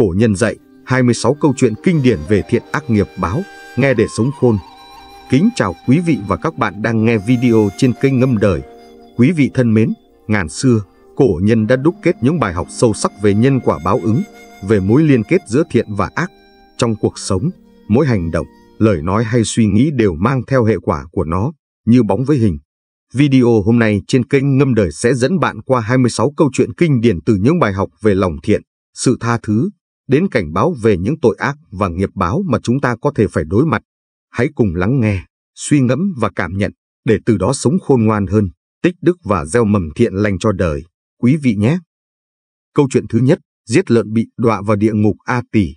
cổ nhân dạy, 26 câu chuyện kinh điển về thiện ác nghiệp báo, nghe để sống khôn. Kính chào quý vị và các bạn đang nghe video trên kênh Ngâm Đời. Quý vị thân mến, ngàn xưa, cổ nhân đã đúc kết những bài học sâu sắc về nhân quả báo ứng, về mối liên kết giữa thiện và ác. Trong cuộc sống, mỗi hành động, lời nói hay suy nghĩ đều mang theo hệ quả của nó, như bóng với hình. Video hôm nay trên kênh Ngâm Đời sẽ dẫn bạn qua 26 câu chuyện kinh điển từ những bài học về lòng thiện, sự tha thứ, đến cảnh báo về những tội ác và nghiệp báo mà chúng ta có thể phải đối mặt. Hãy cùng lắng nghe, suy ngẫm và cảm nhận, để từ đó sống khôn ngoan hơn, tích đức và gieo mầm thiện lành cho đời, quý vị nhé. Câu chuyện thứ nhất, giết lợn bị đọa vào địa ngục A Tỳ.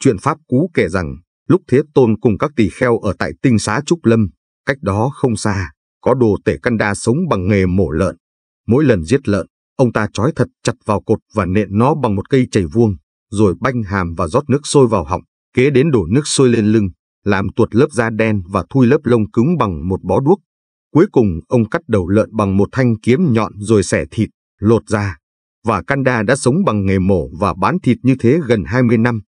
Chuyện Pháp Cú kể rằng, lúc Thế Tôn cùng các tỳ kheo ở tại tinh xá Trúc Lâm, cách đó không xa, có đồ tể căn đa sống bằng nghề mổ lợn. Mỗi lần giết lợn, ông ta trói thật chặt vào cột và nện nó bằng một cây chày vuông rồi banh hàm và rót nước sôi vào họng, kế đến đổ nước sôi lên lưng, làm tuột lớp da đen và thui lớp lông cứng bằng một bó đuốc. Cuối cùng ông cắt đầu lợn bằng một thanh kiếm nhọn rồi xẻ thịt, lột da. Và Kanda đã sống bằng nghề mổ và bán thịt như thế gần 20 năm.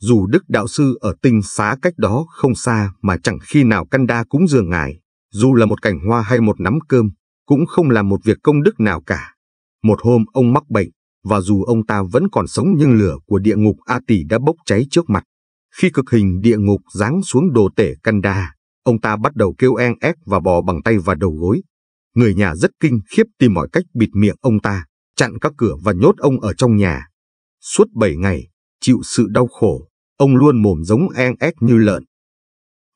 Dù Đức Đạo Sư ở tinh xá cách đó không xa mà chẳng khi nào Kanda cũng dường ngài, dù là một cảnh hoa hay một nắm cơm, cũng không làm một việc công đức nào cả. Một hôm ông mắc bệnh, và dù ông ta vẫn còn sống nhưng lửa của địa ngục A Tỷ đã bốc cháy trước mặt. Khi cực hình địa ngục giáng xuống đồ tể Kanda, ông ta bắt đầu kêu en ép và bò bằng tay và đầu gối. Người nhà rất kinh khiếp tìm mọi cách bịt miệng ông ta, chặn các cửa và nhốt ông ở trong nhà. Suốt bảy ngày, chịu sự đau khổ, ông luôn mồm giống en ép như lợn.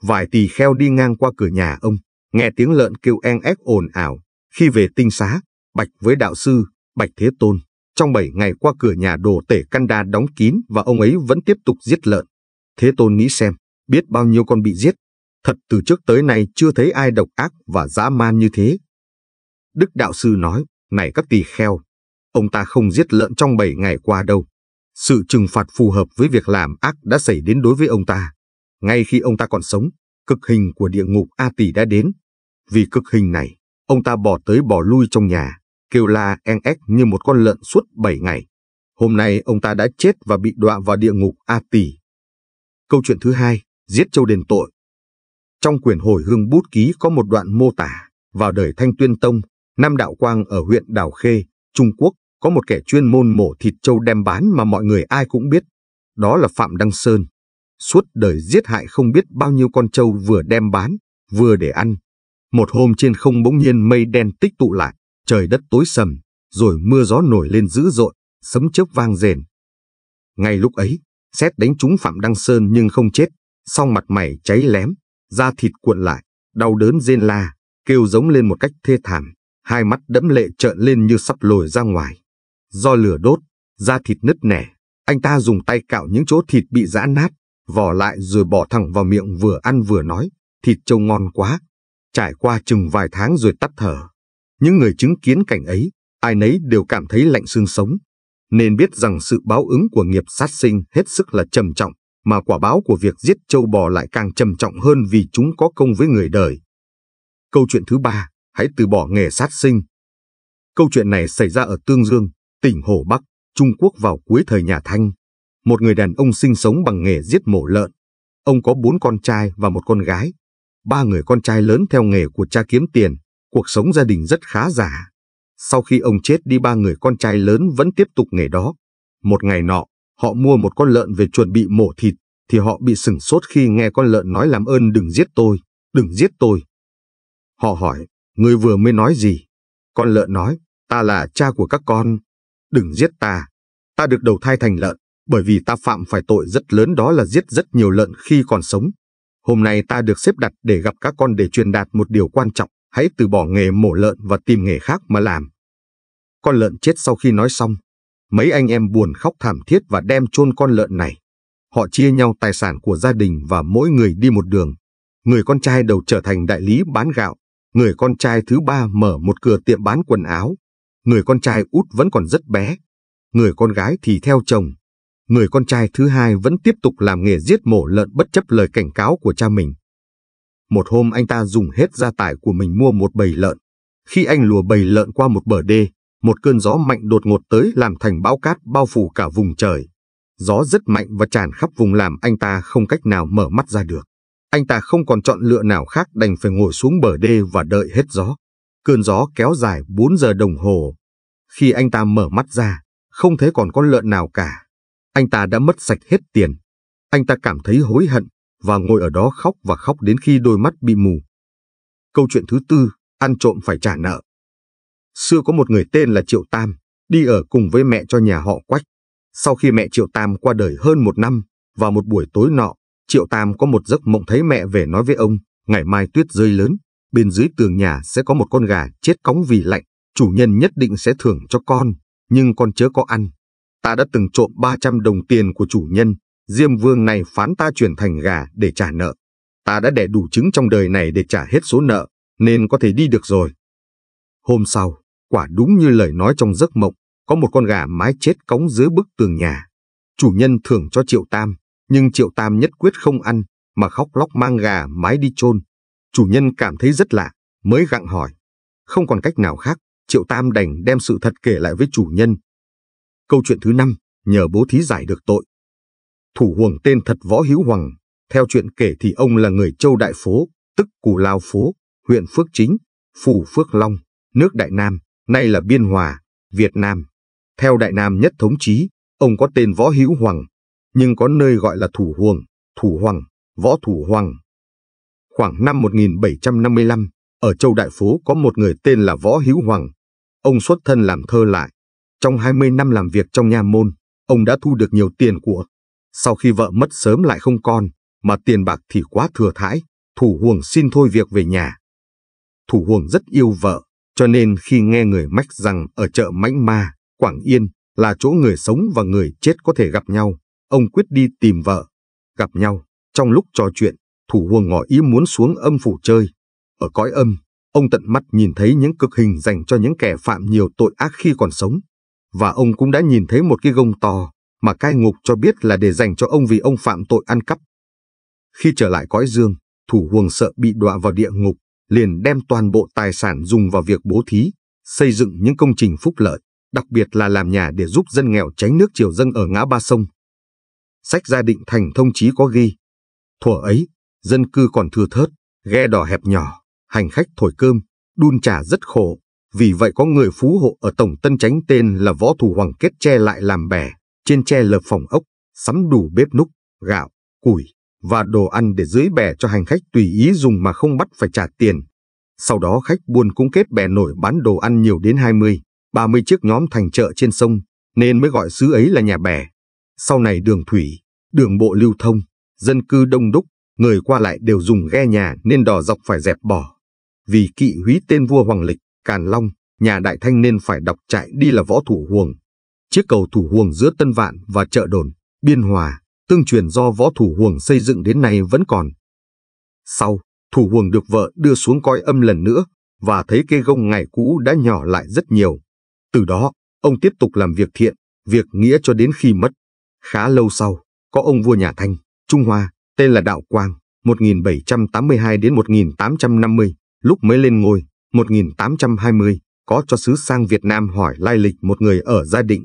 Vài tỳ kheo đi ngang qua cửa nhà ông, nghe tiếng lợn kêu en ép ồn ào. Khi về tinh xá, bạch với đạo sư, bạch thế tôn, trong 7 ngày qua cửa nhà đồ tể đa đóng kín và ông ấy vẫn tiếp tục giết lợn. Thế tôn nghĩ xem, biết bao nhiêu con bị giết. Thật từ trước tới nay chưa thấy ai độc ác và dã man như thế. Đức Đạo Sư nói, này các tỳ kheo, ông ta không giết lợn trong 7 ngày qua đâu. Sự trừng phạt phù hợp với việc làm ác đã xảy đến đối với ông ta. Ngay khi ông ta còn sống, cực hình của địa ngục A tỳ đã đến. Vì cực hình này, ông ta bỏ tới bỏ lui trong nhà, kêu la en ếch như một con lợn suốt bảy ngày. Hôm nay ông ta đã chết và bị đọa vào địa ngục A Tỳ. Câu chuyện thứ hai, giết châu đền tội. Trong quyển hồi hương bút ký có một đoạn mô tả, vào đời Thanh Tuyên Tông, Nam Đạo Quang ở huyện Đào Khê, Trung Quốc, có một kẻ chuyên môn mổ thịt châu đem bán mà mọi người ai cũng biết. Đó là Phạm Đăng Sơn. Suốt đời giết hại không biết bao nhiêu con trâu vừa đem bán, vừa để ăn. Một hôm trên không bỗng nhiên mây đen tích tụ lại, trời đất tối sầm, rồi mưa gió nổi lên dữ dội, sấm chớp vang rền. Ngay lúc ấy, xét đánh trúng Phạm Đăng Sơn nhưng không chết, song mặt mày cháy lém, da thịt cuộn lại, đau đớn rên la, kêu giống lên một cách thê thảm, hai mắt đẫm lệ trợn lên như sắp lồi ra ngoài. Do lửa đốt, da thịt nứt nẻ, anh ta dùng tay cạo những chỗ thịt bị giã nát, vò lại rồi bỏ thẳng vào miệng vừa ăn vừa nói, thịt trông ngon quá. Trải qua chừng vài tháng rồi tắt thở, những người chứng kiến cảnh ấy, ai nấy đều cảm thấy lạnh xương sống, nên biết rằng sự báo ứng của nghiệp sát sinh hết sức là trầm trọng, mà quả báo của việc giết châu bò lại càng trầm trọng hơn vì chúng có công với người đời. Câu chuyện thứ ba, hãy từ bỏ nghề sát sinh. Câu chuyện này xảy ra ở Tương Dương, tỉnh Hồ Bắc, Trung Quốc vào cuối thời nhà Thanh. Một người đàn ông sinh sống bằng nghề giết mổ lợn. Ông có bốn con trai và một con gái. Ba người con trai lớn theo nghề của cha kiếm tiền, cuộc sống gia đình rất khá giả. Sau khi ông chết đi ba người con trai lớn vẫn tiếp tục nghề đó. Một ngày nọ, họ mua một con lợn về chuẩn bị mổ thịt, thì họ bị sừng sốt khi nghe con lợn nói làm ơn đừng giết tôi, đừng giết tôi. Họ hỏi, người vừa mới nói gì? Con lợn nói, ta là cha của các con, đừng giết ta. Ta được đầu thai thành lợn, bởi vì ta phạm phải tội rất lớn đó là giết rất nhiều lợn khi còn sống. Hôm nay ta được xếp đặt để gặp các con để truyền đạt một điều quan trọng hãy từ bỏ nghề mổ lợn và tìm nghề khác mà làm. Con lợn chết sau khi nói xong, mấy anh em buồn khóc thảm thiết và đem chôn con lợn này. Họ chia nhau tài sản của gia đình và mỗi người đi một đường. Người con trai đầu trở thành đại lý bán gạo, người con trai thứ ba mở một cửa tiệm bán quần áo, người con trai út vẫn còn rất bé, người con gái thì theo chồng. Người con trai thứ hai vẫn tiếp tục làm nghề giết mổ lợn bất chấp lời cảnh cáo của cha mình. Một hôm anh ta dùng hết gia tài của mình mua một bầy lợn. Khi anh lùa bầy lợn qua một bờ đê, một cơn gió mạnh đột ngột tới làm thành bão cát bao phủ cả vùng trời. Gió rất mạnh và tràn khắp vùng làm anh ta không cách nào mở mắt ra được. Anh ta không còn chọn lựa nào khác đành phải ngồi xuống bờ đê và đợi hết gió. Cơn gió kéo dài 4 giờ đồng hồ. Khi anh ta mở mắt ra, không thấy còn con lợn nào cả. Anh ta đã mất sạch hết tiền. Anh ta cảm thấy hối hận, và ngồi ở đó khóc và khóc đến khi đôi mắt bị mù. Câu chuyện thứ tư, ăn trộm phải trả nợ. Xưa có một người tên là Triệu Tam, đi ở cùng với mẹ cho nhà họ Quách. Sau khi mẹ Triệu Tam qua đời hơn một năm, vào một buổi tối nọ, Triệu Tam có một giấc mộng thấy mẹ về nói với ông, ngày mai tuyết rơi lớn, bên dưới tường nhà sẽ có một con gà chết cóng vì lạnh, chủ nhân nhất định sẽ thưởng cho con, nhưng con chớ có ăn. Ta đã từng trộm 300 đồng tiền của chủ nhân, Diêm Vương này phán ta chuyển thành gà để trả nợ. Ta đã để đủ chứng trong đời này để trả hết số nợ, nên có thể đi được rồi. Hôm sau, quả đúng như lời nói trong giấc mộng, có một con gà mái chết cống dưới bức tường nhà. Chủ nhân thưởng cho Triệu Tam, nhưng Triệu Tam nhất quyết không ăn, mà khóc lóc mang gà mái đi chôn. Chủ nhân cảm thấy rất lạ, mới gặng hỏi. Không còn cách nào khác, Triệu Tam đành đem sự thật kể lại với chủ nhân. Câu chuyện thứ năm, nhờ bố thí giải được tội, Thủ Huồng tên thật Võ Hiếu Hoàng, theo chuyện kể thì ông là người Châu Đại Phố, tức Cù Lao Phố, huyện Phước Chính, phủ Phước Long, nước Đại Nam, nay là Biên Hòa, Việt Nam. Theo Đại Nam nhất thống chí, ông có tên Võ Hiếu Hoàng, nhưng có nơi gọi là Thủ Huồng, Thủ Hoàng, Võ Thủ Hoàng. Khoảng năm 1755, ở Châu Đại Phố có một người tên là Võ Hiếu Hoàng. Ông xuất thân làm thơ lại. Trong 20 năm làm việc trong nhà môn, ông đã thu được nhiều tiền của sau khi vợ mất sớm lại không con, mà tiền bạc thì quá thừa thãi, Thủ Huồng xin thôi việc về nhà. Thủ Huồng rất yêu vợ, cho nên khi nghe người mách rằng ở chợ Mãnh Ma, Quảng Yên là chỗ người sống và người chết có thể gặp nhau, ông quyết đi tìm vợ. Gặp nhau, trong lúc trò chuyện, Thủ Huồng ngỏ ý muốn xuống âm phủ chơi. Ở cõi âm, ông tận mắt nhìn thấy những cực hình dành cho những kẻ phạm nhiều tội ác khi còn sống. Và ông cũng đã nhìn thấy một cái gông to, mà cai ngục cho biết là để dành cho ông vì ông phạm tội ăn cắp. Khi trở lại cõi dương, thủ huồng sợ bị đọa vào địa ngục, liền đem toàn bộ tài sản dùng vào việc bố thí, xây dựng những công trình phúc lợi, đặc biệt là làm nhà để giúp dân nghèo tránh nước triều dâng ở ngã ba sông. Sách gia định thành thông chí có ghi, thuở ấy, dân cư còn thừa thớt, ghe đỏ hẹp nhỏ, hành khách thổi cơm, đun trà rất khổ, vì vậy có người phú hộ ở Tổng Tân Chánh tên là Võ Thủ Hoàng Kết che lại làm bè, trên tre lợp phòng ốc, sắm đủ bếp núc, gạo, củi và đồ ăn để dưới bè cho hành khách tùy ý dùng mà không bắt phải trả tiền. Sau đó khách buôn cũng kết bè nổi bán đồ ăn nhiều đến 20, 30 chiếc nhóm thành chợ trên sông, nên mới gọi xứ ấy là nhà bè. Sau này đường thủy, đường bộ lưu thông, dân cư đông đúc, người qua lại đều dùng ghe nhà nên đò dọc phải dẹp bỏ. Vì kỵ húy tên vua Hoàng Lịch, Càn Long, nhà Đại Thanh nên phải đọc chạy đi là võ thủ Huồng, Chiếc cầu thủ Huồng giữa Tân Vạn và chợ đồn, Biên Hòa, tương truyền do võ thủ Huồng xây dựng đến nay vẫn còn. Sau, thủ Huồng được vợ đưa xuống coi âm lần nữa và thấy cây gông ngày cũ đã nhỏ lại rất nhiều. Từ đó, ông tiếp tục làm việc thiện, việc nghĩa cho đến khi mất. Khá lâu sau, có ông vua nhà Thanh, Trung Hoa, tên là Đạo Quang, 1782 đến 1850, lúc mới lên ngôi, 1820, có cho sứ sang Việt Nam hỏi lai lịch một người ở gia định,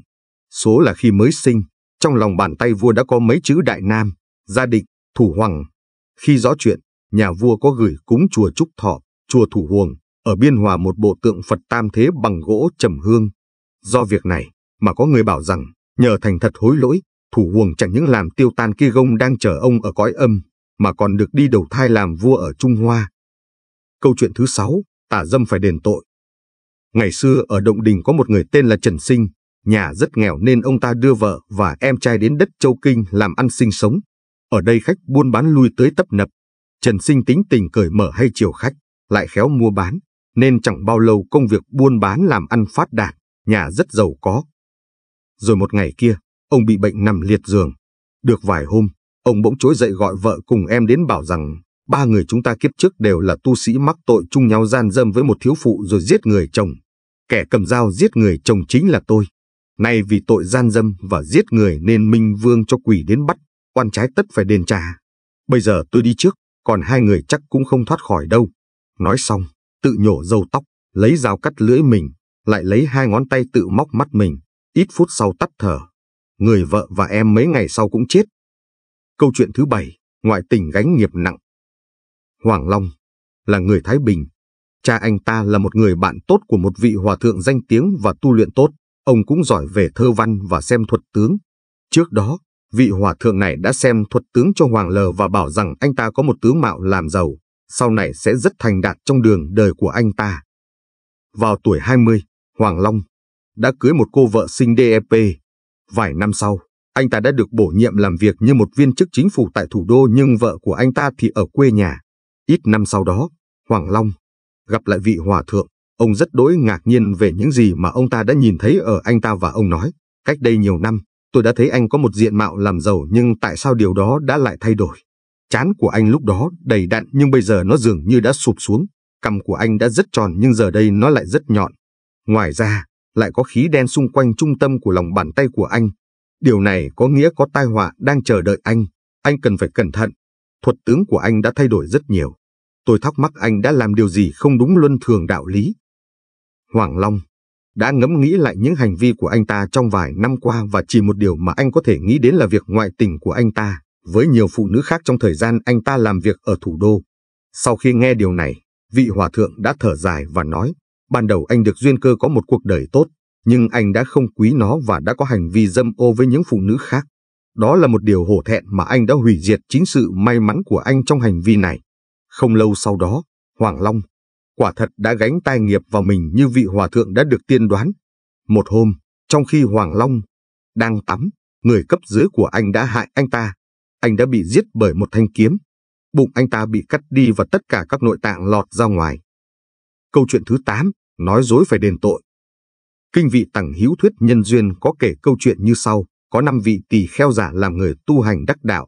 Số là khi mới sinh, trong lòng bàn tay vua đã có mấy chữ Đại Nam, Gia Định, Thủ Hoàng. Khi rõ chuyện, nhà vua có gửi cúng chùa Trúc Thọ, chùa Thủ Huồng, ở Biên Hòa một bộ tượng Phật Tam Thế bằng gỗ trầm hương. Do việc này, mà có người bảo rằng, nhờ thành thật hối lỗi, Thủ Huồng chẳng những làm tiêu tan kia gông đang chờ ông ở cõi âm, mà còn được đi đầu thai làm vua ở Trung Hoa. Câu chuyện thứ sáu, tả dâm phải đền tội. Ngày xưa ở Động Đình có một người tên là Trần Sinh, Nhà rất nghèo nên ông ta đưa vợ và em trai đến đất Châu Kinh làm ăn sinh sống. Ở đây khách buôn bán lui tới tấp nập. Trần Sinh tính tình cởi mở hay chiều khách, lại khéo mua bán, nên chẳng bao lâu công việc buôn bán làm ăn phát đạt, nhà rất giàu có. Rồi một ngày kia, ông bị bệnh nằm liệt giường. Được vài hôm, ông bỗng chối dậy gọi vợ cùng em đến bảo rằng ba người chúng ta kiếp trước đều là tu sĩ mắc tội chung nhau gian dâm với một thiếu phụ rồi giết người chồng. Kẻ cầm dao giết người chồng chính là tôi. Nay vì tội gian dâm và giết người nên Minh Vương cho quỷ đến bắt, quan trái tất phải đền trả. Bây giờ tôi đi trước, còn hai người chắc cũng không thoát khỏi đâu. Nói xong, tự nhổ dâu tóc, lấy dao cắt lưỡi mình, lại lấy hai ngón tay tự móc mắt mình, ít phút sau tắt thở. Người vợ và em mấy ngày sau cũng chết. Câu chuyện thứ bảy, ngoại tình gánh nghiệp nặng. Hoàng Long là người Thái Bình. Cha anh ta là một người bạn tốt của một vị hòa thượng danh tiếng và tu luyện tốt. Ông cũng giỏi về thơ văn và xem thuật tướng. Trước đó, vị hòa thượng này đã xem thuật tướng cho Hoàng Lờ và bảo rằng anh ta có một tướng mạo làm giàu, sau này sẽ rất thành đạt trong đường đời của anh ta. Vào tuổi 20, Hoàng Long đã cưới một cô vợ sinh DEP. Vài năm sau, anh ta đã được bổ nhiệm làm việc như một viên chức chính phủ tại thủ đô nhưng vợ của anh ta thì ở quê nhà. Ít năm sau đó, Hoàng Long gặp lại vị hòa thượng. Ông rất đối ngạc nhiên về những gì mà ông ta đã nhìn thấy ở anh ta và ông nói. Cách đây nhiều năm, tôi đã thấy anh có một diện mạo làm giàu nhưng tại sao điều đó đã lại thay đổi? Chán của anh lúc đó đầy đặn nhưng bây giờ nó dường như đã sụp xuống. cầm của anh đã rất tròn nhưng giờ đây nó lại rất nhọn. Ngoài ra, lại có khí đen xung quanh trung tâm của lòng bàn tay của anh. Điều này có nghĩa có tai họa đang chờ đợi anh. Anh cần phải cẩn thận. Thuật tướng của anh đã thay đổi rất nhiều. Tôi thắc mắc anh đã làm điều gì không đúng luân thường đạo lý. Hoàng Long, đã ngẫm nghĩ lại những hành vi của anh ta trong vài năm qua và chỉ một điều mà anh có thể nghĩ đến là việc ngoại tình của anh ta với nhiều phụ nữ khác trong thời gian anh ta làm việc ở thủ đô. Sau khi nghe điều này, vị hòa thượng đã thở dài và nói, ban đầu anh được duyên cơ có một cuộc đời tốt, nhưng anh đã không quý nó và đã có hành vi dâm ô với những phụ nữ khác. Đó là một điều hổ thẹn mà anh đã hủy diệt chính sự may mắn của anh trong hành vi này. Không lâu sau đó, Hoàng Long, quả thật đã gánh tai nghiệp vào mình như vị hòa thượng đã được tiên đoán. Một hôm, trong khi Hoàng Long đang tắm, người cấp dưới của anh đã hại anh ta. Anh đã bị giết bởi một thanh kiếm. Bụng anh ta bị cắt đi và tất cả các nội tạng lọt ra ngoài. Câu chuyện thứ 8, nói dối phải đền tội. Kinh vị tặng hữu thuyết nhân duyên có kể câu chuyện như sau. Có năm vị tỳ kheo giả làm người tu hành đắc đạo.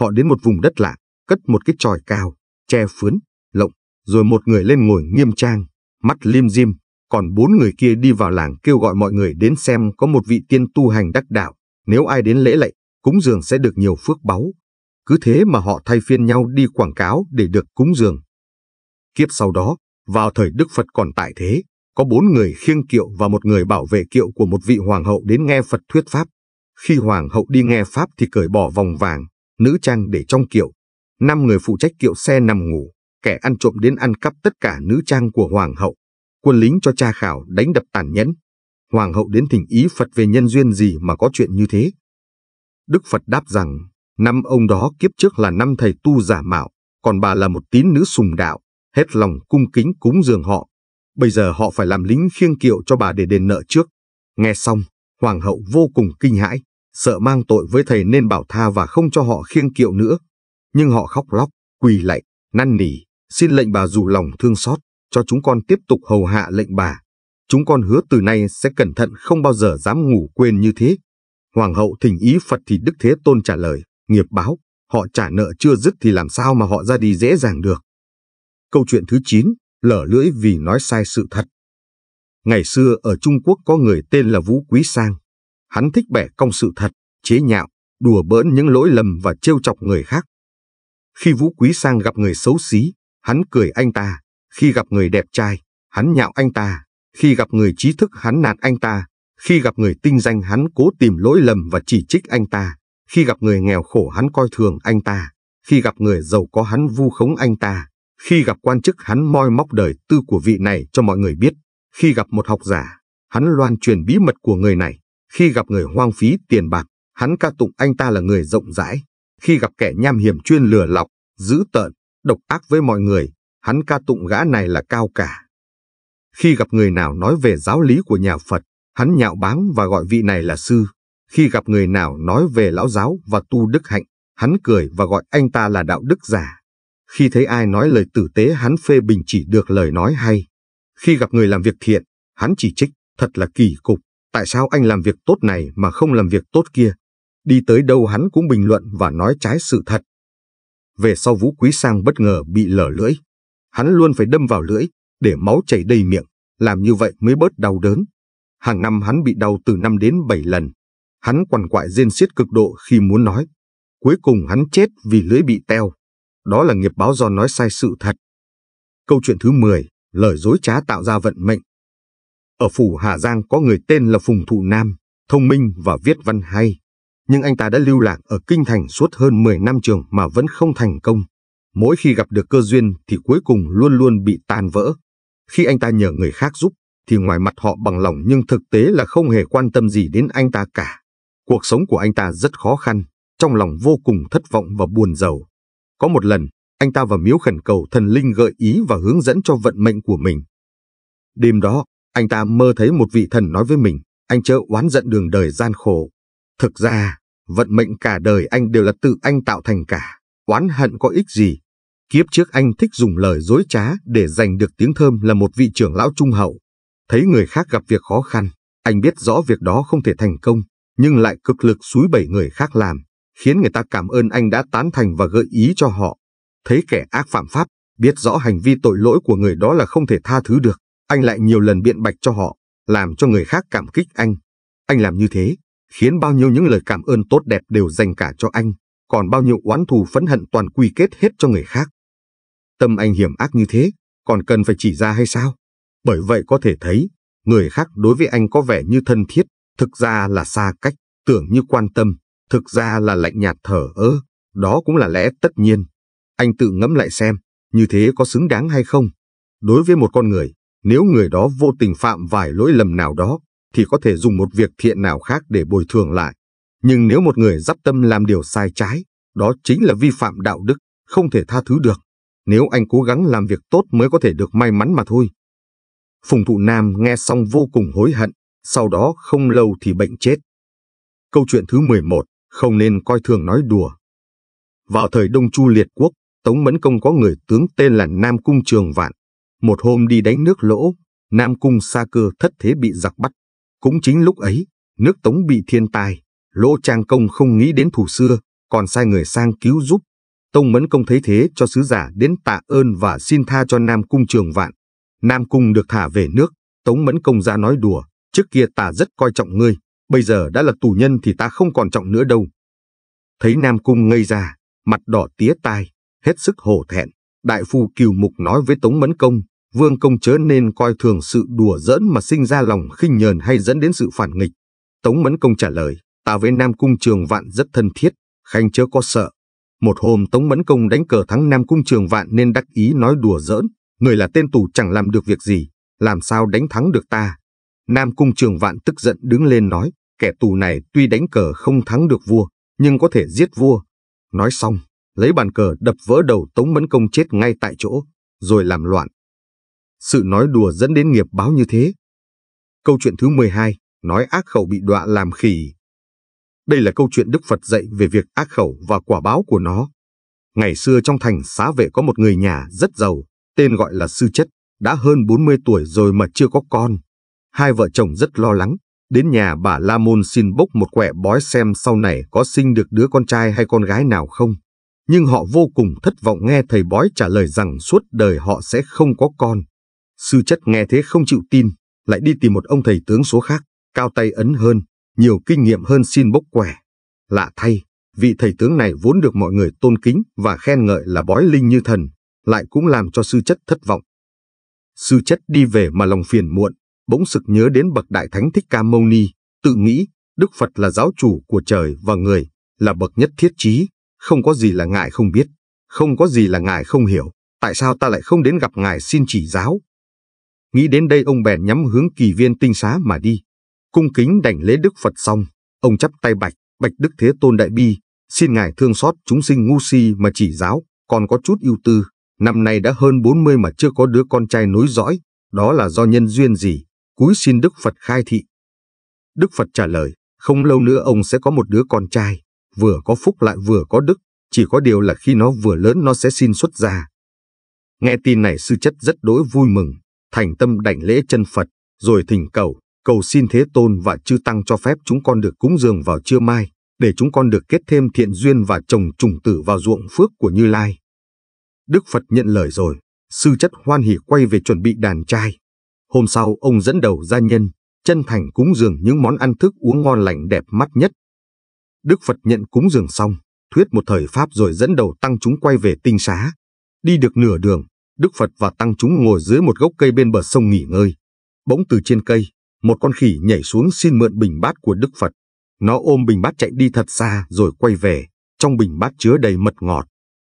Họ đến một vùng đất lạ, cất một cái tròi cao, che phướn, lộng rồi một người lên ngồi nghiêm trang, mắt liêm diêm, còn bốn người kia đi vào làng kêu gọi mọi người đến xem có một vị tiên tu hành đắc đạo, nếu ai đến lễ lạy, cúng dường sẽ được nhiều phước báu. Cứ thế mà họ thay phiên nhau đi quảng cáo để được cúng dường. Kiếp sau đó, vào thời Đức Phật còn tại thế, có bốn người khiêng kiệu và một người bảo vệ kiệu của một vị hoàng hậu đến nghe Phật thuyết Pháp. Khi hoàng hậu đi nghe Pháp thì cởi bỏ vòng vàng, nữ trang để trong kiệu. Năm người phụ trách kiệu xe nằm ngủ, kẻ ăn trộm đến ăn cắp tất cả nữ trang của hoàng hậu, quân lính cho cha khảo đánh đập tàn nhẫn. Hoàng hậu đến thỉnh ý Phật về nhân duyên gì mà có chuyện như thế. Đức Phật đáp rằng, năm ông đó kiếp trước là năm thầy tu giả mạo, còn bà là một tín nữ sùng đạo, hết lòng cung kính cúng dường họ. Bây giờ họ phải làm lính khiêng kiệu cho bà để đền nợ trước. Nghe xong, hoàng hậu vô cùng kinh hãi, sợ mang tội với thầy nên bảo tha và không cho họ khiêng kiệu nữa. Nhưng họ khóc lóc, quỳ lạy, năn nỉ, xin lệnh bà dù lòng thương xót, cho chúng con tiếp tục hầu hạ lệnh bà. Chúng con hứa từ nay sẽ cẩn thận không bao giờ dám ngủ quên như thế. Hoàng hậu thỉnh ý Phật thì Đức Thế Tôn trả lời, nghiệp báo, họ trả nợ chưa dứt thì làm sao mà họ ra đi dễ dàng được. Câu chuyện thứ 9, lở lưỡi vì nói sai sự thật. Ngày xưa ở Trung Quốc có người tên là Vũ Quý Sang. Hắn thích bẻ cong sự thật, chế nhạo, đùa bỡn những lỗi lầm và trêu chọc người khác. Khi Vũ Quý Sang gặp người xấu xí, hắn cười anh ta, khi gặp người đẹp trai, hắn nhạo anh ta, khi gặp người trí thức hắn nạt anh ta, khi gặp người tinh danh hắn cố tìm lỗi lầm và chỉ trích anh ta, khi gặp người nghèo khổ hắn coi thường anh ta, khi gặp người giàu có hắn vu khống anh ta, khi gặp quan chức hắn moi móc đời tư của vị này cho mọi người biết, khi gặp một học giả, hắn loan truyền bí mật của người này, khi gặp người hoang phí tiền bạc, hắn ca tụng anh ta là người rộng rãi, khi gặp kẻ nham hiểm chuyên lừa lọc, dữ tợn, độc ác với mọi người, hắn ca tụng gã này là cao cả. Khi gặp người nào nói về giáo lý của nhà Phật, hắn nhạo báng và gọi vị này là sư. Khi gặp người nào nói về lão giáo và tu đức hạnh, hắn cười và gọi anh ta là đạo đức giả. Khi thấy ai nói lời tử tế hắn phê bình chỉ được lời nói hay. Khi gặp người làm việc thiện, hắn chỉ trích, thật là kỳ cục, tại sao anh làm việc tốt này mà không làm việc tốt kia. Đi tới đâu hắn cũng bình luận và nói trái sự thật. Về sau Vũ Quý Sang bất ngờ bị lở lưỡi. Hắn luôn phải đâm vào lưỡi, để máu chảy đầy miệng, làm như vậy mới bớt đau đớn. Hàng năm hắn bị đau từ 5 đến 7 lần. Hắn quằn quại rên xiết cực độ khi muốn nói. Cuối cùng hắn chết vì lưỡi bị teo. Đó là nghiệp báo do nói sai sự thật. Câu chuyện thứ 10, lời dối trá tạo ra vận mệnh. Ở phủ Hà Giang có người tên là Phùng Thụ Nam, thông minh và viết văn hay nhưng anh ta đã lưu lạc ở kinh thành suốt hơn 10 năm trường mà vẫn không thành công. Mỗi khi gặp được cơ duyên thì cuối cùng luôn luôn bị tan vỡ. Khi anh ta nhờ người khác giúp thì ngoài mặt họ bằng lòng nhưng thực tế là không hề quan tâm gì đến anh ta cả. Cuộc sống của anh ta rất khó khăn, trong lòng vô cùng thất vọng và buồn giàu. Có một lần, anh ta và Miếu khẩn cầu thần linh gợi ý và hướng dẫn cho vận mệnh của mình. Đêm đó, anh ta mơ thấy một vị thần nói với mình, anh chớ oán giận đường đời gian khổ, Thực ra, vận mệnh cả đời anh đều là tự anh tạo thành cả, oán hận có ích gì. Kiếp trước anh thích dùng lời dối trá để giành được tiếng thơm là một vị trưởng lão trung hậu. Thấy người khác gặp việc khó khăn, anh biết rõ việc đó không thể thành công, nhưng lại cực lực xúi bảy người khác làm, khiến người ta cảm ơn anh đã tán thành và gợi ý cho họ. Thấy kẻ ác phạm pháp, biết rõ hành vi tội lỗi của người đó là không thể tha thứ được, anh lại nhiều lần biện bạch cho họ, làm cho người khác cảm kích anh. Anh làm như thế, khiến bao nhiêu những lời cảm ơn tốt đẹp đều dành cả cho anh, còn bao nhiêu oán thù phẫn hận toàn quy kết hết cho người khác. Tâm anh hiểm ác như thế, còn cần phải chỉ ra hay sao? Bởi vậy có thể thấy, người khác đối với anh có vẻ như thân thiết, thực ra là xa cách, tưởng như quan tâm, thực ra là lạnh nhạt thở ơ, đó cũng là lẽ tất nhiên. Anh tự ngẫm lại xem, như thế có xứng đáng hay không? Đối với một con người, nếu người đó vô tình phạm vài lỗi lầm nào đó, thì có thể dùng một việc thiện nào khác để bồi thường lại. Nhưng nếu một người dắp tâm làm điều sai trái, đó chính là vi phạm đạo đức, không thể tha thứ được. Nếu anh cố gắng làm việc tốt mới có thể được may mắn mà thôi. Phùng Thụ Nam nghe xong vô cùng hối hận, sau đó không lâu thì bệnh chết. Câu chuyện thứ 11, không nên coi thường nói đùa. Vào thời Đông Chu Liệt Quốc, Tống Mẫn Công có người tướng tên là Nam Cung Trường Vạn. Một hôm đi đánh nước lỗ, Nam Cung Sa Cơ thất thế bị giặc bắt cũng chính lúc ấy, nước Tống bị thiên tai, lô Trang Công không nghĩ đến thủ xưa, còn sai người sang cứu giúp. Tông Mẫn Công thấy thế cho sứ giả đến tạ ơn và xin tha cho Nam Cung Trường Vạn. Nam Cung được thả về nước, Tống Mẫn Công ra nói đùa, trước kia ta rất coi trọng ngươi, bây giờ đã là tù nhân thì ta không còn trọng nữa đâu. Thấy Nam Cung ngây ra, mặt đỏ tía tai, hết sức hổ thẹn, đại phu kiều mục nói với Tống Mẫn Công, Vương công chớ nên coi thường sự đùa giỡn mà sinh ra lòng khinh nhờn hay dẫn đến sự phản nghịch. Tống Mẫn Công trả lời, ta với Nam Cung Trường Vạn rất thân thiết, khanh chớ có sợ. Một hôm Tống Mẫn Công đánh cờ thắng Nam Cung Trường Vạn nên đắc ý nói đùa giỡn, người là tên tù chẳng làm được việc gì, làm sao đánh thắng được ta. Nam Cung Trường Vạn tức giận đứng lên nói, kẻ tù này tuy đánh cờ không thắng được vua, nhưng có thể giết vua. Nói xong, lấy bàn cờ đập vỡ đầu Tống Mẫn Công chết ngay tại chỗ, rồi làm loạn. Sự nói đùa dẫn đến nghiệp báo như thế. Câu chuyện thứ 12, nói ác khẩu bị đọa làm khỉ. Đây là câu chuyện Đức Phật dạy về việc ác khẩu và quả báo của nó. Ngày xưa trong thành xá vệ có một người nhà rất giàu, tên gọi là Sư Chất, đã hơn 40 tuổi rồi mà chưa có con. Hai vợ chồng rất lo lắng, đến nhà bà La Môn xin bốc một quẻ bói xem sau này có sinh được đứa con trai hay con gái nào không. Nhưng họ vô cùng thất vọng nghe thầy bói trả lời rằng suốt đời họ sẽ không có con. Sư chất nghe thế không chịu tin, lại đi tìm một ông thầy tướng số khác, cao tay ấn hơn, nhiều kinh nghiệm hơn xin bốc quẻ. Lạ thay, vị thầy tướng này vốn được mọi người tôn kính và khen ngợi là bói linh như thần, lại cũng làm cho sư chất thất vọng. Sư chất đi về mà lòng phiền muộn, bỗng sực nhớ đến bậc đại thánh Thích Ca Mâu Ni, tự nghĩ Đức Phật là giáo chủ của trời và người, là bậc nhất thiết trí, không có gì là ngài không biết, không có gì là ngài không hiểu, tại sao ta lại không đến gặp ngài xin chỉ giáo, Nghĩ đến đây ông bèn nhắm hướng kỳ viên tinh xá mà đi. Cung kính đảnh lễ Đức Phật xong, ông chắp tay bạch, bạch Đức Thế Tôn Đại Bi, xin Ngài thương xót chúng sinh ngu si mà chỉ giáo, còn có chút ưu tư. Năm nay đã hơn 40 mà chưa có đứa con trai nối dõi, đó là do nhân duyên gì, cúi xin Đức Phật khai thị. Đức Phật trả lời, không lâu nữa ông sẽ có một đứa con trai, vừa có phúc lại vừa có đức, chỉ có điều là khi nó vừa lớn nó sẽ xin xuất gia. Nghe tin này sư chất rất đối vui mừng, thành tâm đảnh lễ chân Phật, rồi thỉnh cầu, cầu xin Thế Tôn và Chư Tăng cho phép chúng con được cúng dường vào trưa mai, để chúng con được kết thêm thiện duyên và trồng trùng tử vào ruộng phước của Như Lai. Đức Phật nhận lời rồi, sư chất hoan hỉ quay về chuẩn bị đàn trai. Hôm sau ông dẫn đầu gia nhân, chân thành cúng dường những món ăn thức uống ngon lành đẹp mắt nhất. Đức Phật nhận cúng dường xong, thuyết một thời Pháp rồi dẫn đầu tăng chúng quay về tinh xá. Đi được nửa đường, Đức Phật và tăng chúng ngồi dưới một gốc cây bên bờ sông nghỉ ngơi. Bỗng từ trên cây, một con khỉ nhảy xuống xin mượn bình bát của Đức Phật. Nó ôm bình bát chạy đi thật xa rồi quay về, trong bình bát chứa đầy mật ngọt.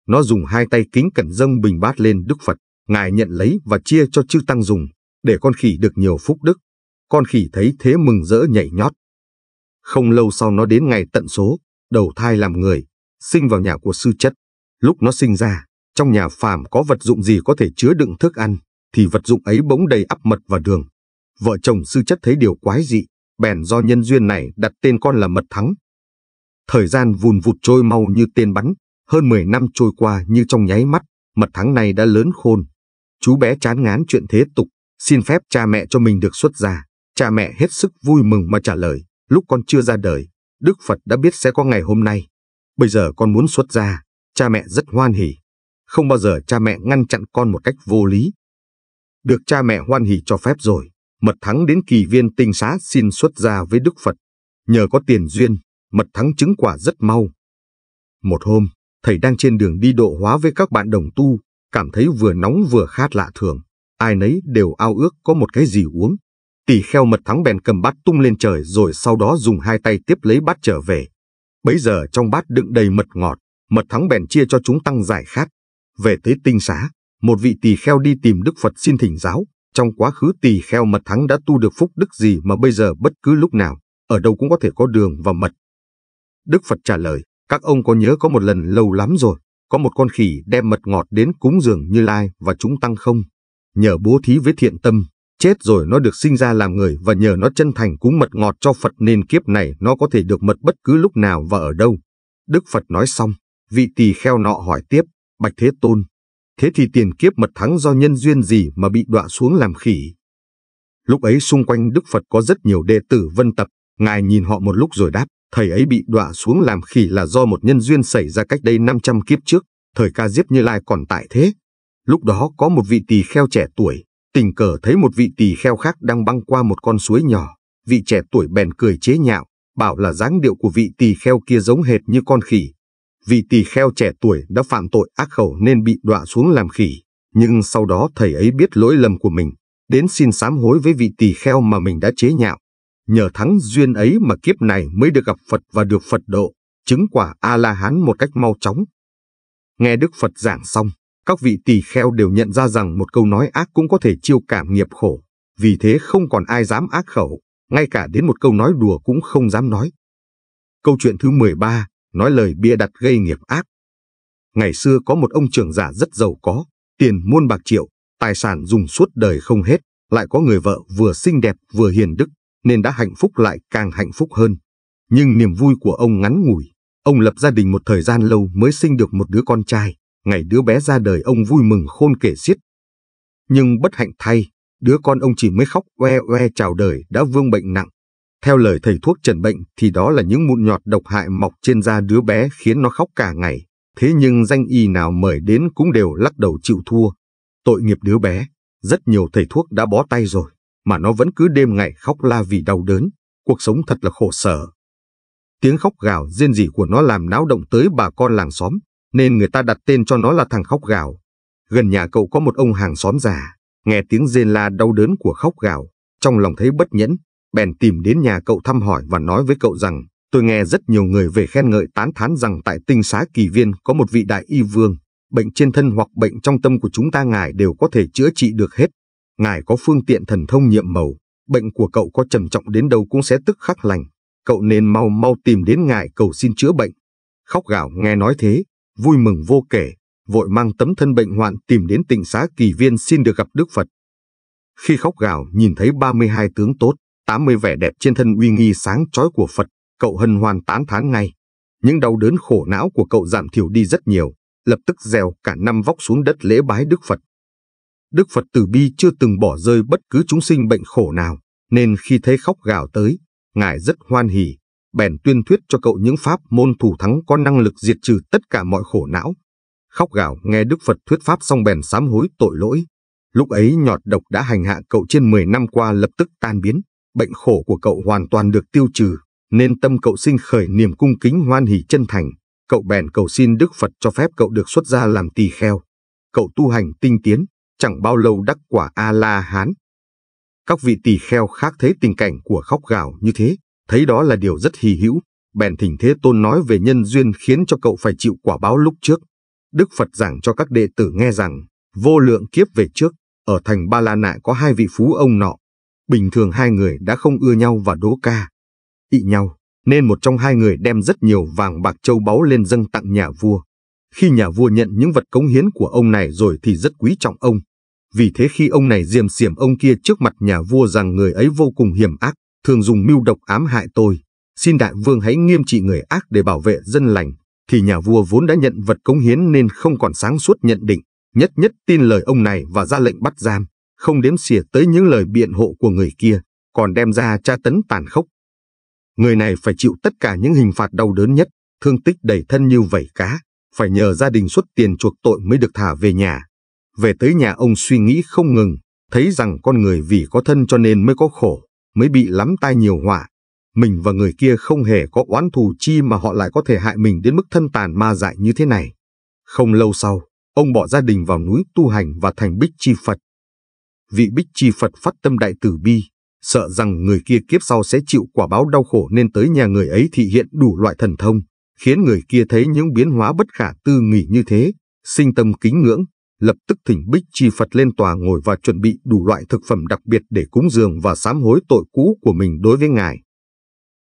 Nó dùng hai tay kính cẩn dâng bình bát lên Đức Phật, Ngài nhận lấy và chia cho chư Tăng dùng, để con khỉ được nhiều phúc đức. Con khỉ thấy thế mừng rỡ nhảy nhót. Không lâu sau nó đến ngày tận số, đầu thai làm người, sinh vào nhà của sư chất. Lúc nó sinh ra, trong nhà phàm có vật dụng gì có thể chứa đựng thức ăn, thì vật dụng ấy bỗng đầy ắp mật và đường. Vợ chồng sư chất thấy điều quái dị, bèn do nhân duyên này đặt tên con là Mật Thắng. Thời gian vùn vụt trôi mau như tên bắn, hơn 10 năm trôi qua như trong nháy mắt, Mật Thắng này đã lớn khôn. Chú bé chán ngán chuyện thế tục, xin phép cha mẹ cho mình được xuất gia. Cha mẹ hết sức vui mừng mà trả lời, lúc con chưa ra đời, Đức Phật đã biết sẽ có ngày hôm nay. Bây giờ con muốn xuất gia, cha mẹ rất hoan hỉ không bao giờ cha mẹ ngăn chặn con một cách vô lý. Được cha mẹ hoan hỷ cho phép rồi, Mật Thắng đến kỳ viên tinh xá xin xuất gia với Đức Phật. Nhờ có tiền duyên, Mật Thắng chứng quả rất mau. Một hôm, thầy đang trên đường đi độ hóa với các bạn đồng tu, cảm thấy vừa nóng vừa khát lạ thường. Ai nấy đều ao ước có một cái gì uống. Tỷ kheo Mật Thắng bèn cầm bát tung lên trời rồi sau đó dùng hai tay tiếp lấy bát trở về. Bấy giờ trong bát đựng đầy mật ngọt, Mật Thắng bèn chia cho chúng tăng giải khát, về tới tinh xá, một vị tỳ kheo đi tìm Đức Phật xin thỉnh giáo. Trong quá khứ tỳ kheo mật thắng đã tu được phúc đức gì mà bây giờ bất cứ lúc nào, ở đâu cũng có thể có đường và mật. Đức Phật trả lời, các ông có nhớ có một lần lâu lắm rồi, có một con khỉ đem mật ngọt đến cúng dường Như Lai và chúng tăng không? Nhờ bố thí với thiện tâm, chết rồi nó được sinh ra làm người và nhờ nó chân thành cúng mật ngọt cho Phật nên kiếp này nó có thể được mật bất cứ lúc nào và ở đâu. Đức Phật nói xong, vị tỳ kheo nọ hỏi tiếp, Bạch Thế Tôn, thế thì tiền kiếp mật thắng do nhân duyên gì mà bị đọa xuống làm khỉ? Lúc ấy xung quanh Đức Phật có rất nhiều đệ tử vân tập, Ngài nhìn họ một lúc rồi đáp, thầy ấy bị đọa xuống làm khỉ là do một nhân duyên xảy ra cách đây 500 kiếp trước, thời ca diếp như lai còn tại thế. Lúc đó có một vị tỳ kheo trẻ tuổi, tình cờ thấy một vị tỳ kheo khác đang băng qua một con suối nhỏ, vị trẻ tuổi bèn cười chế nhạo, bảo là dáng điệu của vị tỳ kheo kia giống hệt như con khỉ, Vị tỳ kheo trẻ tuổi đã phạm tội ác khẩu nên bị đọa xuống làm khỉ, nhưng sau đó thầy ấy biết lỗi lầm của mình, đến xin sám hối với vị tỳ kheo mà mình đã chế nhạo. Nhờ thắng duyên ấy mà kiếp này mới được gặp Phật và được Phật độ, chứng quả A-la-hán một cách mau chóng. Nghe Đức Phật giảng xong, các vị tỳ kheo đều nhận ra rằng một câu nói ác cũng có thể chiêu cảm nghiệp khổ, vì thế không còn ai dám ác khẩu, ngay cả đến một câu nói đùa cũng không dám nói. Câu chuyện thứ 13 nói lời bịa đặt gây nghiệp ác. Ngày xưa có một ông trưởng giả rất giàu có, tiền muôn bạc triệu, tài sản dùng suốt đời không hết, lại có người vợ vừa xinh đẹp vừa hiền đức, nên đã hạnh phúc lại càng hạnh phúc hơn. Nhưng niềm vui của ông ngắn ngủi, ông lập gia đình một thời gian lâu mới sinh được một đứa con trai, ngày đứa bé ra đời ông vui mừng khôn kể xiết. Nhưng bất hạnh thay, đứa con ông chỉ mới khóc oe oe chào đời đã vương bệnh nặng, theo lời thầy thuốc trần bệnh thì đó là những mụn nhọt độc hại mọc trên da đứa bé khiến nó khóc cả ngày. Thế nhưng danh y nào mời đến cũng đều lắc đầu chịu thua. Tội nghiệp đứa bé, rất nhiều thầy thuốc đã bó tay rồi, mà nó vẫn cứ đêm ngày khóc la vì đau đớn. Cuộc sống thật là khổ sở. Tiếng khóc gào riêng rỉ của nó làm náo động tới bà con làng xóm, nên người ta đặt tên cho nó là thằng khóc gào. Gần nhà cậu có một ông hàng xóm già, nghe tiếng rên la đau đớn của khóc gào, trong lòng thấy bất nhẫn, bèn tìm đến nhà cậu thăm hỏi và nói với cậu rằng, tôi nghe rất nhiều người về khen ngợi tán thán rằng tại tinh xá kỳ viên có một vị đại y vương, bệnh trên thân hoặc bệnh trong tâm của chúng ta ngài đều có thể chữa trị được hết. Ngài có phương tiện thần thông nhiệm màu, bệnh của cậu có trầm trọng đến đâu cũng sẽ tức khắc lành. Cậu nên mau mau tìm đến ngài cầu xin chữa bệnh. Khóc gạo nghe nói thế, vui mừng vô kể, vội mang tấm thân bệnh hoạn tìm đến tịnh xá kỳ viên xin được gặp Đức Phật. Khi khóc gạo nhìn thấy 32 tướng tốt, 80 vẻ đẹp trên thân uy nghi sáng chói của Phật, cậu hân hoan tán thán ngay. Những đau đớn khổ não của cậu giảm thiểu đi rất nhiều, lập tức dèo cả năm vóc xuống đất lễ bái Đức Phật. Đức Phật từ bi chưa từng bỏ rơi bất cứ chúng sinh bệnh khổ nào, nên khi thấy khóc gào tới, Ngài rất hoan hỉ, bèn tuyên thuyết cho cậu những pháp môn thủ thắng có năng lực diệt trừ tất cả mọi khổ não. Khóc gào nghe Đức Phật thuyết pháp xong bèn sám hối tội lỗi. Lúc ấy nhọt độc đã hành hạ cậu trên 10 năm qua lập tức tan biến bệnh khổ của cậu hoàn toàn được tiêu trừ, nên tâm cậu sinh khởi niềm cung kính hoan hỷ chân thành. Cậu bèn cầu xin Đức Phật cho phép cậu được xuất gia làm tỳ kheo. Cậu tu hành tinh tiến, chẳng bao lâu đắc quả A-la-hán. Các vị tỳ kheo khác thấy tình cảnh của khóc gào như thế, thấy đó là điều rất hy hữu, bèn thỉnh Thế Tôn nói về nhân duyên khiến cho cậu phải chịu quả báo lúc trước. Đức Phật giảng cho các đệ tử nghe rằng, vô lượng kiếp về trước, ở thành Ba La Nạ có hai vị phú ông nọ, Bình thường hai người đã không ưa nhau và đố ca, ị nhau, nên một trong hai người đem rất nhiều vàng bạc châu báu lên dâng tặng nhà vua. Khi nhà vua nhận những vật cống hiến của ông này rồi thì rất quý trọng ông. Vì thế khi ông này diềm xiểm ông kia trước mặt nhà vua rằng người ấy vô cùng hiểm ác, thường dùng mưu độc ám hại tôi. Xin đại vương hãy nghiêm trị người ác để bảo vệ dân lành. Thì nhà vua vốn đã nhận vật cống hiến nên không còn sáng suốt nhận định, nhất nhất tin lời ông này và ra lệnh bắt giam không đếm xỉa tới những lời biện hộ của người kia, còn đem ra tra tấn tàn khốc. Người này phải chịu tất cả những hình phạt đau đớn nhất, thương tích đầy thân như vảy cá, phải nhờ gia đình xuất tiền chuộc tội mới được thả về nhà. Về tới nhà ông suy nghĩ không ngừng, thấy rằng con người vì có thân cho nên mới có khổ, mới bị lắm tai nhiều họa. Mình và người kia không hề có oán thù chi mà họ lại có thể hại mình đến mức thân tàn ma dại như thế này. Không lâu sau, ông bỏ gia đình vào núi tu hành và thành bích chi Phật, vị Bích Chi Phật phát tâm đại tử bi, sợ rằng người kia kiếp sau sẽ chịu quả báo đau khổ nên tới nhà người ấy thị hiện đủ loại thần thông, khiến người kia thấy những biến hóa bất khả tư nghỉ như thế, sinh tâm kính ngưỡng, lập tức thỉnh Bích Chi Phật lên tòa ngồi và chuẩn bị đủ loại thực phẩm đặc biệt để cúng dường và sám hối tội cũ của mình đối với Ngài.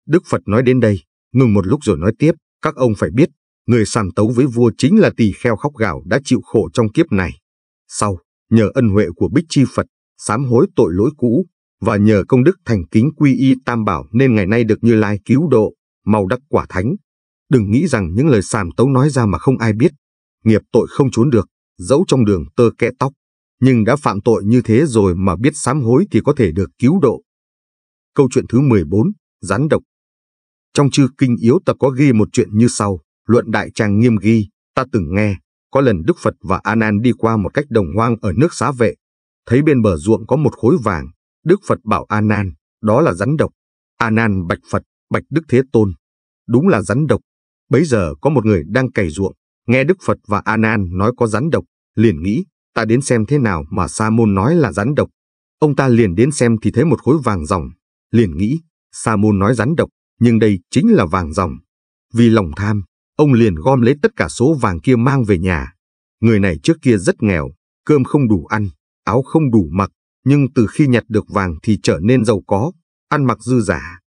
Đức Phật nói đến đây, ngừng một lúc rồi nói tiếp, các ông phải biết, người sàm tấu với vua chính là tỳ kheo khóc gạo đã chịu khổ trong kiếp này. Sau, nhờ ân huệ của Bích Chi Phật, sám hối tội lỗi cũ, và nhờ công đức thành kính quy y tam bảo nên ngày nay được Như Lai cứu độ, mau đắc quả thánh. Đừng nghĩ rằng những lời sàm tấu nói ra mà không ai biết. Nghiệp tội không trốn được, dẫu trong đường tơ kẽ tóc, nhưng đã phạm tội như thế rồi mà biết sám hối thì có thể được cứu độ. Câu chuyện thứ 14, Gián độc Trong chư kinh yếu tập có ghi một chuyện như sau, luận đại trang nghiêm ghi, ta từng nghe, có lần Đức Phật và Anan đi qua một cách đồng hoang ở nước xá vệ, thấy bên bờ ruộng có một khối vàng, Đức Phật bảo Anan, đó là rắn độc. Anan bạch Phật, bạch Đức Thế Tôn, đúng là rắn độc. Bấy giờ có một người đang cày ruộng, nghe Đức Phật và Anan nói có rắn độc, liền nghĩ, ta đến xem thế nào mà Sa môn nói là rắn độc. Ông ta liền đến xem thì thấy một khối vàng ròng, liền nghĩ, Sa môn nói rắn độc, nhưng đây chính là vàng ròng. Vì lòng tham, Ông liền gom lấy tất cả số vàng kia mang về nhà. Người này trước kia rất nghèo, cơm không đủ ăn, áo không đủ mặc, nhưng từ khi nhặt được vàng thì trở nên giàu có, ăn mặc dư giả.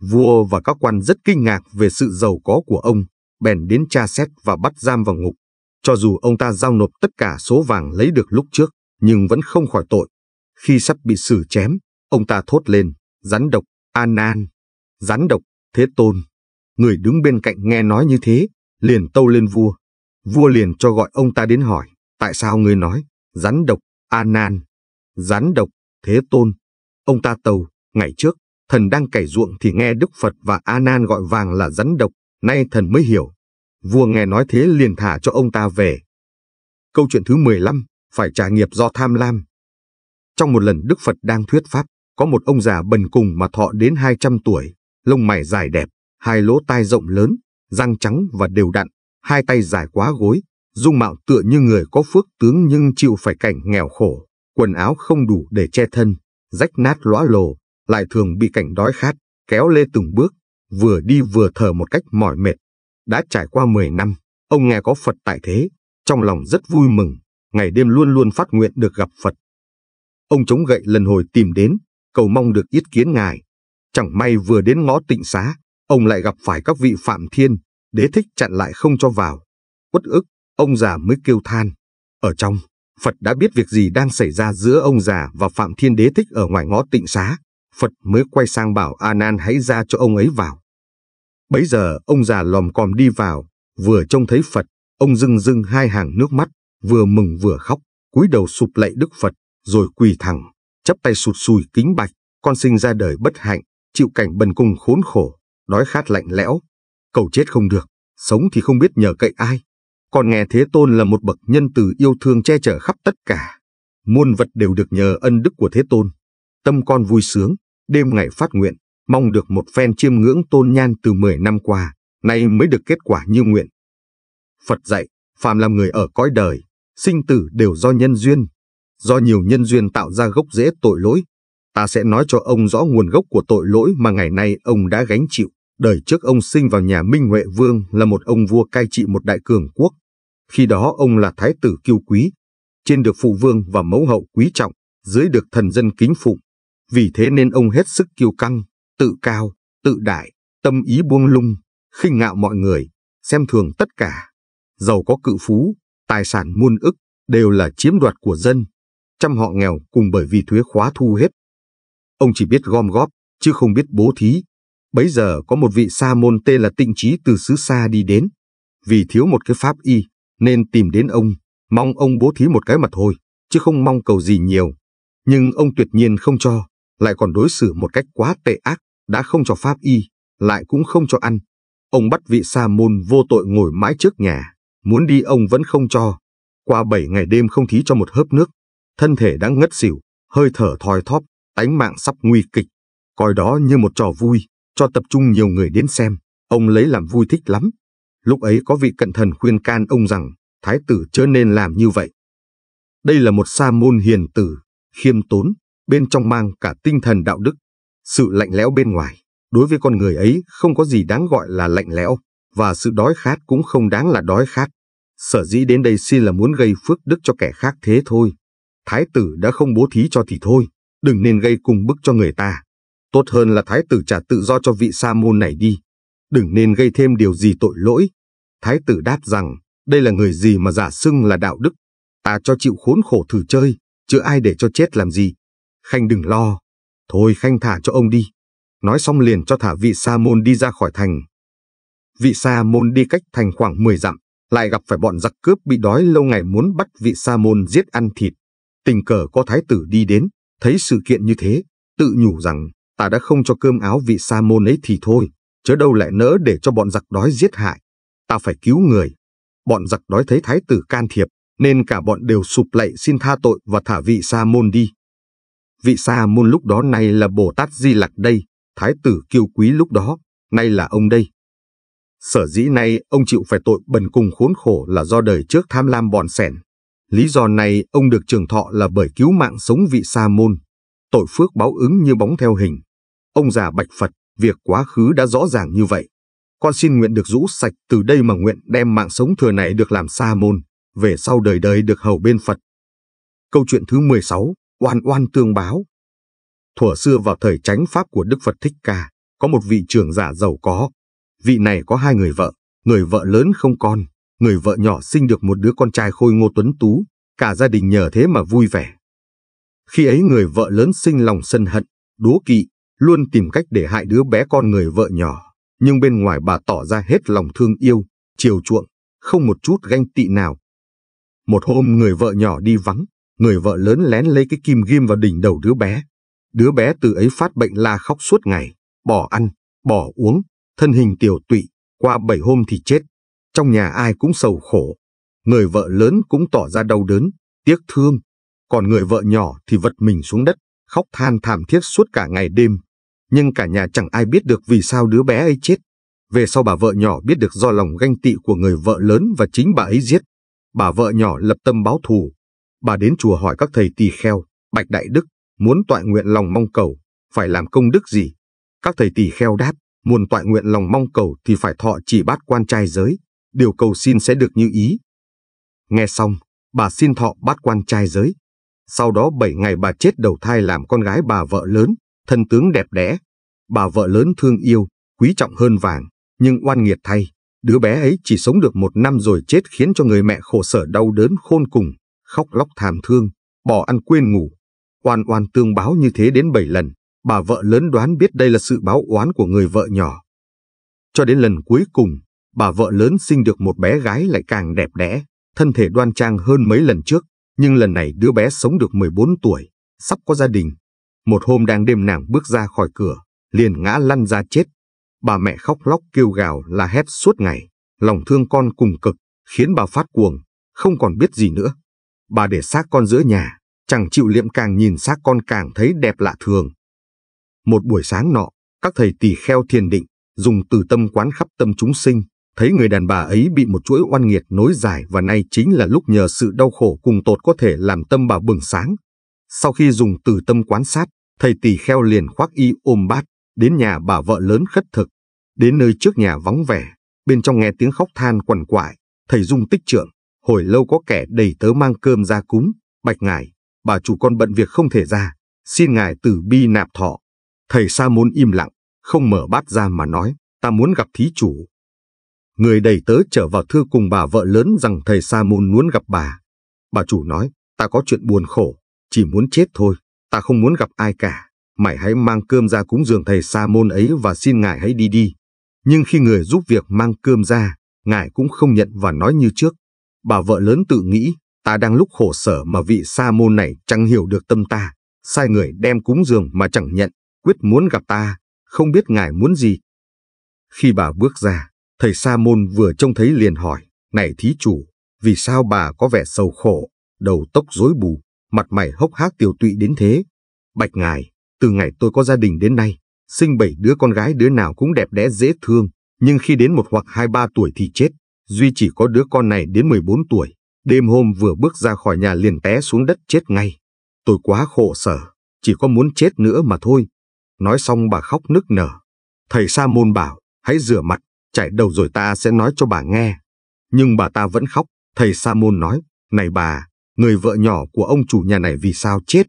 Vua và các quan rất kinh ngạc về sự giàu có của ông, bèn đến tra xét và bắt giam vào ngục. Cho dù ông ta giao nộp tất cả số vàng lấy được lúc trước, nhưng vẫn không khỏi tội. Khi sắp bị xử chém, ông ta thốt lên, rắn độc, an an, rắn độc, thế tôn. Người đứng bên cạnh nghe nói như thế, liền tâu lên vua. Vua liền cho gọi ông ta đến hỏi, tại sao người nói, rắn độc, a nan, rắn độc, thế tôn. Ông ta tâu, ngày trước, thần đang cày ruộng thì nghe Đức Phật và a nan gọi vàng là rắn độc, nay thần mới hiểu. Vua nghe nói thế liền thả cho ông ta về. Câu chuyện thứ 15, phải trả nghiệp do tham lam. Trong một lần Đức Phật đang thuyết pháp, có một ông già bần cùng mà thọ đến 200 tuổi, lông mày dài đẹp, hai lỗ tai rộng lớn, răng trắng và đều đặn, hai tay dài quá gối, dung mạo tựa như người có phước tướng nhưng chịu phải cảnh nghèo khổ, quần áo không đủ để che thân, rách nát lõa lồ, lại thường bị cảnh đói khát, kéo lê từng bước, vừa đi vừa thở một cách mỏi mệt. Đã trải qua 10 năm, ông nghe có Phật tại thế, trong lòng rất vui mừng, ngày đêm luôn luôn phát nguyện được gặp Phật. Ông chống gậy lần hồi tìm đến, cầu mong được yết kiến ngài. Chẳng may vừa đến ngõ tịnh xá, ông lại gặp phải các vị Phạm Thiên, đế thích chặn lại không cho vào. Uất ức, ông già mới kêu than. Ở trong, Phật đã biết việc gì đang xảy ra giữa ông già và Phạm Thiên đế thích ở ngoài ngõ tịnh xá. Phật mới quay sang bảo A Nan hãy ra cho ông ấy vào. Bấy giờ ông già lòm còm đi vào, vừa trông thấy Phật, ông rưng rưng hai hàng nước mắt, vừa mừng vừa khóc, cúi đầu sụp lạy Đức Phật, rồi quỳ thẳng, chắp tay sụt sùi kính bạch, con sinh ra đời bất hạnh, chịu cảnh bần cùng khốn khổ, đói khát lạnh lẽo, cầu chết không được, sống thì không biết nhờ cậy ai. Còn nghe Thế Tôn là một bậc nhân từ yêu thương che chở khắp tất cả. Muôn vật đều được nhờ ân đức của Thế Tôn. Tâm con vui sướng, đêm ngày phát nguyện, mong được một phen chiêm ngưỡng tôn nhan từ 10 năm qua, nay mới được kết quả như nguyện. Phật dạy, phàm làm người ở cõi đời, sinh tử đều do nhân duyên. Do nhiều nhân duyên tạo ra gốc rễ tội lỗi, ta sẽ nói cho ông rõ nguồn gốc của tội lỗi mà ngày nay ông đã gánh chịu. Đời trước ông sinh vào nhà Minh Huệ Vương là một ông vua cai trị một đại cường quốc. Khi đó ông là thái tử kiêu quý, trên được phụ vương và mẫu hậu quý trọng, dưới được thần dân kính phụng. Vì thế nên ông hết sức kiêu căng, tự cao, tự đại, tâm ý buông lung, khinh ngạo mọi người, xem thường tất cả. Giàu có cự phú, tài sản muôn ức đều là chiếm đoạt của dân. Trăm họ nghèo cùng bởi vì thuế khóa thu hết. Ông chỉ biết gom góp, chứ không biết bố thí, Bấy giờ có một vị sa môn tên là Tịnh Trí từ xứ xa đi đến. Vì thiếu một cái pháp y nên tìm đến ông, mong ông bố thí một cái mà thôi, chứ không mong cầu gì nhiều. Nhưng ông tuyệt nhiên không cho, lại còn đối xử một cách quá tệ ác, đã không cho pháp y, lại cũng không cho ăn. Ông bắt vị sa môn vô tội ngồi mãi trước nhà, muốn đi ông vẫn không cho. Qua bảy ngày đêm không thí cho một hớp nước, thân thể đã ngất xỉu, hơi thở thoi thóp, tánh mạng sắp nguy kịch. Coi đó như một trò vui, cho tập trung nhiều người đến xem. Ông lấy làm vui thích lắm. Lúc ấy có vị cận thần khuyên can ông rằng thái tử chớ nên làm như vậy. Đây là một sa môn hiền tử, khiêm tốn, bên trong mang cả tinh thần đạo đức. Sự lạnh lẽo bên ngoài, đối với con người ấy không có gì đáng gọi là lạnh lẽo, và sự đói khát cũng không đáng là đói khát. Sở dĩ đến đây xin là muốn gây phước đức cho kẻ khác thế thôi. Thái tử đã không bố thí cho thì thôi, đừng nên gây cung bức cho người ta. Tốt hơn là thái tử trả tự do cho vị sa môn này đi. Đừng nên gây thêm điều gì tội lỗi. Thái tử đáp rằng, đây là người gì mà giả xưng là đạo đức. Ta cho chịu khốn khổ thử chơi, chứ ai để cho chết làm gì. Khanh đừng lo. Thôi Khanh thả cho ông đi. Nói xong liền cho thả vị sa môn đi ra khỏi thành. Vị sa môn đi cách thành khoảng 10 dặm, lại gặp phải bọn giặc cướp bị đói lâu ngày muốn bắt vị sa môn giết ăn thịt. Tình cờ có thái tử đi đến, thấy sự kiện như thế, tự nhủ rằng ta đã không cho cơm áo vị sa môn ấy thì thôi, chớ đâu lại nỡ để cho bọn giặc đói giết hại. Ta phải cứu người. Bọn giặc đói thấy thái tử can thiệp, nên cả bọn đều sụp lạy xin tha tội và thả vị sa môn đi. Vị sa môn lúc đó nay là Bồ Tát Di Lặc đây, thái tử kiêu quý lúc đó, nay là ông đây. Sở dĩ nay ông chịu phải tội bần cùng khốn khổ là do đời trước tham lam bọn sẻn. Lý do này ông được trường thọ là bởi cứu mạng sống vị sa môn. Tội phước báo ứng như bóng theo hình ông già bạch Phật, việc quá khứ đã rõ ràng như vậy. Con xin nguyện được rũ sạch từ đây mà nguyện đem mạng sống thừa này được làm sa môn, về sau đời đời được hầu bên Phật. Câu chuyện thứ 16, Oan oan tương báo Thủa xưa vào thời tránh pháp của Đức Phật Thích Ca, có một vị trưởng giả giàu có. Vị này có hai người vợ, người vợ lớn không con, người vợ nhỏ sinh được một đứa con trai khôi ngô tuấn tú, cả gia đình nhờ thế mà vui vẻ. Khi ấy người vợ lớn sinh lòng sân hận, đố kỵ, luôn tìm cách để hại đứa bé con người vợ nhỏ. Nhưng bên ngoài bà tỏ ra hết lòng thương yêu, chiều chuộng, không một chút ganh tị nào. Một hôm người vợ nhỏ đi vắng, người vợ lớn lén lấy cái kim ghim vào đỉnh đầu đứa bé. Đứa bé từ ấy phát bệnh la khóc suốt ngày, bỏ ăn, bỏ uống, thân hình tiểu tụy, qua bảy hôm thì chết. Trong nhà ai cũng sầu khổ. Người vợ lớn cũng tỏ ra đau đớn, tiếc thương. Còn người vợ nhỏ thì vật mình xuống đất, khóc than thảm thiết suốt cả ngày đêm nhưng cả nhà chẳng ai biết được vì sao đứa bé ấy chết. Về sau bà vợ nhỏ biết được do lòng ganh tị của người vợ lớn và chính bà ấy giết. Bà vợ nhỏ lập tâm báo thù. Bà đến chùa hỏi các thầy tỳ kheo, bạch đại đức, muốn tọa nguyện lòng mong cầu, phải làm công đức gì? Các thầy tỳ kheo đáp, muốn tọa nguyện lòng mong cầu thì phải thọ chỉ bát quan trai giới, điều cầu xin sẽ được như ý. Nghe xong, bà xin thọ bát quan trai giới. Sau đó 7 ngày bà chết đầu thai làm con gái bà vợ lớn, thân tướng đẹp đẽ, bà vợ lớn thương yêu, quý trọng hơn vàng, nhưng oan nghiệt thay, đứa bé ấy chỉ sống được một năm rồi chết khiến cho người mẹ khổ sở đau đớn khôn cùng, khóc lóc thảm thương, bỏ ăn quên ngủ. Oan oan tương báo như thế đến bảy lần, bà vợ lớn đoán biết đây là sự báo oán của người vợ nhỏ. Cho đến lần cuối cùng, bà vợ lớn sinh được một bé gái lại càng đẹp đẽ, thân thể đoan trang hơn mấy lần trước, nhưng lần này đứa bé sống được 14 tuổi, sắp có gia đình, một hôm đang đêm nàng bước ra khỏi cửa, liền ngã lăn ra chết. Bà mẹ khóc lóc kêu gào la hét suốt ngày, lòng thương con cùng cực, khiến bà phát cuồng, không còn biết gì nữa. Bà để xác con giữa nhà, chẳng chịu liệm càng nhìn xác con càng thấy đẹp lạ thường. Một buổi sáng nọ, các thầy tỳ kheo thiền định, dùng từ tâm quán khắp tâm chúng sinh, thấy người đàn bà ấy bị một chuỗi oan nghiệt nối dài và nay chính là lúc nhờ sự đau khổ cùng tột có thể làm tâm bà bừng sáng, sau khi dùng từ tâm quan sát, thầy tỷ kheo liền khoác y ôm bát, đến nhà bà vợ lớn khất thực. Đến nơi trước nhà vắng vẻ, bên trong nghe tiếng khóc than quằn quại, thầy dung tích trưởng, hồi lâu có kẻ đầy tớ mang cơm ra cúng, bạch ngài, bà chủ con bận việc không thể ra, xin ngài từ bi nạp thọ. Thầy Sa Môn im lặng, không mở bát ra mà nói, ta muốn gặp thí chủ. Người đầy tớ trở vào thưa cùng bà vợ lớn rằng thầy Sa Môn muốn gặp bà. Bà chủ nói, ta có chuyện buồn khổ, chỉ muốn chết thôi, ta không muốn gặp ai cả, mày hãy mang cơm ra cúng dường thầy sa môn ấy và xin ngài hãy đi đi. Nhưng khi người giúp việc mang cơm ra, ngài cũng không nhận và nói như trước. Bà vợ lớn tự nghĩ, ta đang lúc khổ sở mà vị sa môn này chẳng hiểu được tâm ta, sai người đem cúng dường mà chẳng nhận, quyết muốn gặp ta, không biết ngài muốn gì. Khi bà bước ra, thầy sa môn vừa trông thấy liền hỏi, này thí chủ, vì sao bà có vẻ sầu khổ, đầu tóc rối bù, mặt mày hốc hác tiểu tụy đến thế. Bạch ngài, từ ngày tôi có gia đình đến nay, sinh bảy đứa con gái đứa nào cũng đẹp đẽ dễ thương, nhưng khi đến một hoặc hai ba tuổi thì chết, duy chỉ có đứa con này đến 14 tuổi, đêm hôm vừa bước ra khỏi nhà liền té xuống đất chết ngay. Tôi quá khổ sở, chỉ có muốn chết nữa mà thôi. Nói xong bà khóc nức nở. Thầy Sa Môn bảo, hãy rửa mặt, chảy đầu rồi ta sẽ nói cho bà nghe. Nhưng bà ta vẫn khóc, thầy Sa Môn nói, này bà, người vợ nhỏ của ông chủ nhà này vì sao chết.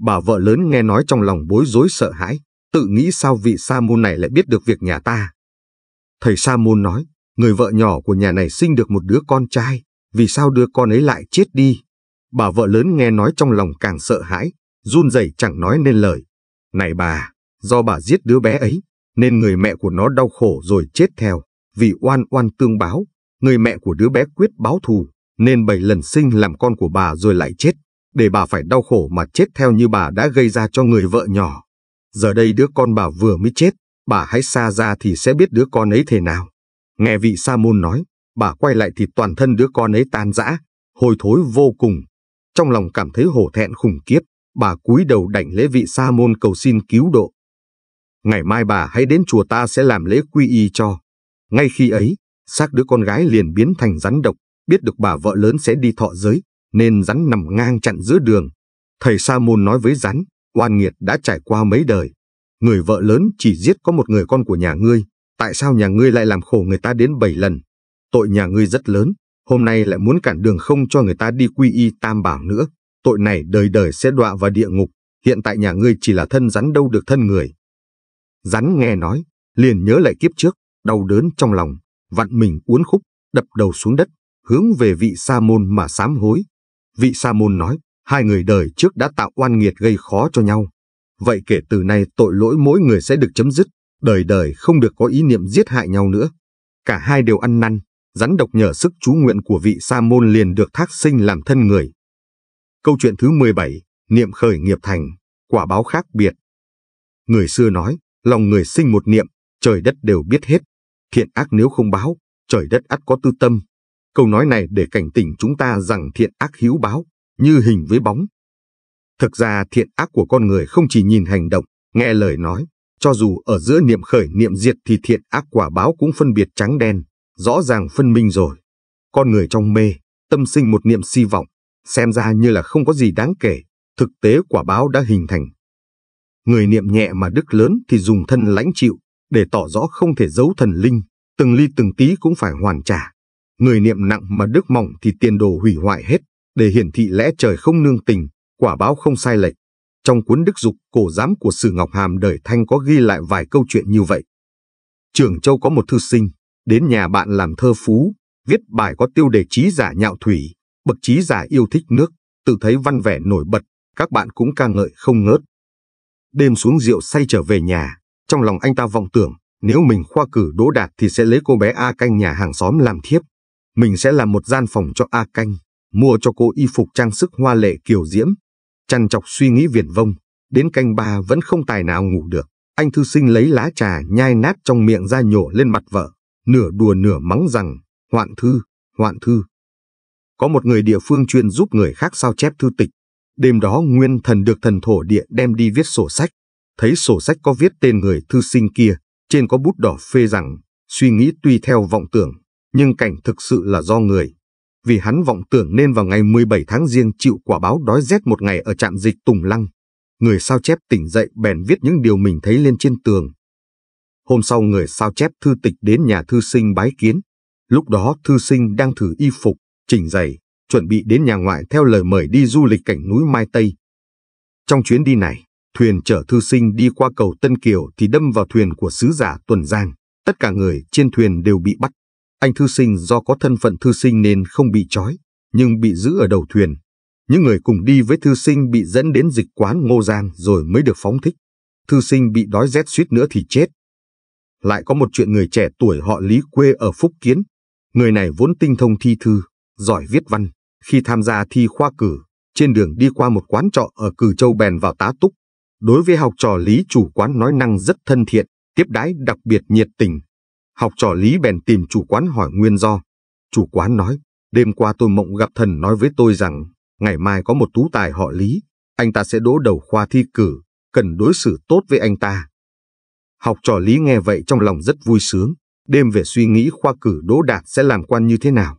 Bà vợ lớn nghe nói trong lòng bối rối sợ hãi, tự nghĩ sao vị sa môn này lại biết được việc nhà ta. Thầy sa môn nói, người vợ nhỏ của nhà này sinh được một đứa con trai, vì sao đứa con ấy lại chết đi. Bà vợ lớn nghe nói trong lòng càng sợ hãi, run rẩy chẳng nói nên lời. Này bà, do bà giết đứa bé ấy, nên người mẹ của nó đau khổ rồi chết theo, vì oan oan tương báo, người mẹ của đứa bé quyết báo thù nên bảy lần sinh làm con của bà rồi lại chết, để bà phải đau khổ mà chết theo như bà đã gây ra cho người vợ nhỏ. Giờ đây đứa con bà vừa mới chết, bà hãy xa ra thì sẽ biết đứa con ấy thế nào. Nghe vị sa môn nói, bà quay lại thì toàn thân đứa con ấy tan rã, hồi thối vô cùng. Trong lòng cảm thấy hổ thẹn khủng khiếp, bà cúi đầu đảnh lễ vị sa môn cầu xin cứu độ. Ngày mai bà hãy đến chùa ta sẽ làm lễ quy y cho. Ngay khi ấy, xác đứa con gái liền biến thành rắn độc, biết được bà vợ lớn sẽ đi thọ giới, nên rắn nằm ngang chặn giữa đường. Thầy Sa Môn nói với rắn, oan nghiệt đã trải qua mấy đời. Người vợ lớn chỉ giết có một người con của nhà ngươi, tại sao nhà ngươi lại làm khổ người ta đến bảy lần? Tội nhà ngươi rất lớn, hôm nay lại muốn cản đường không cho người ta đi quy y tam bảo nữa. Tội này đời đời sẽ đọa vào địa ngục, hiện tại nhà ngươi chỉ là thân rắn đâu được thân người. Rắn nghe nói, liền nhớ lại kiếp trước, đau đớn trong lòng, vặn mình uốn khúc, đập đầu xuống đất, hướng về vị sa môn mà sám hối. Vị sa môn nói, hai người đời trước đã tạo oan nghiệt gây khó cho nhau. Vậy kể từ nay tội lỗi mỗi người sẽ được chấm dứt, đời đời không được có ý niệm giết hại nhau nữa. Cả hai đều ăn năn, rắn độc nhờ sức chú nguyện của vị sa môn liền được thác sinh làm thân người. Câu chuyện thứ 17, niệm khởi nghiệp thành, quả báo khác biệt. Người xưa nói, lòng người sinh một niệm, trời đất đều biết hết. Thiện ác nếu không báo, trời đất ắt có tư tâm, Câu nói này để cảnh tỉnh chúng ta rằng thiện ác hiếu báo, như hình với bóng. Thực ra thiện ác của con người không chỉ nhìn hành động, nghe lời nói, cho dù ở giữa niệm khởi niệm diệt thì thiện ác quả báo cũng phân biệt trắng đen, rõ ràng phân minh rồi. Con người trong mê, tâm sinh một niệm si vọng, xem ra như là không có gì đáng kể, thực tế quả báo đã hình thành. Người niệm nhẹ mà đức lớn thì dùng thân lãnh chịu, để tỏ rõ không thể giấu thần linh, từng ly từng tí cũng phải hoàn trả người niệm nặng mà đức mỏng thì tiền đồ hủy hoại hết, để hiển thị lẽ trời không nương tình, quả báo không sai lệch. Trong cuốn Đức Dục Cổ Giám của Sử Ngọc Hàm đời Thanh có ghi lại vài câu chuyện như vậy. Trường Châu có một thư sinh, đến nhà bạn làm thơ phú, viết bài có tiêu đề trí giả nhạo thủy, bậc trí giả yêu thích nước, tự thấy văn vẻ nổi bật, các bạn cũng ca ngợi không ngớt. Đêm xuống rượu say trở về nhà, trong lòng anh ta vọng tưởng, nếu mình khoa cử đỗ đạt thì sẽ lấy cô bé A canh nhà hàng xóm làm thiếp. Mình sẽ làm một gian phòng cho A Canh, mua cho cô y phục trang sức hoa lệ kiều diễm. Chăn chọc suy nghĩ viển vông, đến canh ba vẫn không tài nào ngủ được. Anh thư sinh lấy lá trà nhai nát trong miệng ra nhổ lên mặt vợ, nửa đùa nửa mắng rằng, hoạn thư, hoạn thư. Có một người địa phương chuyên giúp người khác sao chép thư tịch. Đêm đó nguyên thần được thần thổ địa đem đi viết sổ sách. Thấy sổ sách có viết tên người thư sinh kia, trên có bút đỏ phê rằng, suy nghĩ tùy theo vọng tưởng, nhưng cảnh thực sự là do người. Vì hắn vọng tưởng nên vào ngày 17 tháng riêng chịu quả báo đói rét một ngày ở trạm dịch Tùng Lăng. Người sao chép tỉnh dậy bèn viết những điều mình thấy lên trên tường. Hôm sau người sao chép thư tịch đến nhà thư sinh bái kiến. Lúc đó thư sinh đang thử y phục, chỉnh giày, chuẩn bị đến nhà ngoại theo lời mời đi du lịch cảnh núi Mai Tây. Trong chuyến đi này, thuyền chở thư sinh đi qua cầu Tân Kiều thì đâm vào thuyền của sứ giả Tuần Giang. Tất cả người trên thuyền đều bị bắt. Anh thư sinh do có thân phận thư sinh nên không bị trói, nhưng bị giữ ở đầu thuyền. Những người cùng đi với thư sinh bị dẫn đến dịch quán Ngô Giang rồi mới được phóng thích. Thư sinh bị đói rét suýt nữa thì chết. Lại có một chuyện người trẻ tuổi họ Lý quê ở Phúc Kiến. Người này vốn tinh thông thi thư, giỏi viết văn. Khi tham gia thi khoa cử, trên đường đi qua một quán trọ ở Cử Châu bèn vào tá túc. Đối với học trò Lý chủ quán nói năng rất thân thiện, tiếp đái đặc biệt nhiệt tình, Học trò Lý bèn tìm chủ quán hỏi nguyên do. Chủ quán nói, đêm qua tôi mộng gặp thần nói với tôi rằng, ngày mai có một tú tài họ Lý, anh ta sẽ đỗ đầu khoa thi cử, cần đối xử tốt với anh ta. Học trò Lý nghe vậy trong lòng rất vui sướng, đêm về suy nghĩ khoa cử đỗ đạt sẽ làm quan như thế nào.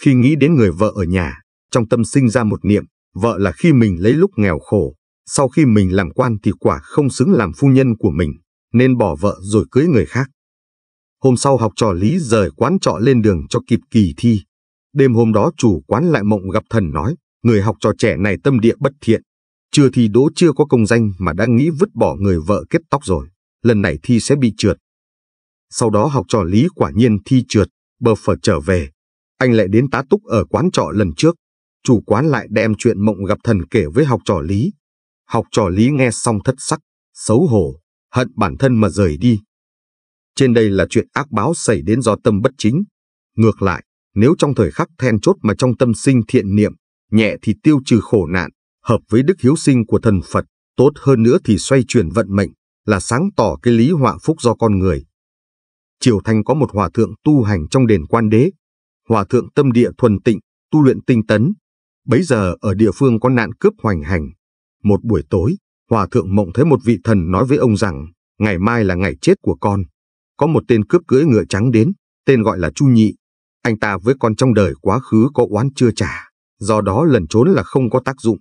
Khi nghĩ đến người vợ ở nhà, trong tâm sinh ra một niệm, vợ là khi mình lấy lúc nghèo khổ, sau khi mình làm quan thì quả không xứng làm phu nhân của mình, nên bỏ vợ rồi cưới người khác. Hôm sau học trò Lý rời quán trọ lên đường cho kịp kỳ thi. Đêm hôm đó chủ quán lại mộng gặp thần nói, người học trò trẻ này tâm địa bất thiện. Chưa thi đỗ chưa có công danh mà đã nghĩ vứt bỏ người vợ kết tóc rồi, lần này thi sẽ bị trượt. Sau đó học trò Lý quả nhiên thi trượt, bờ phở trở về. Anh lại đến tá túc ở quán trọ lần trước. Chủ quán lại đem chuyện mộng gặp thần kể với học trò Lý. Học trò Lý nghe xong thất sắc, xấu hổ, hận bản thân mà rời đi. Trên đây là chuyện ác báo xảy đến do tâm bất chính. Ngược lại, nếu trong thời khắc then chốt mà trong tâm sinh thiện niệm, nhẹ thì tiêu trừ khổ nạn, hợp với đức hiếu sinh của thần Phật, tốt hơn nữa thì xoay chuyển vận mệnh, là sáng tỏ cái lý họa phúc do con người. Triều Thanh có một hòa thượng tu hành trong đền quan đế. Hòa thượng tâm địa thuần tịnh, tu luyện tinh tấn. Bấy giờ ở địa phương có nạn cướp hoành hành. Một buổi tối, hòa thượng mộng thấy một vị thần nói với ông rằng, ngày mai là ngày chết của con có một tên cướp cưỡi ngựa trắng đến, tên gọi là Chu Nhị. Anh ta với con trong đời quá khứ có oán chưa trả, do đó lần trốn là không có tác dụng.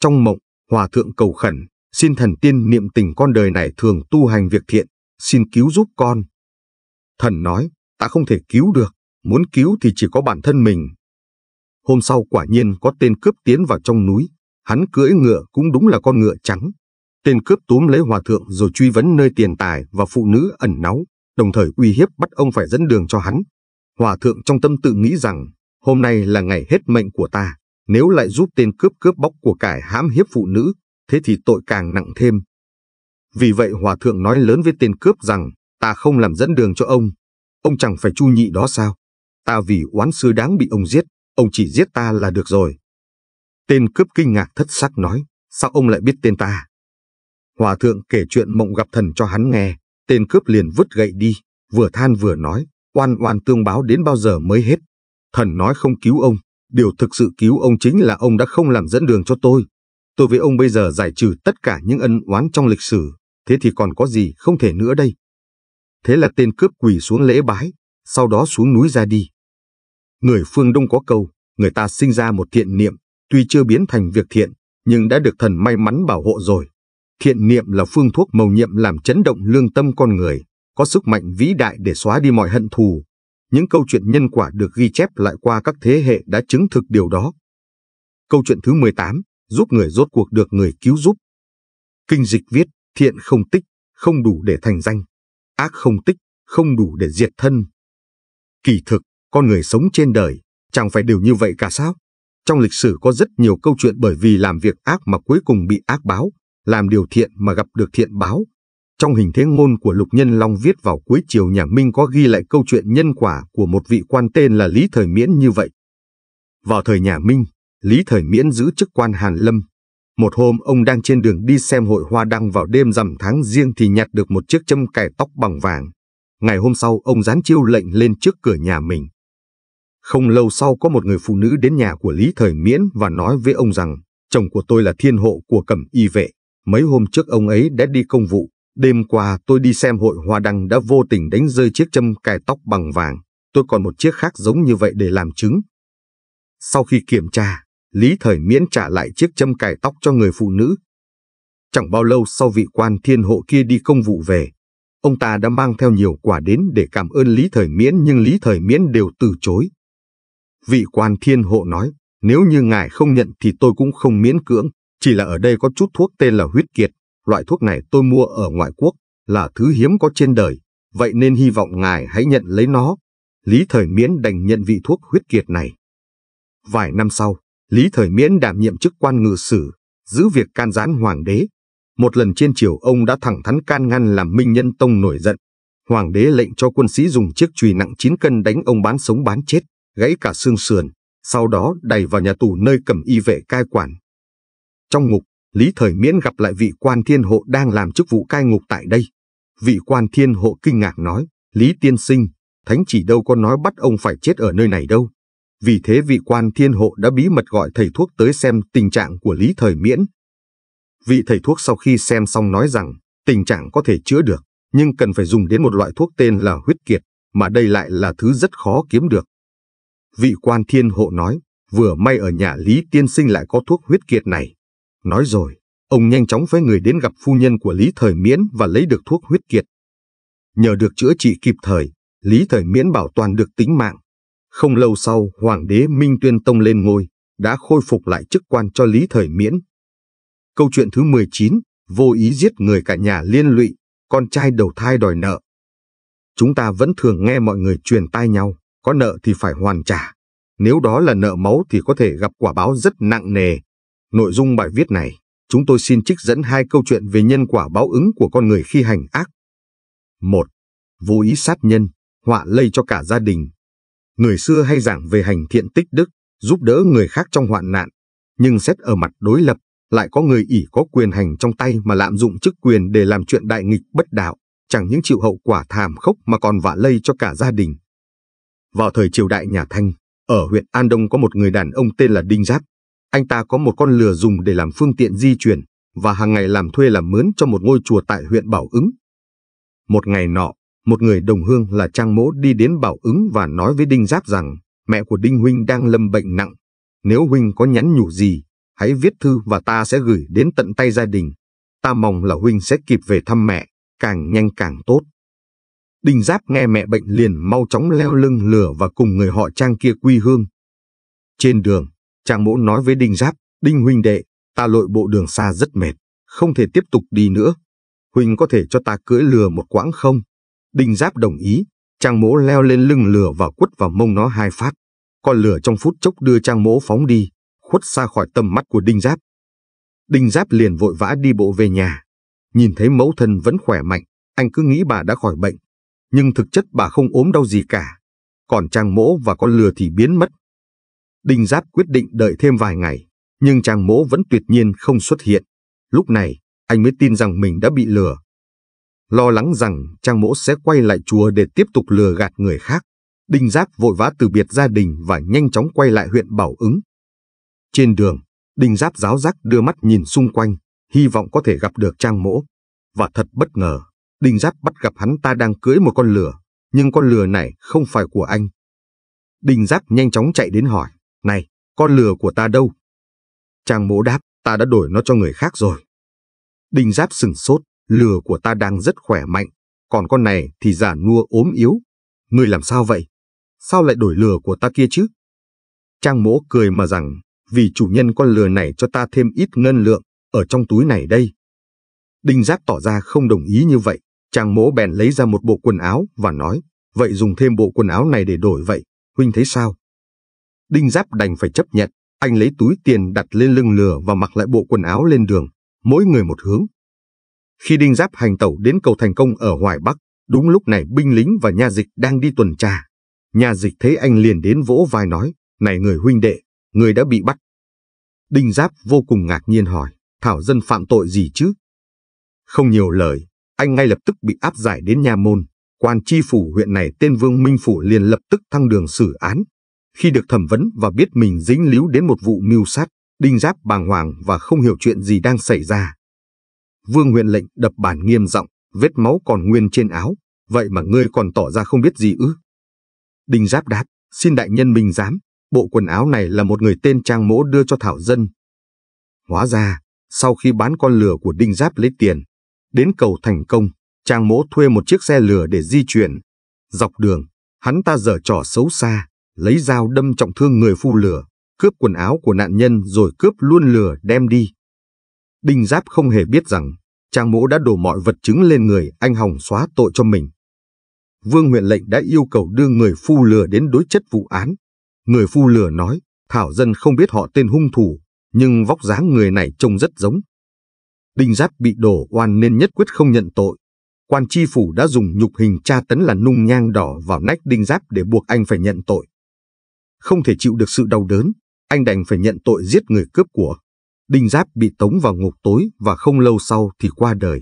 Trong mộng, Hòa Thượng cầu khẩn, xin thần tiên niệm tình con đời này thường tu hành việc thiện, xin cứu giúp con. Thần nói, ta không thể cứu được, muốn cứu thì chỉ có bản thân mình. Hôm sau quả nhiên có tên cướp tiến vào trong núi, hắn cưỡi ngựa cũng đúng là con ngựa trắng, Tên cướp túm lấy hòa thượng rồi truy vấn nơi tiền tài và phụ nữ ẩn náu, đồng thời uy hiếp bắt ông phải dẫn đường cho hắn. Hòa thượng trong tâm tự nghĩ rằng, hôm nay là ngày hết mệnh của ta, nếu lại giúp tên cướp cướp bóc của cải hãm hiếp phụ nữ, thế thì tội càng nặng thêm. Vì vậy hòa thượng nói lớn với tên cướp rằng, ta không làm dẫn đường cho ông, ông chẳng phải chu nhị đó sao? Ta vì oán sư đáng bị ông giết, ông chỉ giết ta là được rồi. Tên cướp kinh ngạc thất sắc nói, sao ông lại biết tên ta? Hòa thượng kể chuyện mộng gặp thần cho hắn nghe, tên cướp liền vứt gậy đi, vừa than vừa nói, oan oan tương báo đến bao giờ mới hết. Thần nói không cứu ông, điều thực sự cứu ông chính là ông đã không làm dẫn đường cho tôi. Tôi với ông bây giờ giải trừ tất cả những ân oán trong lịch sử, thế thì còn có gì không thể nữa đây. Thế là tên cướp quỳ xuống lễ bái, sau đó xuống núi ra đi. Người phương Đông có câu, người ta sinh ra một thiện niệm, tuy chưa biến thành việc thiện, nhưng đã được thần may mắn bảo hộ rồi. Thiện niệm là phương thuốc màu nhiệm làm chấn động lương tâm con người, có sức mạnh vĩ đại để xóa đi mọi hận thù. Những câu chuyện nhân quả được ghi chép lại qua các thế hệ đã chứng thực điều đó. Câu chuyện thứ 18, giúp người rốt cuộc được người cứu giúp. Kinh dịch viết, thiện không tích, không đủ để thành danh. Ác không tích, không đủ để diệt thân. Kỳ thực, con người sống trên đời, chẳng phải đều như vậy cả sao? Trong lịch sử có rất nhiều câu chuyện bởi vì làm việc ác mà cuối cùng bị ác báo, làm điều thiện mà gặp được thiện báo. Trong hình thế ngôn của Lục Nhân Long viết vào cuối chiều nhà Minh có ghi lại câu chuyện nhân quả của một vị quan tên là Lý Thời Miễn như vậy. Vào thời nhà Minh, Lý Thời Miễn giữ chức quan Hàn Lâm. Một hôm ông đang trên đường đi xem hội hoa đăng vào đêm rằm tháng riêng thì nhặt được một chiếc châm cài tóc bằng vàng. Ngày hôm sau ông dán chiêu lệnh lên trước cửa nhà mình. Không lâu sau có một người phụ nữ đến nhà của Lý Thời Miễn và nói với ông rằng chồng của tôi là thiên hộ của cẩm y vệ. Mấy hôm trước ông ấy đã đi công vụ, đêm qua tôi đi xem hội hoa đăng đã vô tình đánh rơi chiếc châm cài tóc bằng vàng, tôi còn một chiếc khác giống như vậy để làm chứng. Sau khi kiểm tra, Lý Thời Miễn trả lại chiếc châm cài tóc cho người phụ nữ. Chẳng bao lâu sau vị quan thiên hộ kia đi công vụ về, ông ta đã mang theo nhiều quà đến để cảm ơn Lý Thời Miễn nhưng Lý Thời Miễn đều từ chối. Vị quan thiên hộ nói, nếu như ngài không nhận thì tôi cũng không miễn cưỡng. Chỉ là ở đây có chút thuốc tên là huyết kiệt, loại thuốc này tôi mua ở ngoại quốc, là thứ hiếm có trên đời, vậy nên hy vọng ngài hãy nhận lấy nó. Lý Thời Miễn đành nhận vị thuốc huyết kiệt này. Vài năm sau, Lý Thời Miễn đảm nhiệm chức quan ngự sử, giữ việc can gián hoàng đế. Một lần trên triều ông đã thẳng thắn can ngăn làm Minh Nhân Tông nổi giận. Hoàng đế lệnh cho quân sĩ dùng chiếc chùy nặng 9 cân đánh ông bán sống bán chết, gãy cả xương sườn, sau đó đẩy vào nhà tù nơi cầm y vệ cai quản. Trong ngục, Lý Thời Miễn gặp lại vị quan thiên hộ đang làm chức vụ cai ngục tại đây. Vị quan thiên hộ kinh ngạc nói, Lý Tiên Sinh, Thánh chỉ đâu có nói bắt ông phải chết ở nơi này đâu. Vì thế vị quan thiên hộ đã bí mật gọi thầy thuốc tới xem tình trạng của Lý Thời Miễn. Vị thầy thuốc sau khi xem xong nói rằng tình trạng có thể chữa được, nhưng cần phải dùng đến một loại thuốc tên là huyết kiệt, mà đây lại là thứ rất khó kiếm được. Vị quan thiên hộ nói, vừa may ở nhà Lý Tiên Sinh lại có thuốc huyết kiệt này, Nói rồi, ông nhanh chóng với người đến gặp phu nhân của Lý Thời Miễn và lấy được thuốc huyết kiệt. Nhờ được chữa trị kịp thời, Lý Thời Miễn bảo toàn được tính mạng. Không lâu sau, Hoàng đế Minh Tuyên Tông lên ngôi, đã khôi phục lại chức quan cho Lý Thời Miễn. Câu chuyện thứ 19, vô ý giết người cả nhà liên lụy, con trai đầu thai đòi nợ. Chúng ta vẫn thường nghe mọi người truyền tai nhau, có nợ thì phải hoàn trả. Nếu đó là nợ máu thì có thể gặp quả báo rất nặng nề, Nội dung bài viết này, chúng tôi xin trích dẫn hai câu chuyện về nhân quả báo ứng của con người khi hành ác. Một, Vô ý sát nhân, họa lây cho cả gia đình. Người xưa hay giảng về hành thiện tích đức, giúp đỡ người khác trong hoạn nạn, nhưng xét ở mặt đối lập, lại có người ỷ có quyền hành trong tay mà lạm dụng chức quyền để làm chuyện đại nghịch bất đạo, chẳng những chịu hậu quả thảm khốc mà còn vạ lây cho cả gia đình. Vào thời triều đại nhà Thanh, ở huyện An Đông có một người đàn ông tên là Đinh Giáp, anh ta có một con lừa dùng để làm phương tiện di chuyển và hàng ngày làm thuê làm mướn cho một ngôi chùa tại huyện Bảo Ứng. Một ngày nọ, một người đồng hương là Trang Mỗ đi đến Bảo Ứng và nói với Đinh Giáp rằng mẹ của Đinh Huynh đang lâm bệnh nặng. Nếu Huynh có nhắn nhủ gì, hãy viết thư và ta sẽ gửi đến tận tay gia đình. Ta mong là Huynh sẽ kịp về thăm mẹ, càng nhanh càng tốt. Đinh Giáp nghe mẹ bệnh liền mau chóng leo lưng lửa và cùng người họ Trang kia quy hương. Trên đường, Trang mỗ nói với Đinh Giáp, Đinh huynh đệ, ta lội bộ đường xa rất mệt, không thể tiếp tục đi nữa. Huynh có thể cho ta cưỡi lừa một quãng không? Đinh Giáp đồng ý, Trang mỗ leo lên lưng lừa và quất vào mông nó hai phát. Con lừa trong phút chốc đưa Trang mỗ phóng đi, khuất xa khỏi tầm mắt của Đinh Giáp. Đinh Giáp liền vội vã đi bộ về nhà. Nhìn thấy mẫu thân vẫn khỏe mạnh, anh cứ nghĩ bà đã khỏi bệnh. Nhưng thực chất bà không ốm đau gì cả. Còn Trang mỗ và con lừa thì biến mất, Đinh Giáp quyết định đợi thêm vài ngày, nhưng chàng mỗ vẫn tuyệt nhiên không xuất hiện. Lúc này, anh mới tin rằng mình đã bị lừa. Lo lắng rằng trang mỗ sẽ quay lại chùa để tiếp tục lừa gạt người khác, Đinh Giáp vội vã từ biệt gia đình và nhanh chóng quay lại huyện Bảo Ứng. Trên đường, Đinh Giáp giáo giác đưa mắt nhìn xung quanh, hy vọng có thể gặp được trang mỗ. Và thật bất ngờ, Đinh Giáp bắt gặp hắn ta đang cưỡi một con lừa, nhưng con lừa này không phải của anh. Đinh Giáp nhanh chóng chạy đến hỏi, này, con lừa của ta đâu? Trang mỗ đáp, ta đã đổi nó cho người khác rồi. Đinh giáp sừng sốt, lừa của ta đang rất khỏe mạnh, còn con này thì giả nua ốm yếu. Ngươi làm sao vậy? Sao lại đổi lừa của ta kia chứ? Trang mỗ cười mà rằng, vì chủ nhân con lừa này cho ta thêm ít ngân lượng ở trong túi này đây. Đinh Giáp tỏ ra không đồng ý như vậy, Trang mỗ bèn lấy ra một bộ quần áo và nói, vậy dùng thêm bộ quần áo này để đổi vậy, huynh thấy sao? Đinh Giáp đành phải chấp nhận, anh lấy túi tiền đặt lên lưng lừa và mặc lại bộ quần áo lên đường, mỗi người một hướng. Khi Đinh Giáp hành tẩu đến cầu thành công ở Hoài Bắc, đúng lúc này binh lính và nhà dịch đang đi tuần tra. Nhà dịch thấy anh liền đến vỗ vai nói, này người huynh đệ, người đã bị bắt. Đinh Giáp vô cùng ngạc nhiên hỏi, Thảo Dân phạm tội gì chứ? Không nhiều lời, anh ngay lập tức bị áp giải đến nhà môn. Quan tri phủ huyện này tên Vương Minh Phủ liền lập tức thăng đường xử án, khi được thẩm vấn và biết mình dính líu đến một vụ mưu sát, Đinh Giáp bàng hoàng và không hiểu chuyện gì đang xảy ra. Vương huyện lệnh đập bản nghiêm giọng, vết máu còn nguyên trên áo, vậy mà ngươi còn tỏ ra không biết gì ư. Đinh Giáp đáp, xin đại nhân minh giám, bộ quần áo này là một người tên Trang Mỗ đưa cho Thảo Dân. Hóa ra, sau khi bán con lừa của Đinh Giáp lấy tiền, đến cầu thành công, Trang Mỗ thuê một chiếc xe lừa để di chuyển. Dọc đường, hắn ta dở trò xấu xa, lấy dao đâm trọng thương người phu lửa, cướp quần áo của nạn nhân rồi cướp luôn lửa đem đi. Đinh Giáp không hề biết rằng, Trang Mỗ đã đổ mọi vật chứng lên người anh Hồng xóa tội cho mình. Vương huyện lệnh đã yêu cầu đưa người phu lửa đến đối chất vụ án. Người phu lửa nói, Thảo Dân không biết họ tên hung thủ, nhưng vóc dáng người này trông rất giống. Đinh Giáp bị đổ oan nên nhất quyết không nhận tội. Quan tri phủ đã dùng nhục hình tra tấn là nung nhang đỏ vào nách Đinh Giáp để buộc anh phải nhận tội. Không thể chịu được sự đau đớn, anh đành phải nhận tội giết người cướp của. Đinh Giáp bị tống vào ngục tối và không lâu sau thì qua đời.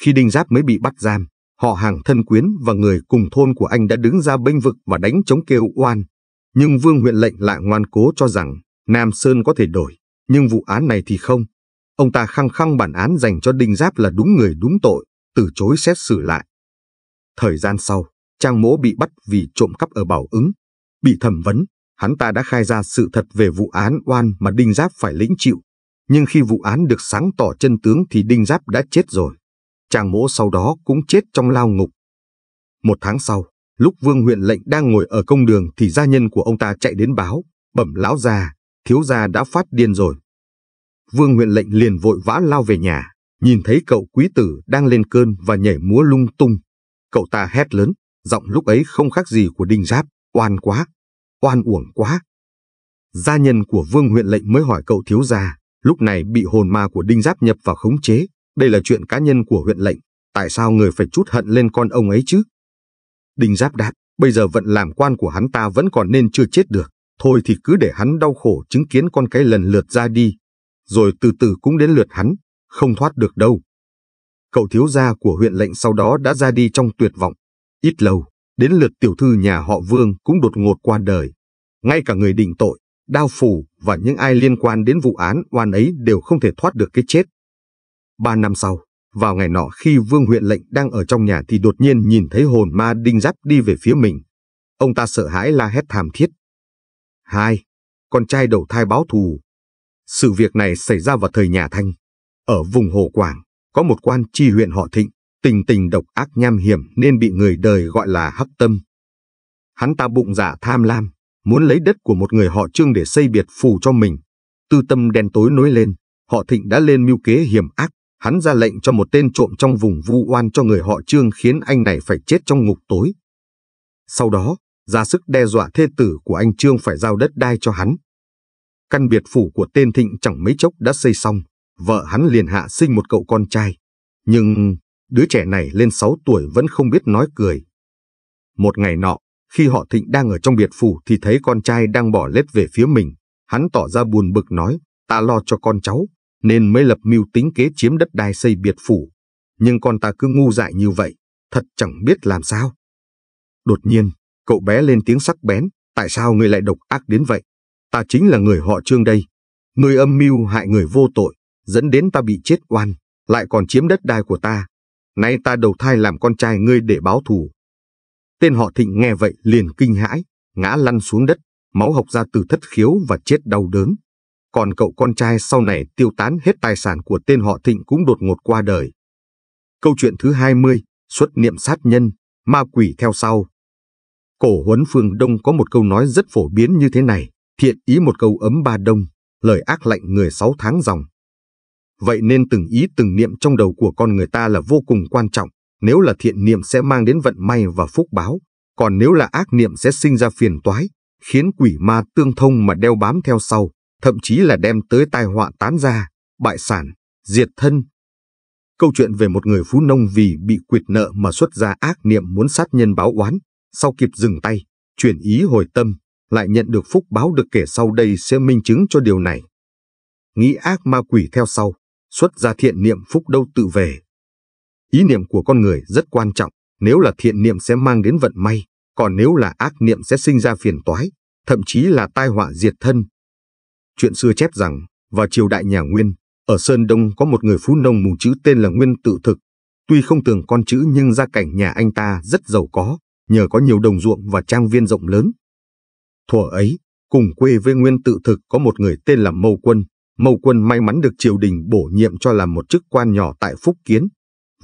Khi Đinh Giáp mới bị bắt giam, họ hàng thân quyến và người cùng thôn của anh đã đứng ra bênh vực và đánh chống kêu oan. Nhưng Vương huyện lệnh lại ngoan cố cho rằng Nam Sơn có thể đổi, nhưng vụ án này thì không. Ông ta khăng khăng bản án dành cho Đinh Giáp là đúng người đúng tội, từ chối xét xử lại. Thời gian sau, Trang Mỗ bị bắt vì trộm cắp ở Bảo ứng. Bị thẩm vấn, hắn ta đã khai ra sự thật về vụ án oan mà Đinh Giáp phải lĩnh chịu. Nhưng khi vụ án được sáng tỏ chân tướng thì Đinh Giáp đã chết rồi. Chàng mỗ sau đó cũng chết trong lao ngục. Một tháng sau, lúc vương huyện lệnh đang ngồi ở công đường thì gia nhân của ông ta chạy đến báo, bẩm lão già, thiếu gia đã phát điên rồi. Vương huyện lệnh liền vội vã lao về nhà, nhìn thấy cậu quý tử đang lên cơn và nhảy múa lung tung. Cậu ta hét lớn, giọng lúc ấy không khác gì của đinh giáp oan quá, oan uổng quá. Gia nhân của vương huyện lệnh mới hỏi cậu thiếu gia, lúc này bị hồn ma của đinh giáp nhập vào khống chế, đây là chuyện cá nhân của huyện lệnh, tại sao người phải chút hận lên con ông ấy chứ? Đinh giáp đáp, bây giờ vận làm quan của hắn ta vẫn còn nên chưa chết được, thôi thì cứ để hắn đau khổ chứng kiến con cái lần lượt ra đi, rồi từ từ cũng đến lượt hắn, không thoát được đâu. Cậu thiếu gia của huyện lệnh sau đó đã ra đi trong tuyệt vọng. Ít lâu, Đến lượt tiểu thư nhà họ Vương cũng đột ngột qua đời. Ngay cả người định tội, đao phủ và những ai liên quan đến vụ án oan ấy đều không thể thoát được cái chết. Ba năm sau, vào ngày nọ khi Vương huyện lệnh đang ở trong nhà thì đột nhiên nhìn thấy hồn ma đinh giáp đi về phía mình. Ông ta sợ hãi la hét thảm thiết. Hai, con trai đầu thai báo thù. Sự việc này xảy ra vào thời nhà Thanh. Ở vùng Hồ Quảng, có một quan tri huyện họ Thịnh Tình tình độc ác nham hiểm nên bị người đời gọi là hắc tâm. Hắn ta bụng dạ tham lam, muốn lấy đất của một người họ trương để xây biệt phủ cho mình. Tư tâm đen tối nối lên, họ thịnh đã lên mưu kế hiểm ác. Hắn ra lệnh cho một tên trộm trong vùng vu oan cho người họ trương khiến anh này phải chết trong ngục tối. Sau đó, ra sức đe dọa thê tử của anh Trương phải giao đất đai cho hắn. Căn biệt phủ của tên Thịnh chẳng mấy chốc đã xây xong, vợ hắn liền hạ sinh một cậu con trai. Nhưng Đứa trẻ này lên 6 tuổi vẫn không biết nói cười. Một ngày nọ, khi họ Thịnh đang ở trong biệt phủ thì thấy con trai đang bỏ lết về phía mình. Hắn tỏ ra buồn bực nói, ta lo cho con cháu, nên mới lập mưu tính kế chiếm đất đai xây biệt phủ. Nhưng con ta cứ ngu dại như vậy, thật chẳng biết làm sao. Đột nhiên, cậu bé lên tiếng sắc bén, tại sao ngươi lại độc ác đến vậy? Ta chính là người họ trương đây. Ngươi âm mưu hại người vô tội, dẫn đến ta bị chết oan, lại còn chiếm đất đai của ta, Nay ta đầu thai làm con trai ngươi để báo thù. Tên họ thịnh nghe vậy liền kinh hãi, ngã lăn xuống đất, máu học ra từ thất khiếu và chết đau đớn. Còn cậu con trai sau này tiêu tán hết tài sản của tên họ thịnh cũng đột ngột qua đời. Câu chuyện thứ 20, xuất niệm sát nhân, ma quỷ theo sau. Cổ huấn phương Đông có một câu nói rất phổ biến như thế này, thiện ý một câu ấm ba đông, lời ác lạnh người sáu tháng dòng. Vậy nên từng ý từng niệm trong đầu của con người ta là vô cùng quan trọng. Nếu là thiện niệm sẽ mang đến vận may và phúc báo, còn nếu là ác niệm sẽ sinh ra phiền toái, khiến quỷ ma tương thông mà đeo bám theo sau, thậm chí là đem tới tai họa tán ra, bại sản, diệt thân. Câu chuyện về một người phú nông vì bị quyệt nợ mà xuất ra ác niệm muốn sát nhân báo oán, sau kịp dừng tay, chuyển ý hồi tâm, lại nhận được phúc báo được kể sau đây sẽ minh chứng cho điều này. Nghĩ ác ma quỷ theo sau, xuất ra thiện niệm phúc đâu tự về. Ý niệm của con người rất quan trọng, nếu là thiện niệm sẽ mang đến vận may, còn nếu là ác niệm sẽ sinh ra phiền toái, thậm chí là tai họa diệt thân. Chuyện xưa chép rằng, vào triều đại nhà Nguyên, ở Sơn Đông có một người phú nông mù chữ tên là Nguyên Tự Thực. Tuy không tường con chữ nhưng gia cảnh nhà anh ta rất giàu có, nhờ có nhiều đồng ruộng và trang viên rộng lớn. Thuở ấy, cùng quê với Nguyên Tự Thực có một người tên là Mâu Quân. Mậu Quân may mắn được triều đình bổ nhiệm cho làm một chức quan nhỏ tại Phúc Kiến.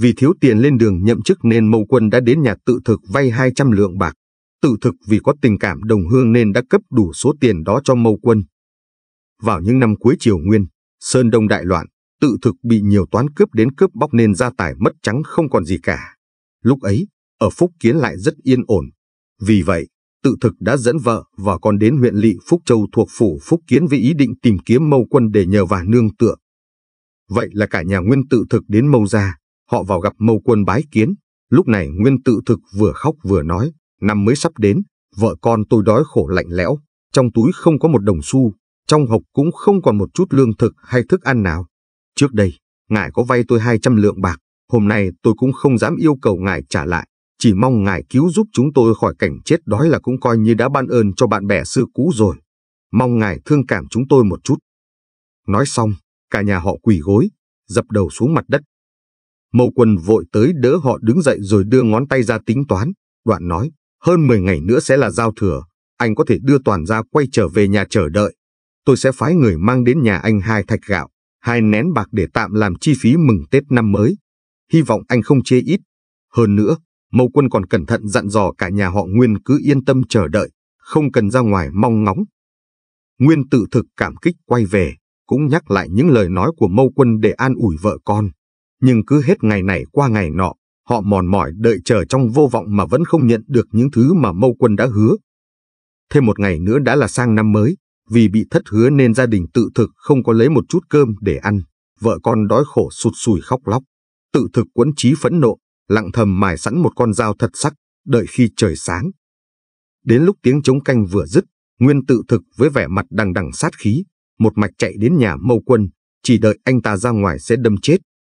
Vì thiếu tiền lên đường nhậm chức nên Mậu Quân đã đến nhà tự thực vay 200 lượng bạc. Tự thực vì có tình cảm đồng hương nên đã cấp đủ số tiền đó cho Mậu Quân. Vào những năm cuối triều nguyên, Sơn Đông đại loạn, tự thực bị nhiều toán cướp đến cướp bóc nên gia tài mất trắng không còn gì cả. Lúc ấy, ở Phúc Kiến lại rất yên ổn. Vì vậy, tự thực đã dẫn vợ và con đến huyện lỵ Phúc Châu thuộc phủ Phúc Kiến với ý định tìm kiếm mâu quân để nhờ và nương tựa. Vậy là cả nhà Nguyên tự thực đến mâu gia, họ vào gặp mâu quân bái kiến. Lúc này Nguyên tự thực vừa khóc vừa nói, năm mới sắp đến, vợ con tôi đói khổ lạnh lẽo, trong túi không có một đồng xu, trong hộc cũng không còn một chút lương thực hay thức ăn nào. Trước đây, ngài có vay tôi 200 lượng bạc, hôm nay tôi cũng không dám yêu cầu ngài trả lại, chỉ mong ngài cứu giúp chúng tôi khỏi cảnh chết đói là cũng coi như đã ban ơn cho bạn bè xưa cũ rồi. Mong ngài thương cảm chúng tôi một chút. Nói xong, cả nhà họ quỳ gối, dập đầu xuống mặt đất. Mậu quần vội tới đỡ họ đứng dậy rồi đưa ngón tay ra tính toán. Đoạn nói, hơn 10 ngày nữa sẽ là giao thừa. Anh có thể đưa toàn gia quay trở về nhà chờ đợi. Tôi sẽ phái người mang đến nhà anh hai thạch gạo, hai nén bạc để tạm làm chi phí mừng Tết năm mới. Hy vọng anh không chê ít. Hơn nữa, Mâu quân còn cẩn thận dặn dò cả nhà họ Nguyên cứ yên tâm chờ đợi, không cần ra ngoài mong ngóng. Nguyên tự thực cảm kích quay về, cũng nhắc lại những lời nói của mâu quân để an ủi vợ con. Nhưng cứ hết ngày này qua ngày nọ, họ mòn mỏi đợi chờ trong vô vọng mà vẫn không nhận được những thứ mà mâu quân đã hứa. Thêm một ngày nữa đã là sang năm mới, vì bị thất hứa nên gia đình tự thực không có lấy một chút cơm để ăn. Vợ con đói khổ sụt sùi khóc lóc. Tự thực quấn trí phẫn nộ, lặng thầm mài sẵn một con dao thật sắc, đợi khi trời sáng. Đến lúc tiếng chống canh vừa dứt, Nguyên tự thực với vẻ mặt đằng đằng sát khí, một mạch chạy đến nhà mâu quân, chỉ đợi anh ta ra ngoài sẽ đâm chết.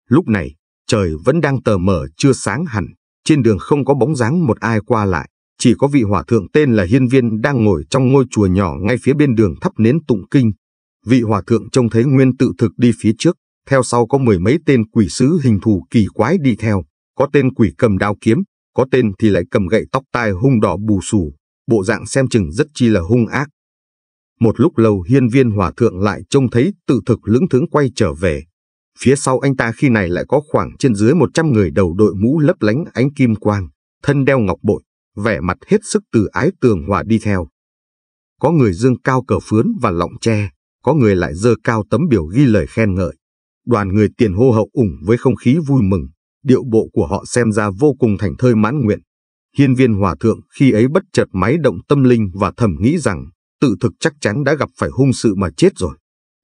Lúc này, trời vẫn đang tờ mờ chưa sáng hẳn, trên đường không có bóng dáng một ai qua lại, chỉ có vị hòa thượng tên là Hiên Viên đang ngồi trong ngôi chùa nhỏ ngay phía bên đường thắp nến tụng kinh. Vị hòa thượng trông thấy Nguyên tự thực đi phía trước, theo sau có mười mấy tên quỷ sứ hình thù kỳ quái đi theo có tên quỷ cầm đao kiếm, có tên thì lại cầm gậy tóc tai hung đỏ bù xù, bộ dạng xem chừng rất chi là hung ác. Một lúc lâu hiên viên hòa thượng lại trông thấy tự thực lưỡng thướng quay trở về. Phía sau anh ta khi này lại có khoảng trên dưới 100 người đầu đội mũ lấp lánh ánh kim quang, thân đeo ngọc bội, vẻ mặt hết sức từ ái tường hòa đi theo. Có người dương cao cờ phướn và lọng tre, có người lại dơ cao tấm biểu ghi lời khen ngợi. Đoàn người tiền hô hậu ủng với không khí vui mừng, điệu bộ của họ xem ra vô cùng thành thơi mãn nguyện. Hiên viên hòa thượng khi ấy bất chợt máy động tâm linh và thầm nghĩ rằng tự thực chắc chắn đã gặp phải hung sự mà chết rồi.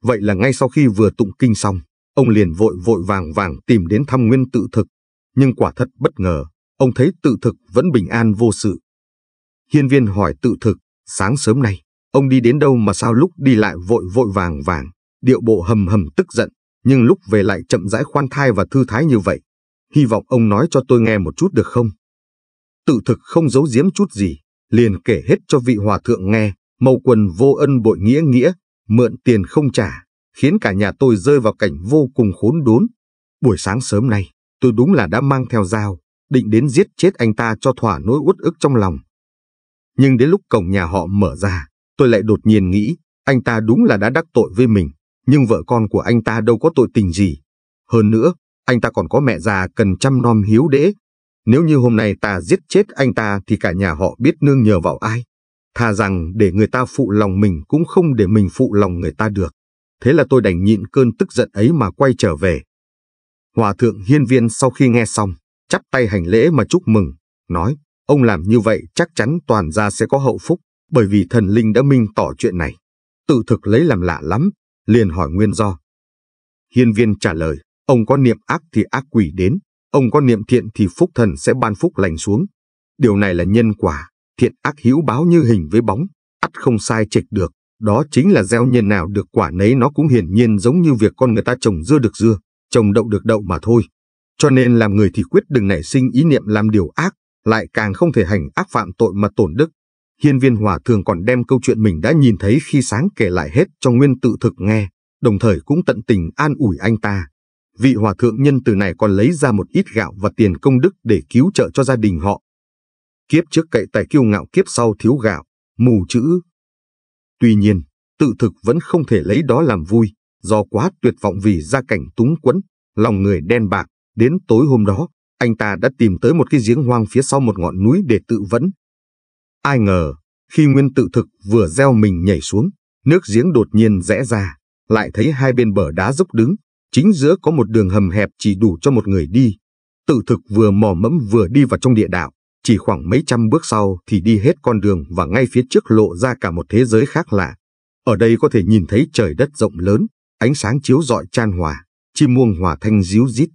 Vậy là ngay sau khi vừa tụng kinh xong, ông liền vội vội vàng vàng tìm đến thăm nguyên tự thực. Nhưng quả thật bất ngờ, ông thấy tự thực vẫn bình an vô sự. Hiên viên hỏi tự thực, sáng sớm nay, ông đi đến đâu mà sao lúc đi lại vội vội vàng vàng, điệu bộ hầm hầm tức giận, nhưng lúc về lại chậm rãi khoan thai và thư thái như vậy hy vọng ông nói cho tôi nghe một chút được không? Tự thực không giấu giếm chút gì, liền kể hết cho vị hòa thượng nghe, mâu quần vô ân bội nghĩa nghĩa, mượn tiền không trả, khiến cả nhà tôi rơi vào cảnh vô cùng khốn đốn. Buổi sáng sớm nay, tôi đúng là đã mang theo dao, định đến giết chết anh ta cho thỏa nỗi uất ức trong lòng. Nhưng đến lúc cổng nhà họ mở ra, tôi lại đột nhiên nghĩ, anh ta đúng là đã đắc tội với mình, nhưng vợ con của anh ta đâu có tội tình gì. Hơn nữa, anh ta còn có mẹ già cần chăm nom hiếu đễ. Nếu như hôm nay ta giết chết anh ta thì cả nhà họ biết nương nhờ vào ai. Thà rằng để người ta phụ lòng mình cũng không để mình phụ lòng người ta được. Thế là tôi đành nhịn cơn tức giận ấy mà quay trở về. Hòa thượng hiên viên sau khi nghe xong, chắp tay hành lễ mà chúc mừng, nói, ông làm như vậy chắc chắn toàn gia sẽ có hậu phúc, bởi vì thần linh đã minh tỏ chuyện này. Tự thực lấy làm lạ lắm, liền hỏi nguyên do. Hiên viên trả lời, Ông có niệm ác thì ác quỷ đến, ông có niệm thiện thì phúc thần sẽ ban phúc lành xuống. Điều này là nhân quả, thiện ác hữu báo như hình với bóng, ắt không sai trịch được. Đó chính là gieo nhân nào được quả nấy nó cũng hiển nhiên giống như việc con người ta trồng dưa được dưa, trồng đậu được đậu mà thôi. Cho nên làm người thì quyết đừng nảy sinh ý niệm làm điều ác, lại càng không thể hành ác phạm tội mà tổn đức. Hiên viên hòa thường còn đem câu chuyện mình đã nhìn thấy khi sáng kể lại hết cho nguyên tự thực nghe, đồng thời cũng tận tình an ủi anh ta vị hòa thượng nhân từ này còn lấy ra một ít gạo và tiền công đức để cứu trợ cho gia đình họ. Kiếp trước cậy tài kiêu ngạo kiếp sau thiếu gạo, mù chữ. Tuy nhiên, tự thực vẫn không thể lấy đó làm vui, do quá tuyệt vọng vì gia cảnh túng quẫn, lòng người đen bạc. Đến tối hôm đó, anh ta đã tìm tới một cái giếng hoang phía sau một ngọn núi để tự vẫn. Ai ngờ, khi nguyên tự thực vừa gieo mình nhảy xuống, nước giếng đột nhiên rẽ ra, lại thấy hai bên bờ đá dốc đứng, Chính giữa có một đường hầm hẹp chỉ đủ cho một người đi. Tự thực vừa mò mẫm vừa đi vào trong địa đạo, chỉ khoảng mấy trăm bước sau thì đi hết con đường và ngay phía trước lộ ra cả một thế giới khác lạ. Ở đây có thể nhìn thấy trời đất rộng lớn, ánh sáng chiếu rọi chan hòa, chim muông hòa thanh díu rít.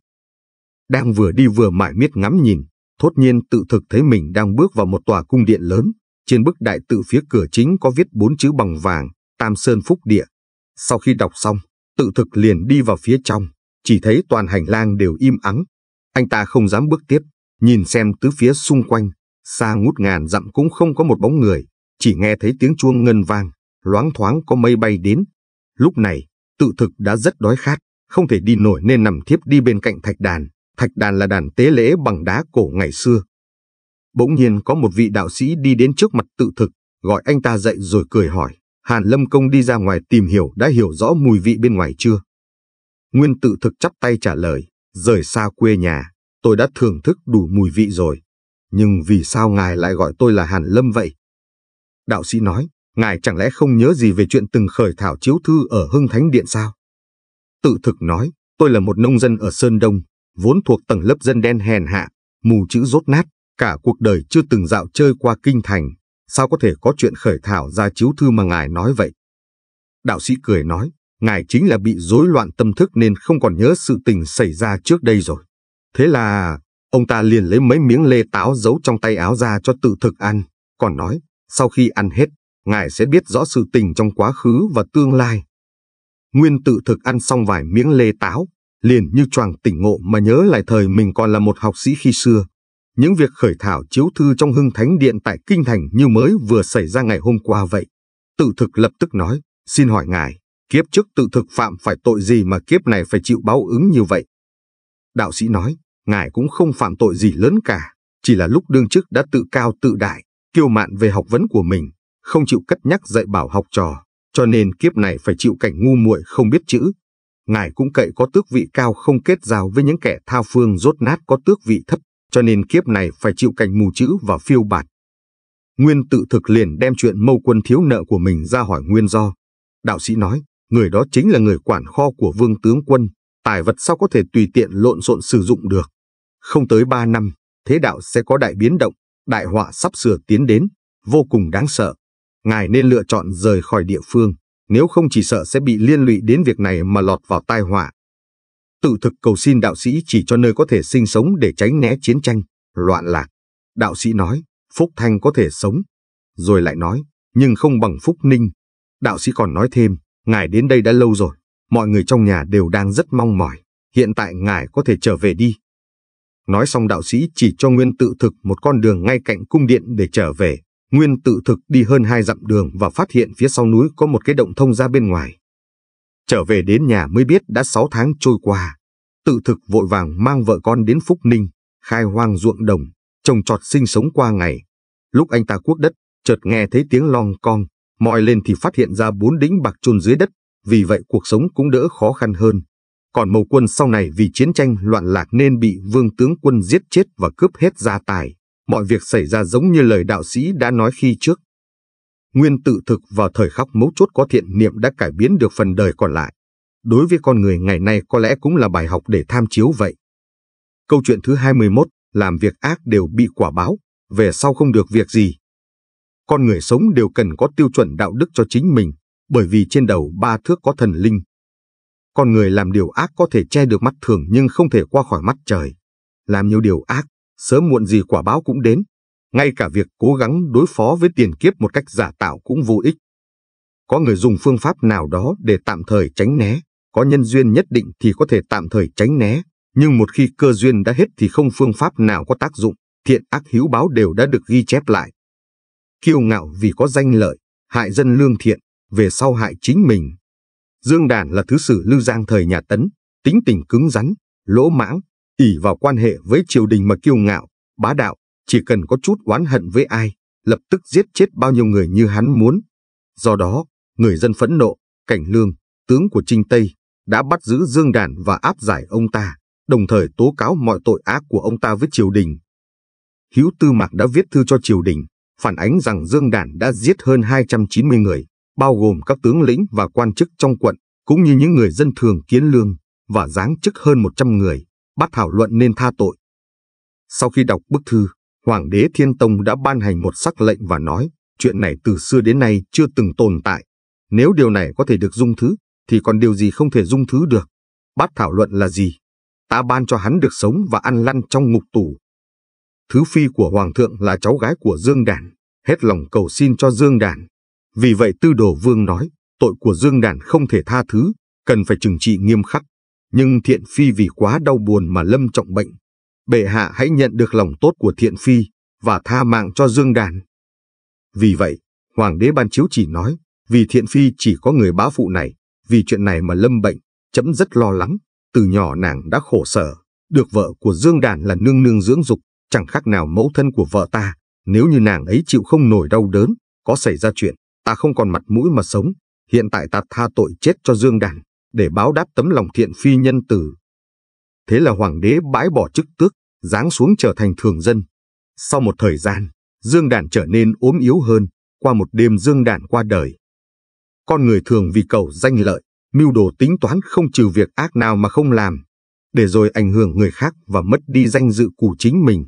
Đang vừa đi vừa mải miết ngắm nhìn, thốt nhiên tự thực thấy mình đang bước vào một tòa cung điện lớn. Trên bức đại tự phía cửa chính có viết bốn chữ bằng vàng, Tam Sơn Phúc Địa. Sau khi đọc xong, tự thực liền đi vào phía trong, chỉ thấy toàn hành lang đều im ắng. Anh ta không dám bước tiếp, nhìn xem tứ phía xung quanh, xa ngút ngàn dặm cũng không có một bóng người, chỉ nghe thấy tiếng chuông ngân vang, loáng thoáng có mây bay đến. Lúc này, tự thực đã rất đói khát, không thể đi nổi nên nằm thiếp đi bên cạnh thạch đàn. Thạch đàn là đàn tế lễ bằng đá cổ ngày xưa. Bỗng nhiên có một vị đạo sĩ đi đến trước mặt tự thực, gọi anh ta dậy rồi cười hỏi. Hàn Lâm Công đi ra ngoài tìm hiểu đã hiểu rõ mùi vị bên ngoài chưa? Nguyên tự thực chắp tay trả lời, rời xa quê nhà, tôi đã thưởng thức đủ mùi vị rồi. Nhưng vì sao ngài lại gọi tôi là Hàn Lâm vậy? Đạo sĩ nói, ngài chẳng lẽ không nhớ gì về chuyện từng khởi thảo chiếu thư ở Hưng Thánh Điện sao? Tự thực nói, tôi là một nông dân ở Sơn Đông, vốn thuộc tầng lớp dân đen hèn hạ, mù chữ rốt nát, cả cuộc đời chưa từng dạo chơi qua kinh thành, sao có thể có chuyện khởi thảo ra chiếu thư mà ngài nói vậy? Đạo sĩ cười nói, ngài chính là bị rối loạn tâm thức nên không còn nhớ sự tình xảy ra trước đây rồi. Thế là, ông ta liền lấy mấy miếng lê táo giấu trong tay áo ra cho tự thực ăn, còn nói, sau khi ăn hết, ngài sẽ biết rõ sự tình trong quá khứ và tương lai. Nguyên tự thực ăn xong vài miếng lê táo, liền như choàng tỉnh ngộ mà nhớ lại thời mình còn là một học sĩ khi xưa, những việc khởi thảo chiếu thư trong hưng thánh điện tại Kinh Thành như mới vừa xảy ra ngày hôm qua vậy. Tự thực lập tức nói, xin hỏi ngài, kiếp trước tự thực phạm phải tội gì mà kiếp này phải chịu báo ứng như vậy? Đạo sĩ nói, ngài cũng không phạm tội gì lớn cả, chỉ là lúc đương chức đã tự cao tự đại, kiêu mạn về học vấn của mình, không chịu cất nhắc dạy bảo học trò, cho nên kiếp này phải chịu cảnh ngu muội không biết chữ. Ngài cũng cậy có tước vị cao không kết giao với những kẻ tha phương rốt nát có tước vị thấp cho nên kiếp này phải chịu cảnh mù chữ và phiêu bạt. Nguyên tự thực liền đem chuyện mâu quân thiếu nợ của mình ra hỏi nguyên do. Đạo sĩ nói, người đó chính là người quản kho của vương tướng quân, tài vật sao có thể tùy tiện lộn xộn sử dụng được. Không tới ba năm, thế đạo sẽ có đại biến động, đại họa sắp sửa tiến đến, vô cùng đáng sợ. Ngài nên lựa chọn rời khỏi địa phương, nếu không chỉ sợ sẽ bị liên lụy đến việc này mà lọt vào tai họa tự thực cầu xin đạo sĩ chỉ cho nơi có thể sinh sống để tránh né chiến tranh, loạn lạc. Đạo sĩ nói, Phúc Thanh có thể sống. Rồi lại nói, nhưng không bằng Phúc Ninh. Đạo sĩ còn nói thêm, ngài đến đây đã lâu rồi, mọi người trong nhà đều đang rất mong mỏi, hiện tại ngài có thể trở về đi. Nói xong đạo sĩ chỉ cho Nguyên tự thực một con đường ngay cạnh cung điện để trở về. Nguyên tự thực đi hơn hai dặm đường và phát hiện phía sau núi có một cái động thông ra bên ngoài. Trở về đến nhà mới biết đã 6 tháng trôi qua. Tự thực vội vàng mang vợ con đến Phúc Ninh, khai hoang ruộng đồng, trồng trọt sinh sống qua ngày. Lúc anh ta cuốc đất, chợt nghe thấy tiếng lon con, mọi lên thì phát hiện ra bốn đĩnh bạc chôn dưới đất, vì vậy cuộc sống cũng đỡ khó khăn hơn. Còn mầu quân sau này vì chiến tranh loạn lạc nên bị vương tướng quân giết chết và cướp hết gia tài. Mọi việc xảy ra giống như lời đạo sĩ đã nói khi trước nguyên tự thực vào thời khắc mấu chốt có thiện niệm đã cải biến được phần đời còn lại. Đối với con người ngày nay có lẽ cũng là bài học để tham chiếu vậy. Câu chuyện thứ 21, làm việc ác đều bị quả báo, về sau không được việc gì. Con người sống đều cần có tiêu chuẩn đạo đức cho chính mình, bởi vì trên đầu ba thước có thần linh. Con người làm điều ác có thể che được mắt thường nhưng không thể qua khỏi mắt trời. Làm nhiều điều ác, sớm muộn gì quả báo cũng đến. Ngay cả việc cố gắng đối phó với tiền kiếp một cách giả tạo cũng vô ích. Có người dùng phương pháp nào đó để tạm thời tránh né, có nhân duyên nhất định thì có thể tạm thời tránh né, nhưng một khi cơ duyên đã hết thì không phương pháp nào có tác dụng, thiện ác hữu báo đều đã được ghi chép lại. Kiêu ngạo vì có danh lợi, hại dân lương thiện, về sau hại chính mình. Dương Đàn là thứ sử lưu giang thời nhà Tấn, tính tình cứng rắn, lỗ mãng, ỉ vào quan hệ với triều đình mà kiêu ngạo, bá đạo, chỉ cần có chút oán hận với ai, lập tức giết chết bao nhiêu người như hắn muốn. Do đó, người dân phẫn nộ, cảnh lương, tướng của Trinh Tây, đã bắt giữ Dương Đản và áp giải ông ta, đồng thời tố cáo mọi tội ác của ông ta với triều đình. Hữu Tư Mạc đã viết thư cho triều đình, phản ánh rằng Dương Đản đã giết hơn 290 người, bao gồm các tướng lĩnh và quan chức trong quận, cũng như những người dân thường kiến lương, và giáng chức hơn 100 người, bắt thảo luận nên tha tội. Sau khi đọc bức thư, Hoàng đế Thiên Tông đã ban hành một sắc lệnh và nói, chuyện này từ xưa đến nay chưa từng tồn tại. Nếu điều này có thể được dung thứ, thì còn điều gì không thể dung thứ được? Bát thảo luận là gì? Ta ban cho hắn được sống và ăn lăn trong ngục tù. Thứ phi của Hoàng thượng là cháu gái của Dương Đản, hết lòng cầu xin cho Dương Đản. Vì vậy Tư Đồ Vương nói, tội của Dương Đản không thể tha thứ, cần phải trừng trị nghiêm khắc. Nhưng Thiện Phi vì quá đau buồn mà lâm trọng bệnh, bệ hạ hãy nhận được lòng tốt của thiện phi và tha mạng cho Dương Đàn. Vì vậy, Hoàng đế ban chiếu chỉ nói, vì thiện phi chỉ có người bá phụ này, vì chuyện này mà lâm bệnh, chấm rất lo lắng, từ nhỏ nàng đã khổ sở, được vợ của Dương Đàn là nương nương dưỡng dục, chẳng khác nào mẫu thân của vợ ta, nếu như nàng ấy chịu không nổi đau đớn, có xảy ra chuyện, ta không còn mặt mũi mà sống, hiện tại ta tha tội chết cho Dương Đàn, để báo đáp tấm lòng thiện phi nhân từ. Thế là hoàng đế bãi bỏ chức tước, giáng xuống trở thành thường dân. Sau một thời gian, Dương Đản trở nên ốm yếu hơn, qua một đêm Dương Đản qua đời. Con người thường vì cầu danh lợi, mưu đồ tính toán không trừ việc ác nào mà không làm, để rồi ảnh hưởng người khác và mất đi danh dự của chính mình.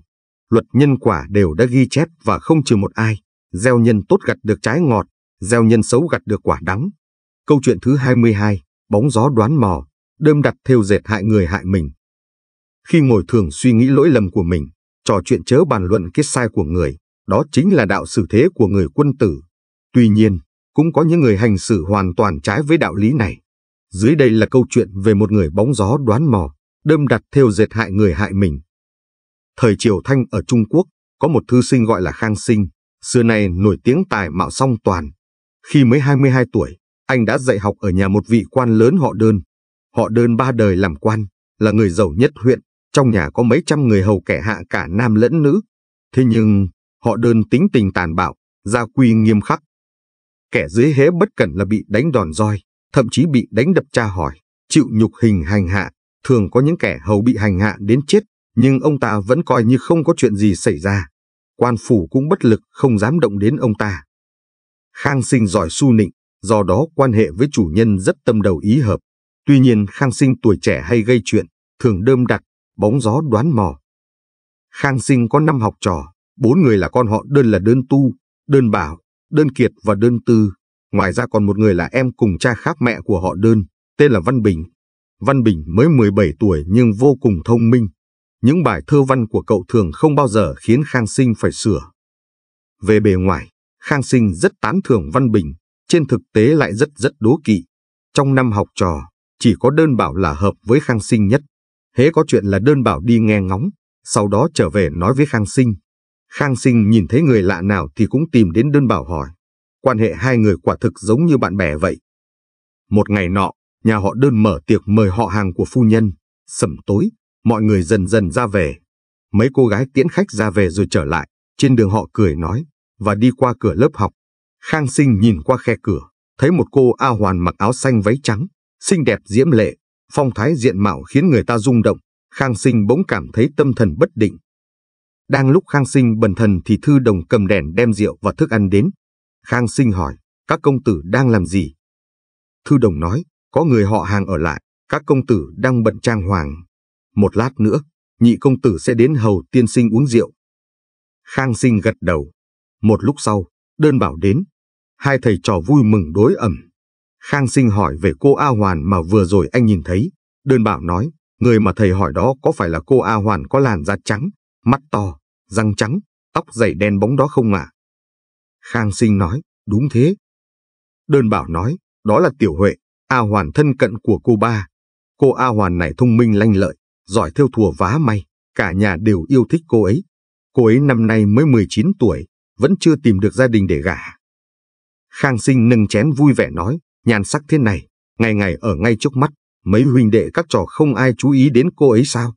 Luật nhân quả đều đã ghi chép và không trừ một ai, gieo nhân tốt gặt được trái ngọt, gieo nhân xấu gặt được quả đắng. Câu chuyện thứ 22, bóng gió đoán mò, đơm đặt theo dệt hại người hại mình. Khi ngồi thường suy nghĩ lỗi lầm của mình, trò chuyện chớ bàn luận cái sai của người, đó chính là đạo xử thế của người quân tử. Tuy nhiên, cũng có những người hành xử hoàn toàn trái với đạo lý này. Dưới đây là câu chuyện về một người bóng gió đoán mò, đâm đặt theo dệt hại người hại mình. Thời triều Thanh ở Trung Quốc, có một thư sinh gọi là Khang Sinh, xưa nay nổi tiếng tài mạo song toàn. Khi mới 22 tuổi, anh đã dạy học ở nhà một vị quan lớn họ đơn. Họ đơn ba đời làm quan, là người giàu nhất huyện, trong nhà có mấy trăm người hầu kẻ hạ cả nam lẫn nữ. Thế nhưng, họ đơn tính tình tàn bạo, gia quy nghiêm khắc. Kẻ dưới hế bất cẩn là bị đánh đòn roi, thậm chí bị đánh đập tra hỏi, chịu nhục hình hành hạ. Thường có những kẻ hầu bị hành hạ đến chết, nhưng ông ta vẫn coi như không có chuyện gì xảy ra. Quan phủ cũng bất lực không dám động đến ông ta. Khang sinh giỏi su nịnh, do đó quan hệ với chủ nhân rất tâm đầu ý hợp. Tuy nhiên Khang sinh tuổi trẻ hay gây chuyện, thường đơm đặt bóng gió đoán mò. Khang Sinh có năm học trò, bốn người là con họ đơn là đơn tu, đơn bảo, đơn kiệt và đơn tư. Ngoài ra còn một người là em cùng cha khác mẹ của họ đơn, tên là Văn Bình. Văn Bình mới 17 tuổi nhưng vô cùng thông minh. Những bài thơ văn của cậu thường không bao giờ khiến Khang Sinh phải sửa. Về bề ngoài, Khang Sinh rất tán thưởng Văn Bình, trên thực tế lại rất rất đố kỵ. Trong năm học trò, chỉ có đơn bảo là hợp với Khang Sinh nhất hế có chuyện là đơn bảo đi nghe ngóng, sau đó trở về nói với Khang Sinh. Khang Sinh nhìn thấy người lạ nào thì cũng tìm đến đơn bảo hỏi. Quan hệ hai người quả thực giống như bạn bè vậy. Một ngày nọ, nhà họ đơn mở tiệc mời họ hàng của phu nhân. Sẩm tối, mọi người dần dần ra về. Mấy cô gái tiễn khách ra về rồi trở lại. Trên đường họ cười nói và đi qua cửa lớp học. Khang Sinh nhìn qua khe cửa, thấy một cô A Hoàn mặc áo xanh váy trắng, xinh đẹp diễm lệ, phong thái diện mạo khiến người ta rung động, Khang Sinh bỗng cảm thấy tâm thần bất định. Đang lúc Khang Sinh bần thần thì Thư Đồng cầm đèn đem rượu và thức ăn đến. Khang Sinh hỏi, các công tử đang làm gì? Thư Đồng nói, có người họ hàng ở lại, các công tử đang bận trang hoàng. Một lát nữa, nhị công tử sẽ đến hầu tiên sinh uống rượu. Khang Sinh gật đầu. Một lúc sau, đơn bảo đến. Hai thầy trò vui mừng đối ẩm. Khang Sinh hỏi về cô A Hoàn mà vừa rồi anh nhìn thấy. Đơn bảo nói, người mà thầy hỏi đó có phải là cô A Hoàn có làn da trắng, mắt to, răng trắng, tóc dày đen bóng đó không ạ? À? Khang Sinh nói, đúng thế. Đơn bảo nói, đó là Tiểu Huệ, A Hoàn thân cận của cô ba. Cô A Hoàn này thông minh lanh lợi, giỏi theo thùa vá may, cả nhà đều yêu thích cô ấy. Cô ấy năm nay mới 19 tuổi, vẫn chưa tìm được gia đình để gả. Khang Sinh nâng chén vui vẻ nói, nhan sắc thế này, ngày ngày ở ngay trước mắt, mấy huynh đệ các trò không ai chú ý đến cô ấy sao?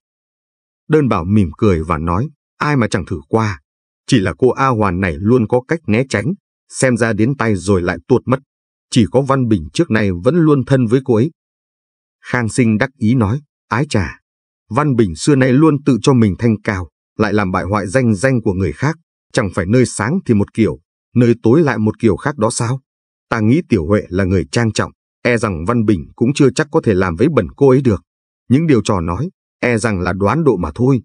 Đơn bảo mỉm cười và nói, ai mà chẳng thử qua, chỉ là cô A Hoàn này luôn có cách né tránh, xem ra đến tay rồi lại tuột mất, chỉ có Văn Bình trước nay vẫn luôn thân với cô ấy. Khang Sinh đắc ý nói, ái trà, Văn Bình xưa nay luôn tự cho mình thanh cao, lại làm bại hoại danh danh của người khác, chẳng phải nơi sáng thì một kiểu, nơi tối lại một kiểu khác đó sao? Ta nghĩ Tiểu Huệ là người trang trọng, e rằng Văn Bình cũng chưa chắc có thể làm với bẩn cô ấy được. Những điều trò nói, e rằng là đoán độ mà thôi.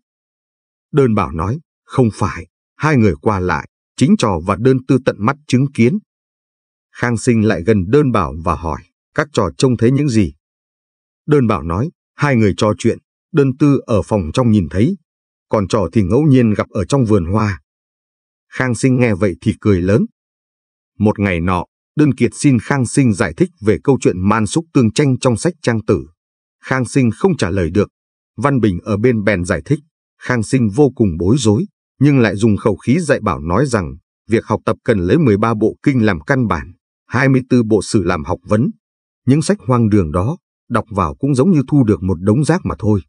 Đơn Bảo nói, không phải, hai người qua lại, chính trò và đơn tư tận mắt chứng kiến. Khang Sinh lại gần Đơn Bảo và hỏi, các trò trông thấy những gì? Đơn Bảo nói, hai người trò chuyện, đơn tư ở phòng trong nhìn thấy, còn trò thì ngẫu nhiên gặp ở trong vườn hoa. Khang Sinh nghe vậy thì cười lớn. Một ngày nọ, Đơn Kiệt xin Khang Sinh giải thích về câu chuyện man xúc tương tranh trong sách trang tử. Khang Sinh không trả lời được. Văn Bình ở bên bèn giải thích. Khang Sinh vô cùng bối rối, nhưng lại dùng khẩu khí dạy bảo nói rằng việc học tập cần lấy 13 bộ kinh làm căn bản, 24 bộ sử làm học vấn. Những sách hoang đường đó, đọc vào cũng giống như thu được một đống rác mà thôi.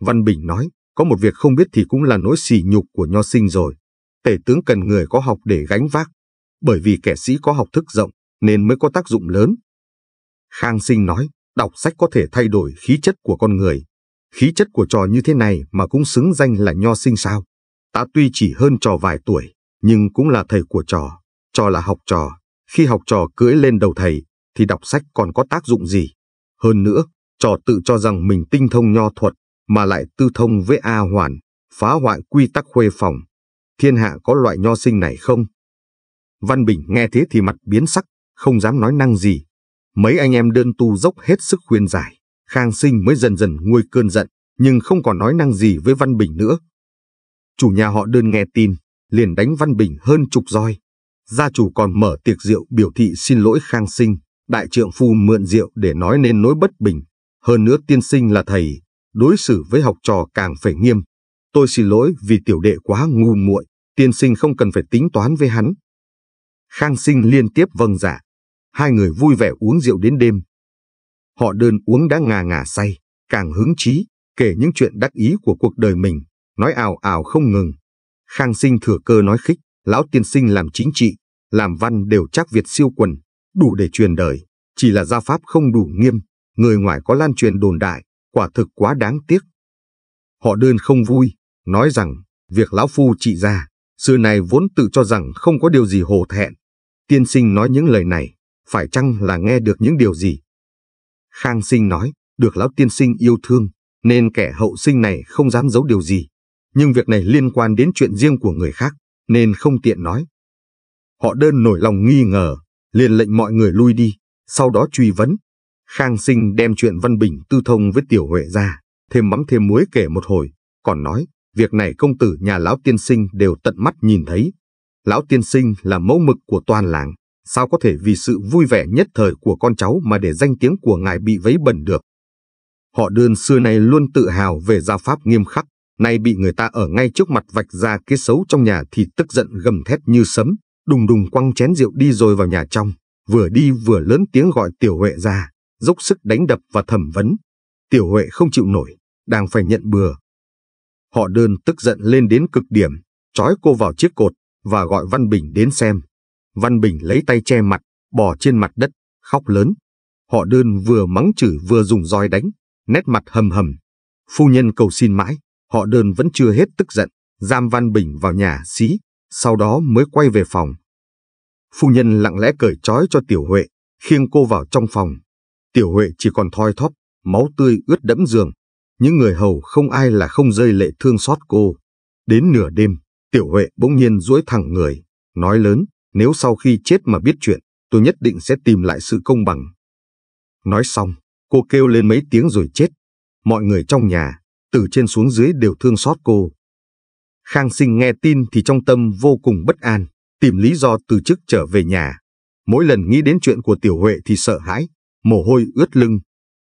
Văn Bình nói, có một việc không biết thì cũng là nỗi sỉ nhục của nho sinh rồi. Tể tướng cần người có học để gánh vác, bởi vì kẻ sĩ có học thức rộng nên mới có tác dụng lớn. Khang Sinh nói, đọc sách có thể thay đổi khí chất của con người. Khí chất của trò như thế này mà cũng xứng danh là nho sinh sao. Ta tuy chỉ hơn trò vài tuổi, nhưng cũng là thầy của trò. Trò là học trò. Khi học trò cưỡi lên đầu thầy, thì đọc sách còn có tác dụng gì? Hơn nữa, trò tự cho rằng mình tinh thông nho thuật, mà lại tư thông với A Hoàn, phá hoại quy tắc khuê phòng. Thiên hạ có loại nho sinh này không? Văn Bình nghe thế thì mặt biến sắc, không dám nói năng gì. Mấy anh em đơn tu dốc hết sức khuyên giải, Khang Sinh mới dần dần nguôi cơn giận, nhưng không còn nói năng gì với Văn Bình nữa. Chủ nhà họ đơn nghe tin, liền đánh Văn Bình hơn chục roi. Gia chủ còn mở tiệc rượu biểu thị xin lỗi Khang Sinh, đại trượng phu mượn rượu để nói nên nỗi bất bình. Hơn nữa tiên sinh là thầy, đối xử với học trò càng phải nghiêm. Tôi xin lỗi vì tiểu đệ quá ngu muội, tiên sinh không cần phải tính toán với hắn, Khang Sinh liên tiếp vâng giả. Dạ. Hai người vui vẻ uống rượu đến đêm. Họ đơn uống đã ngà ngà say, càng hứng chí, kể những chuyện đắc ý của cuộc đời mình, nói ào ào không ngừng. Khang Sinh thừa cơ nói khích, lão tiên sinh làm chính trị, làm văn đều chắc Việt siêu quần, đủ để truyền đời, chỉ là gia pháp không đủ nghiêm, người ngoài có lan truyền đồn đại, quả thực quá đáng tiếc. Họ đơn không vui, nói rằng, việc lão phu trị ra, xưa này vốn tự cho rằng không có điều gì hồ thẹn, Tiên sinh nói những lời này, phải chăng là nghe được những điều gì? Khang sinh nói, được lão tiên sinh yêu thương, nên kẻ hậu sinh này không dám giấu điều gì. Nhưng việc này liên quan đến chuyện riêng của người khác, nên không tiện nói. Họ đơn nổi lòng nghi ngờ, liền lệnh mọi người lui đi, sau đó truy vấn. Khang sinh đem chuyện Văn Bình tư thông với Tiểu Huệ ra, thêm mắm thêm muối kể một hồi, còn nói, việc này công tử nhà lão tiên sinh đều tận mắt nhìn thấy, lão tiên sinh là mẫu mực của toàn làng, sao có thể vì sự vui vẻ nhất thời của con cháu mà để danh tiếng của ngài bị vấy bẩn được. Họ đơn xưa này luôn tự hào về gia pháp nghiêm khắc, nay bị người ta ở ngay trước mặt vạch ra cái xấu trong nhà thì tức giận gầm thét như sấm, đùng đùng quăng chén rượu đi rồi vào nhà trong, vừa đi vừa lớn tiếng gọi tiểu huệ ra, dốc sức đánh đập và thẩm vấn. Tiểu huệ không chịu nổi, đang phải nhận bừa. Họ đơn tức giận lên đến cực điểm, trói cô vào chiếc cột, và gọi Văn Bình đến xem. Văn Bình lấy tay che mặt, bò trên mặt đất, khóc lớn. Họ đơn vừa mắng chửi vừa dùng roi đánh, nét mặt hầm hầm. Phu nhân cầu xin mãi, họ đơn vẫn chưa hết tức giận, giam Văn Bình vào nhà xí, sau đó mới quay về phòng. Phu nhân lặng lẽ cởi trói cho Tiểu Huệ, khiêng cô vào trong phòng. Tiểu Huệ chỉ còn thoi thóp, máu tươi ướt đẫm giường. Những người hầu không ai là không rơi lệ thương xót cô. Đến nửa đêm, Tiểu Huệ bỗng nhiên duỗi thẳng người, nói lớn, nếu sau khi chết mà biết chuyện, tôi nhất định sẽ tìm lại sự công bằng. Nói xong, cô kêu lên mấy tiếng rồi chết. Mọi người trong nhà, từ trên xuống dưới đều thương xót cô. Khang sinh nghe tin thì trong tâm vô cùng bất an, tìm lý do từ chức trở về nhà. Mỗi lần nghĩ đến chuyện của Tiểu Huệ thì sợ hãi, mồ hôi ướt lưng.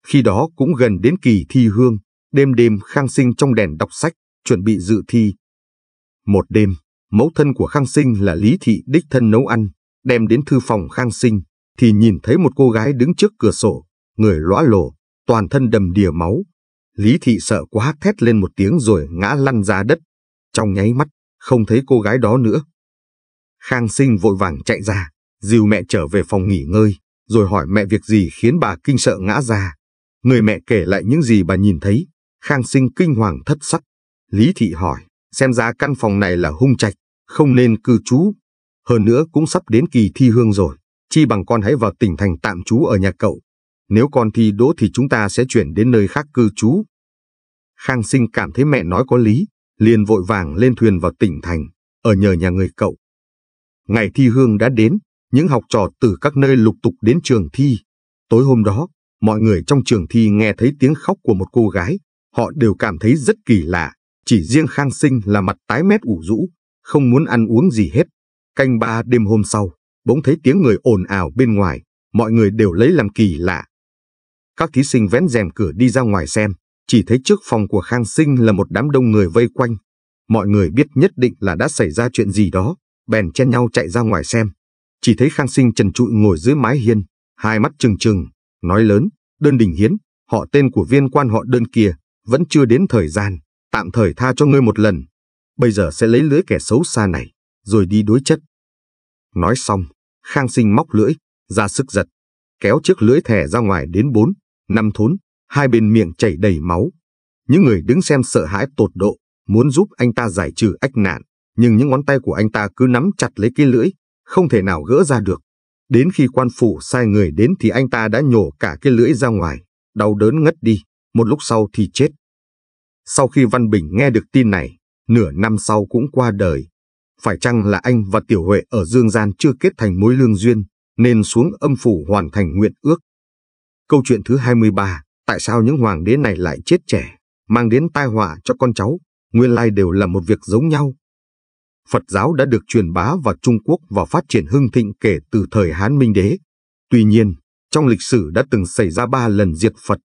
Khi đó cũng gần đến kỳ thi hương, đêm đêm Khang sinh trong đèn đọc sách, chuẩn bị dự thi. Một đêm, mẫu thân của Khang Sinh là Lý Thị đích thân nấu ăn, đem đến thư phòng Khang Sinh, thì nhìn thấy một cô gái đứng trước cửa sổ, người lõa lồ, toàn thân đầm đìa máu. Lý Thị sợ quá thét lên một tiếng rồi ngã lăn ra đất. Trong nháy mắt, không thấy cô gái đó nữa. Khang Sinh vội vàng chạy ra, dìu mẹ trở về phòng nghỉ ngơi, rồi hỏi mẹ việc gì khiến bà kinh sợ ngã ra. Người mẹ kể lại những gì bà nhìn thấy, Khang Sinh kinh hoàng thất sắc. Lý Thị hỏi, Xem ra căn phòng này là hung trạch, không nên cư trú. Hơn nữa cũng sắp đến kỳ thi hương rồi, chi bằng con hãy vào tỉnh thành tạm trú ở nhà cậu. Nếu con thi đỗ thì chúng ta sẽ chuyển đến nơi khác cư trú. Khang Sinh cảm thấy mẹ nói có lý, liền vội vàng lên thuyền vào tỉnh thành, ở nhờ nhà người cậu. Ngày thi hương đã đến, những học trò từ các nơi lục tục đến trường thi. Tối hôm đó, mọi người trong trường thi nghe thấy tiếng khóc của một cô gái, họ đều cảm thấy rất kỳ lạ. Chỉ riêng Khang Sinh là mặt tái mét ủ rũ, không muốn ăn uống gì hết. Canh ba đêm hôm sau, bỗng thấy tiếng người ồn ào bên ngoài, mọi người đều lấy làm kỳ lạ. Các thí sinh vén rèm cửa đi ra ngoài xem, chỉ thấy trước phòng của Khang Sinh là một đám đông người vây quanh. Mọi người biết nhất định là đã xảy ra chuyện gì đó, bèn chen nhau chạy ra ngoài xem. Chỉ thấy Khang Sinh trần trụi ngồi dưới mái hiên, hai mắt trừng trừng, nói lớn, đơn đình hiến, họ tên của viên quan họ đơn kia, vẫn chưa đến thời gian tạm thời tha cho ngươi một lần. Bây giờ sẽ lấy lưỡi kẻ xấu xa này, rồi đi đối chất. Nói xong, Khang Sinh móc lưỡi, ra sức giật, kéo chiếc lưỡi thẻ ra ngoài đến bốn, năm thốn, hai bên miệng chảy đầy máu. Những người đứng xem sợ hãi tột độ, muốn giúp anh ta giải trừ ách nạn, nhưng những ngón tay của anh ta cứ nắm chặt lấy cái lưỡi, không thể nào gỡ ra được. Đến khi quan phủ sai người đến thì anh ta đã nhổ cả cái lưỡi ra ngoài, đau đớn ngất đi, một lúc sau thì chết. Sau khi Văn Bình nghe được tin này, nửa năm sau cũng qua đời. Phải chăng là anh và Tiểu Huệ ở Dương Gian chưa kết thành mối lương duyên, nên xuống âm phủ hoàn thành nguyện ước? Câu chuyện thứ 23, tại sao những hoàng đế này lại chết trẻ, mang đến tai họa cho con cháu, nguyên lai đều là một việc giống nhau. Phật giáo đã được truyền bá vào Trung Quốc và phát triển hưng thịnh kể từ thời Hán Minh Đế. Tuy nhiên, trong lịch sử đã từng xảy ra ba lần diệt Phật,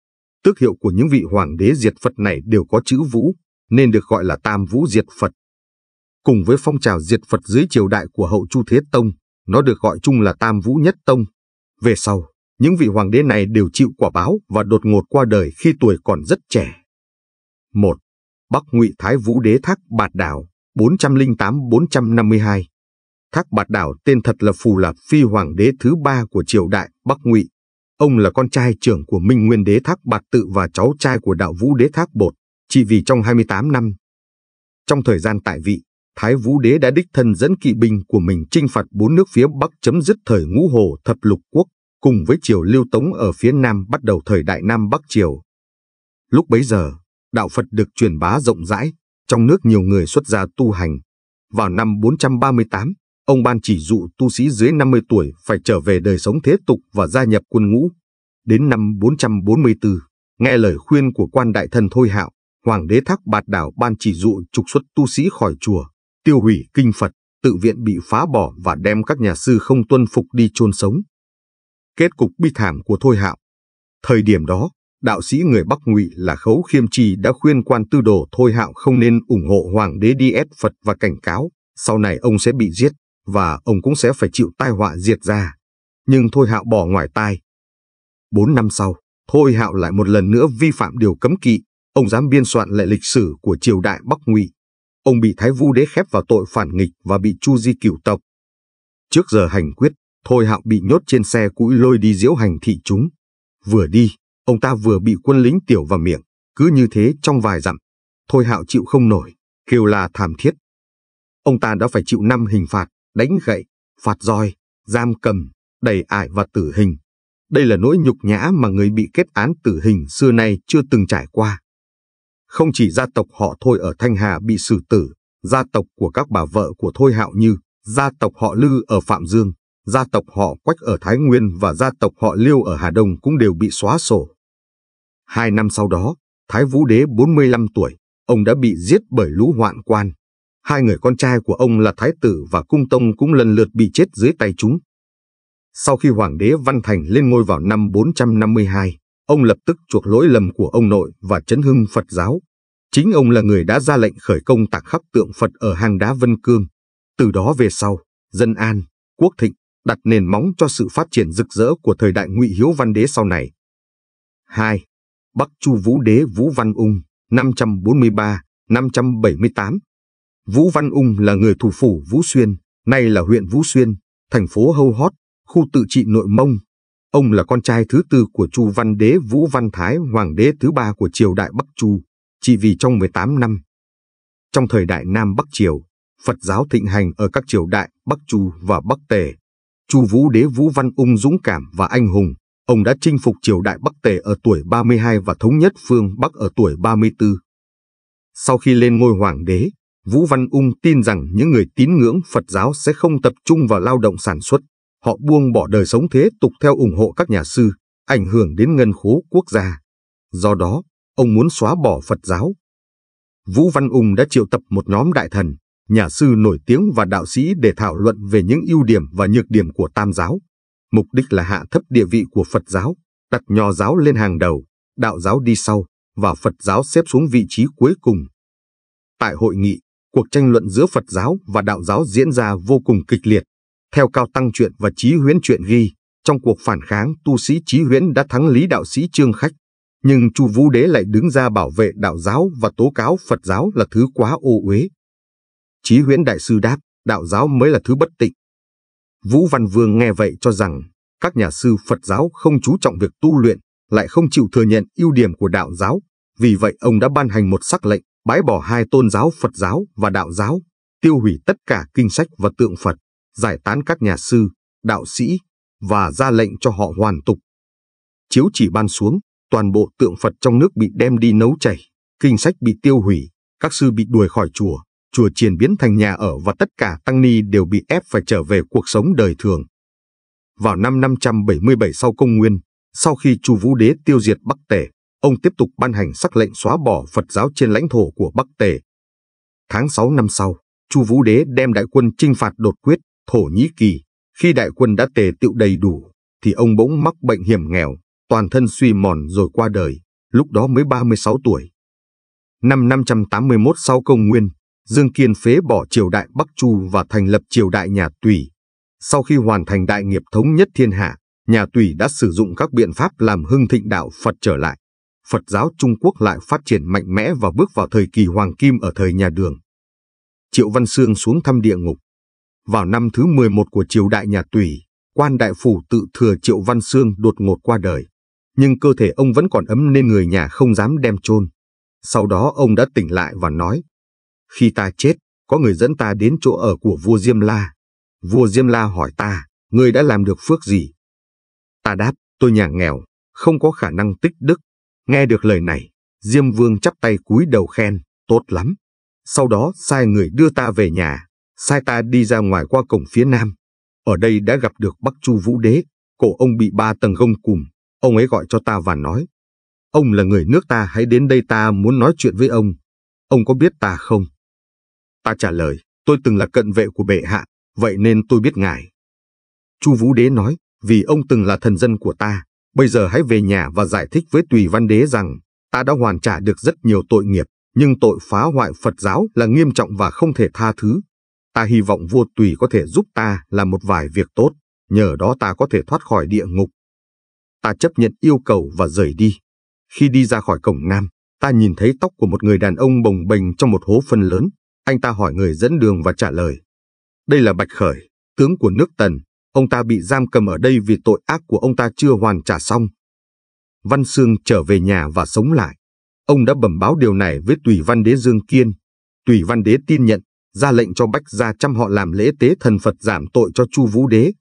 Tước hiệu của những vị hoàng đế diệt Phật này đều có chữ Vũ, nên được gọi là Tam Vũ diệt Phật. Cùng với phong trào diệt Phật dưới triều đại của hậu Chu Thế Tông, nó được gọi chung là Tam Vũ Nhất Tông. Về sau, những vị hoàng đế này đều chịu quả báo và đột ngột qua đời khi tuổi còn rất trẻ. 1. Bắc Ngụy Thái Vũ Đế Thác Bạt Đảo 408-452 Thác Bạt Đảo tên thật là Phù Lạp Phi Hoàng đế thứ ba của triều đại Bắc Ngụy. Ông là con trai trưởng của Minh Nguyên Đế Thác Bạt Tự và cháu trai của Đạo Vũ Đế Thác Bột, chỉ vì trong 28 năm. Trong thời gian tại vị, Thái Vũ Đế đã đích thân dẫn kỵ binh của mình chinh phạt bốn nước phía Bắc chấm dứt thời ngũ hồ thập lục quốc, cùng với triều Lưu Tống ở phía Nam bắt đầu thời đại Nam Bắc Triều. Lúc bấy giờ, đạo Phật được truyền bá rộng rãi, trong nước nhiều người xuất gia tu hành. Vào năm 438, ông ban chỉ dụ tu sĩ dưới 50 tuổi phải trở về đời sống thế tục và gia nhập quân ngũ. Đến năm 444, nghe lời khuyên của quan đại thần Thôi Hạo, Hoàng đế Thác Bạt Đảo ban chỉ dụ trục xuất tu sĩ khỏi chùa, tiêu hủy kinh Phật, tự viện bị phá bỏ và đem các nhà sư không tuân phục đi chôn sống. Kết cục bi thảm của Thôi Hạo Thời điểm đó, đạo sĩ người Bắc Ngụy là Khấu Khiêm Trì đã khuyên quan tư đồ Thôi Hạo không nên ủng hộ Hoàng đế đi ép Phật và cảnh cáo, sau này ông sẽ bị giết và ông cũng sẽ phải chịu tai họa diệt ra. Nhưng Thôi Hạo bỏ ngoài tai. Bốn năm sau, Thôi Hạo lại một lần nữa vi phạm điều cấm kỵ, ông dám biên soạn lại lịch sử của triều đại Bắc Ngụy. Ông bị Thái Vu Đế khép vào tội phản nghịch và bị Chu Di cửu tộc. Trước giờ hành quyết, Thôi Hạo bị nhốt trên xe cũi lôi đi diễu hành thị chúng. Vừa đi, ông ta vừa bị quân lính tiểu vào miệng, cứ như thế trong vài dặm. Thôi Hạo chịu không nổi, kêu là thảm thiết. Ông ta đã phải chịu năm hình phạt, đánh gậy, phạt roi, giam cầm, đầy ải và tử hình. Đây là nỗi nhục nhã mà người bị kết án tử hình xưa nay chưa từng trải qua. Không chỉ gia tộc họ Thôi ở Thanh Hà bị xử tử, gia tộc của các bà vợ của Thôi Hạo Như, gia tộc họ Lư ở Phạm Dương, gia tộc họ Quách ở Thái Nguyên và gia tộc họ Liêu ở Hà Đông cũng đều bị xóa sổ. Hai năm sau đó, Thái Vũ Đế 45 tuổi, ông đã bị giết bởi lũ hoạn quan, Hai người con trai của ông là Thái tử và Cung Tông cũng lần lượt bị chết dưới tay chúng. Sau khi Hoàng đế Văn Thành lên ngôi vào năm 452, ông lập tức chuộc lỗi lầm của ông nội và chấn hưng Phật giáo. Chính ông là người đã ra lệnh khởi công tạc khắc tượng Phật ở hang đá Vân Cương. Từ đó về sau, dân an, quốc thịnh, đặt nền móng cho sự phát triển rực rỡ của thời đại ngụy Hiếu Văn Đế sau này. 2. Bắc Chu Vũ Đế Vũ Văn Ung 543-578 Vũ Văn Ung là người thủ phủ Vũ Xuyên, nay là huyện Vũ Xuyên, thành phố Hâu Hót, khu tự trị nội Mông. Ông là con trai thứ tư của Chu Văn Đế Vũ Văn Thái, hoàng đế thứ ba của triều đại Bắc Chu, Chỉ vì trong 18 năm. Trong thời đại Nam Bắc Triều, Phật giáo thịnh hành ở các triều đại Bắc Chu và Bắc Tề. Chu Vũ Đế Vũ Văn Ung dũng cảm và anh hùng, ông đã chinh phục triều đại Bắc Tề ở tuổi 32 và thống nhất phương Bắc ở tuổi 34. Sau khi lên ngôi hoàng đế, Vũ Văn Ung tin rằng những người tín ngưỡng Phật giáo sẽ không tập trung vào lao động sản xuất. Họ buông bỏ đời sống thế tục theo ủng hộ các nhà sư, ảnh hưởng đến ngân khố quốc gia. Do đó, ông muốn xóa bỏ Phật giáo. Vũ Văn Ung đã triệu tập một nhóm đại thần, nhà sư nổi tiếng và đạo sĩ để thảo luận về những ưu điểm và nhược điểm của Tam giáo. Mục đích là hạ thấp địa vị của Phật giáo, đặt nho giáo lên hàng đầu, đạo giáo đi sau và Phật giáo xếp xuống vị trí cuối cùng. Tại hội nghị, cuộc tranh luận giữa Phật giáo và đạo giáo diễn ra vô cùng kịch liệt. Theo Cao Tăng Truyện và Chí Huyễn Truyện ghi, trong cuộc phản kháng tu sĩ Chí Huyễn đã thắng lý đạo sĩ Trương Khách, nhưng Chu Vũ Đế lại đứng ra bảo vệ đạo giáo và tố cáo Phật giáo là thứ quá ô uế. Chí Huyễn Đại Sư đáp, đạo giáo mới là thứ bất tịnh. Vũ Văn Vương nghe vậy cho rằng, các nhà sư Phật giáo không chú trọng việc tu luyện, lại không chịu thừa nhận ưu điểm của đạo giáo vì vậy ông đã ban hành một sắc lệnh bãi bỏ hai tôn giáo Phật giáo và Đạo giáo, tiêu hủy tất cả kinh sách và tượng Phật, giải tán các nhà sư, đạo sĩ và ra lệnh cho họ hoàn tục. Chiếu chỉ ban xuống, toàn bộ tượng Phật trong nước bị đem đi nấu chảy, kinh sách bị tiêu hủy, các sư bị đuổi khỏi chùa, chùa triền biến thành nhà ở và tất cả tăng ni đều bị ép phải trở về cuộc sống đời thường. Vào năm 577 sau công nguyên, sau khi Chu Vũ Đế tiêu diệt Bắc Tề, ông tiếp tục ban hành sắc lệnh xóa bỏ Phật giáo trên lãnh thổ của Bắc Tề. Tháng 6 năm sau, Chu Vũ Đế đem đại quân chinh phạt đột quyết Thổ Nhĩ Kỳ. Khi đại quân đã tề tựu đầy đủ, thì ông bỗng mắc bệnh hiểm nghèo, toàn thân suy mòn rồi qua đời, lúc đó mới 36 tuổi. Năm 581 sau công nguyên, Dương Kiên phế bỏ triều đại Bắc Chu và thành lập triều đại nhà Tùy. Sau khi hoàn thành đại nghiệp thống nhất thiên hạ, nhà Tùy đã sử dụng các biện pháp làm hưng thịnh đạo Phật trở lại. Phật giáo Trung Quốc lại phát triển mạnh mẽ và bước vào thời kỳ hoàng kim ở thời nhà đường. Triệu Văn Sương xuống thăm địa ngục. Vào năm thứ 11 của triều đại nhà Tùy, quan đại phủ tự thừa Triệu Văn Sương đột ngột qua đời. Nhưng cơ thể ông vẫn còn ấm nên người nhà không dám đem chôn. Sau đó ông đã tỉnh lại và nói, khi ta chết, có người dẫn ta đến chỗ ở của vua Diêm La. Vua Diêm La hỏi ta, người đã làm được phước gì? Ta đáp, tôi nhà nghèo, không có khả năng tích đức, Nghe được lời này, Diêm Vương chắp tay cúi đầu khen, tốt lắm. Sau đó sai người đưa ta về nhà, sai ta đi ra ngoài qua cổng phía nam. Ở đây đã gặp được Bắc Chu Vũ Đế, cổ ông bị ba tầng gông cùm, ông ấy gọi cho ta và nói. Ông là người nước ta hãy đến đây ta muốn nói chuyện với ông. Ông có biết ta không? Ta trả lời, tôi từng là cận vệ của bệ hạ, vậy nên tôi biết ngài. Chu Vũ Đế nói, vì ông từng là thần dân của ta, Bây giờ hãy về nhà và giải thích với Tùy Văn Đế rằng ta đã hoàn trả được rất nhiều tội nghiệp, nhưng tội phá hoại Phật giáo là nghiêm trọng và không thể tha thứ. Ta hy vọng vua Tùy có thể giúp ta làm một vài việc tốt, nhờ đó ta có thể thoát khỏi địa ngục. Ta chấp nhận yêu cầu và rời đi. Khi đi ra khỏi cổng Nam, ta nhìn thấy tóc của một người đàn ông bồng bềnh trong một hố phân lớn. Anh ta hỏi người dẫn đường và trả lời. Đây là Bạch Khởi, tướng của nước Tần, Ông ta bị giam cầm ở đây vì tội ác của ông ta chưa hoàn trả xong. Văn Sương trở về nhà và sống lại. Ông đã bẩm báo điều này với Tùy Văn Đế Dương Kiên. Tùy Văn Đế tin nhận, ra lệnh cho Bách Gia chăm họ làm lễ tế thần Phật giảm tội cho Chu Vũ Đế.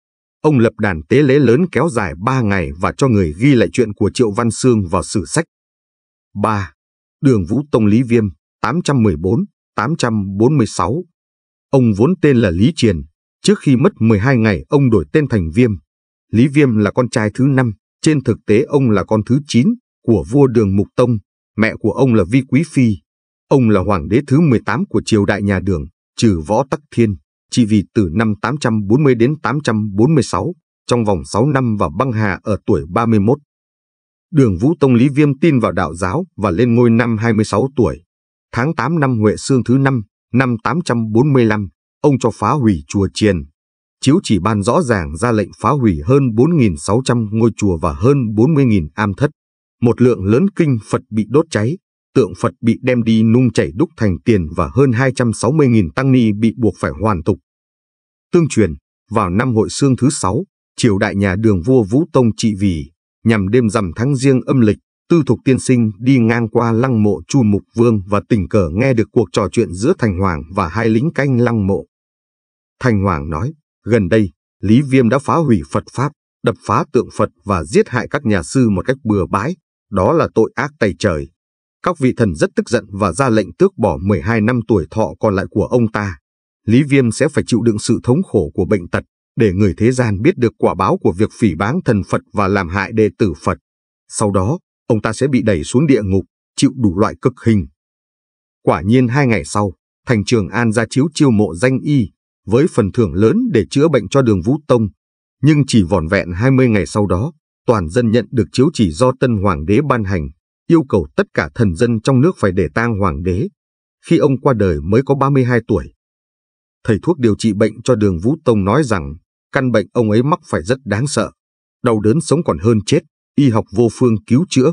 Ông lập đàn tế lễ lớn kéo dài ba ngày và cho người ghi lại chuyện của Triệu Văn Sương vào sử sách. 3. Đường Vũ Tông Lý Viêm, 814, 846. Ông vốn tên là Lý Triền, Trước khi mất 12 ngày ông đổi tên thành Viêm. Lý Viêm là con trai thứ năm, trên thực tế ông là con thứ 9 của vua Đường Mục Tông, mẹ của ông là Vi Quý Phi. Ông là hoàng đế thứ 18 của triều đại nhà Đường, trừ Võ Tắc Thiên, chỉ vì từ năm 840 đến 846, trong vòng 6 năm vào băng hà ở tuổi 31. Đường Vũ Tông Lý Viêm tin vào đạo giáo và lên ngôi năm 26 tuổi. Tháng 8 năm Huệ Sương thứ 5, năm 845, ông cho phá hủy chùa chiền. Chiếu chỉ ban rõ ràng ra lệnh phá hủy hơn 4.600 ngôi chùa và hơn 40.000 am thất. Một lượng lớn kinh Phật bị đốt cháy, tượng Phật bị đem đi nung chảy đúc thành tiền và hơn 260.000 tăng ni bị buộc phải hoàn tục. Tương truyền, vào năm hội xương thứ sáu, triều đại nhà đường vua Vũ Tông trị vì, nhằm đêm rằm tháng riêng âm lịch, Tư Thục Tiên Sinh đi ngang qua lăng mộ Chu Mục Vương và tình cờ nghe được cuộc trò chuyện giữa Thành Hoàng và hai lính canh lăng mộ. Thành Hoàng nói, gần đây, Lý Viêm đã phá hủy Phật Pháp, đập phá tượng Phật và giết hại các nhà sư một cách bừa bãi, đó là tội ác tay trời. Các vị thần rất tức giận và ra lệnh tước bỏ 12 năm tuổi thọ còn lại của ông ta. Lý Viêm sẽ phải chịu đựng sự thống khổ của bệnh tật, để người thế gian biết được quả báo của việc phỉ báng thần Phật và làm hại đệ tử Phật. Sau đó, ông ta sẽ bị đẩy xuống địa ngục, chịu đủ loại cực hình. Quả nhiên hai ngày sau, thành trường An ra chiếu chiêu mộ danh y, với phần thưởng lớn để chữa bệnh cho đường Vũ Tông, nhưng chỉ vỏn vẹn 20 ngày sau đó, toàn dân nhận được chiếu chỉ do tân hoàng đế ban hành, yêu cầu tất cả thần dân trong nước phải để tang hoàng đế. Khi ông qua đời mới có 32 tuổi. Thầy thuốc điều trị bệnh cho đường Vũ Tông nói rằng căn bệnh ông ấy mắc phải rất đáng sợ, đau đớn sống còn hơn chết, y học vô phương cứu chữa.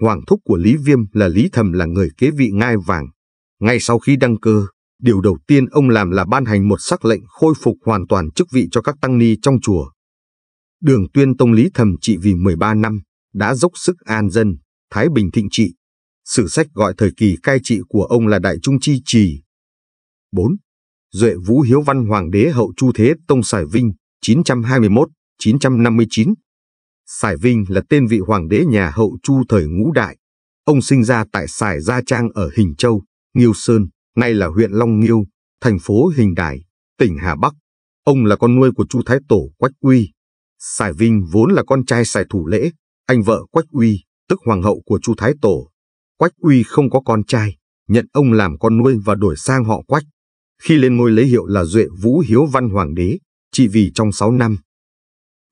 Hoàng thúc của Lý Viêm là Lý Thầm là người kế vị ngai vàng. Ngay sau khi đăng cơ, Điều đầu tiên ông làm là ban hành một sắc lệnh khôi phục hoàn toàn chức vị cho các tăng ni trong chùa. Đường tuyên tông lý thầm trị vì 13 năm, đã dốc sức an dân, thái bình thịnh trị. Sử sách gọi thời kỳ cai trị của ông là Đại Trung Chi Trì. 4. Duệ Vũ Hiếu Văn Hoàng đế hậu Chu Thế Tông Sải Vinh, 921-959. Sải Vinh là tên vị hoàng đế nhà hậu Chu thời ngũ đại. Ông sinh ra tại Sải Gia Trang ở Hình Châu, Nghiêu Sơn, nay là huyện Long Nghiêu, thành phố Hình Đài, tỉnh Hà Bắc. Ông là con nuôi của Chu Thái Tổ Quách Uy. Sải Vinh vốn là con trai Sải Thủ Lễ, anh vợ Quách Uy, tức hoàng hậu của Chu Thái Tổ. Quách Uy không có con trai, nhận ông làm con nuôi và đổi sang họ Quách. Khi lên ngôi lấy hiệu là Duệ Vũ Hiếu Văn Hoàng đế, trị vì trong 6 năm.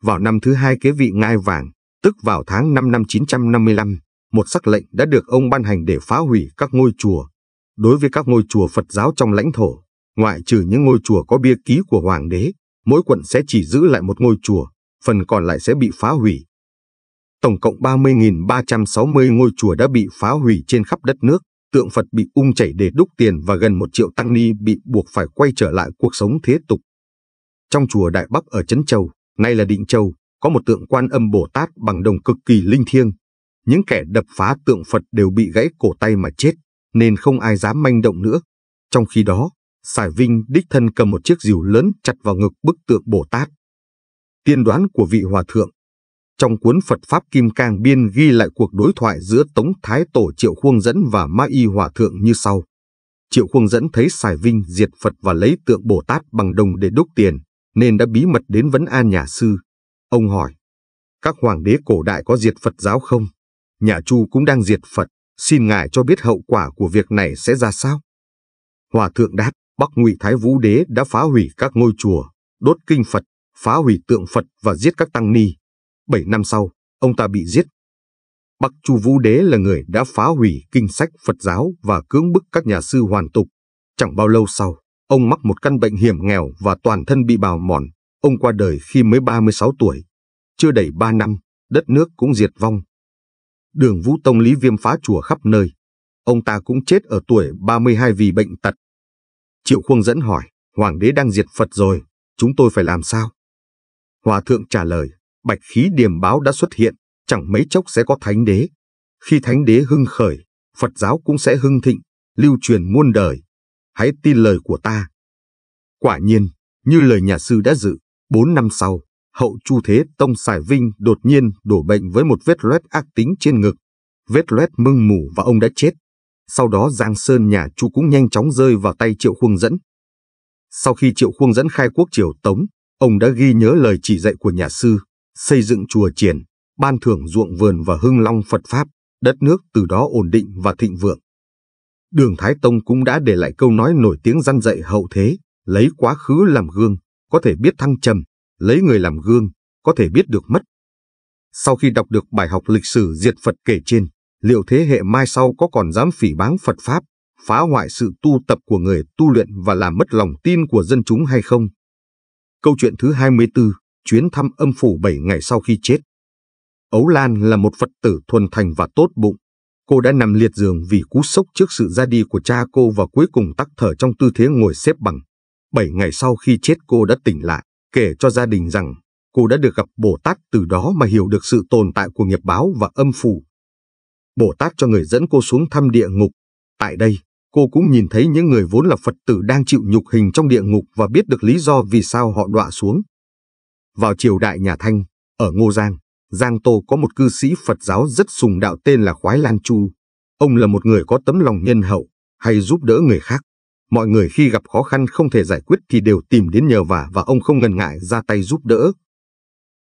Vào năm thứ hai kế vị ngai vàng, tức vào tháng 5 năm 955, một sắc lệnh đã được ông ban hành để phá hủy các ngôi chùa, Đối với các ngôi chùa Phật giáo trong lãnh thổ, ngoại trừ những ngôi chùa có bia ký của hoàng đế, mỗi quận sẽ chỉ giữ lại một ngôi chùa, phần còn lại sẽ bị phá hủy. Tổng cộng 30.360 ngôi chùa đã bị phá hủy trên khắp đất nước, tượng Phật bị ung chảy để đúc tiền và gần một triệu tăng ni bị buộc phải quay trở lại cuộc sống thế tục. Trong chùa Đại Bắc ở Trấn Châu, nay là Định Châu, có một tượng quan âm Bồ Tát bằng đồng cực kỳ linh thiêng. Những kẻ đập phá tượng Phật đều bị gãy cổ tay mà chết nên không ai dám manh động nữa. Trong khi đó, Sải Vinh đích thân cầm một chiếc rìu lớn chặt vào ngực bức tượng Bồ Tát. Tiên đoán của vị hòa thượng Trong cuốn Phật Pháp Kim Cang Biên ghi lại cuộc đối thoại giữa Tống Thái Tổ Triệu Khuông Dẫn và Ma Y Hòa Thượng như sau. Triệu Khuông Dẫn thấy Sải Vinh diệt Phật và lấy tượng Bồ Tát bằng đồng để đúc tiền, nên đã bí mật đến vấn an nhà sư. Ông hỏi, các hoàng đế cổ đại có diệt Phật giáo không? Nhà Chu cũng đang diệt Phật xin ngài cho biết hậu quả của việc này sẽ ra sao. Hòa thượng đáp, Bắc Ngụy Thái Vũ Đế đã phá hủy các ngôi chùa, đốt kinh Phật, phá hủy tượng Phật và giết các tăng ni. Bảy năm sau, ông ta bị giết. Bắc Chu Vũ Đế là người đã phá hủy kinh sách Phật giáo và cưỡng bức các nhà sư hoàn tục. Chẳng bao lâu sau, ông mắc một căn bệnh hiểm nghèo và toàn thân bị bào mòn. Ông qua đời khi mới 36 tuổi. Chưa đầy 3 năm, đất nước cũng diệt vong. Đường Vũ Tông Lý Viêm phá chùa khắp nơi. Ông ta cũng chết ở tuổi 32 vì bệnh tật. Triệu Khuông dẫn hỏi, Hoàng đế đang diệt Phật rồi, chúng tôi phải làm sao? Hòa thượng trả lời, bạch khí điềm báo đã xuất hiện, chẳng mấy chốc sẽ có thánh đế. Khi thánh đế hưng khởi, Phật giáo cũng sẽ hưng thịnh, lưu truyền muôn đời. Hãy tin lời của ta. Quả nhiên, như lời nhà sư đã dự, bốn năm sau, hậu chu thế tông Sải Vinh đột nhiên đổ bệnh với một vết loét ác tính trên ngực. Vết loét mưng mù và ông đã chết. Sau đó Giang Sơn nhà Chu cũng nhanh chóng rơi vào tay Triệu Khuông Dẫn. Sau khi Triệu Khuông Dẫn khai quốc triều Tống, ông đã ghi nhớ lời chỉ dạy của nhà sư, xây dựng chùa triển, ban thưởng ruộng vườn và hưng long Phật Pháp, đất nước từ đó ổn định và thịnh vượng. Đường Thái Tông cũng đã để lại câu nói nổi tiếng răn dạy hậu thế, lấy quá khứ làm gương, có thể biết thăng trầm, lấy người làm gương, có thể biết được mất. Sau khi đọc được bài học lịch sử diệt Phật kể trên, liệu thế hệ mai sau có còn dám phỉ báng Phật Pháp, phá hoại sự tu tập của người tu luyện và làm mất lòng tin của dân chúng hay không? Câu chuyện thứ 24, chuyến thăm âm phủ 7 ngày sau khi chết. Ấu Lan là một Phật tử thuần thành và tốt bụng. Cô đã nằm liệt giường vì cú sốc trước sự ra đi của cha cô và cuối cùng tắc thở trong tư thế ngồi xếp bằng. Bảy ngày sau khi chết cô đã tỉnh lại kể cho gia đình rằng cô đã được gặp Bồ Tát từ đó mà hiểu được sự tồn tại của nghiệp báo và âm phủ. Bồ Tát cho người dẫn cô xuống thăm địa ngục. Tại đây, cô cũng nhìn thấy những người vốn là Phật tử đang chịu nhục hình trong địa ngục và biết được lý do vì sao họ đọa xuống. Vào triều đại nhà Thanh, ở Ngô Giang, Giang Tô có một cư sĩ Phật giáo rất sùng đạo tên là Khoái Lan Chu. Ông là một người có tấm lòng nhân hậu, hay giúp đỡ người khác. Mọi người khi gặp khó khăn không thể giải quyết thì đều tìm đến nhờ vả và ông không ngần ngại ra tay giúp đỡ.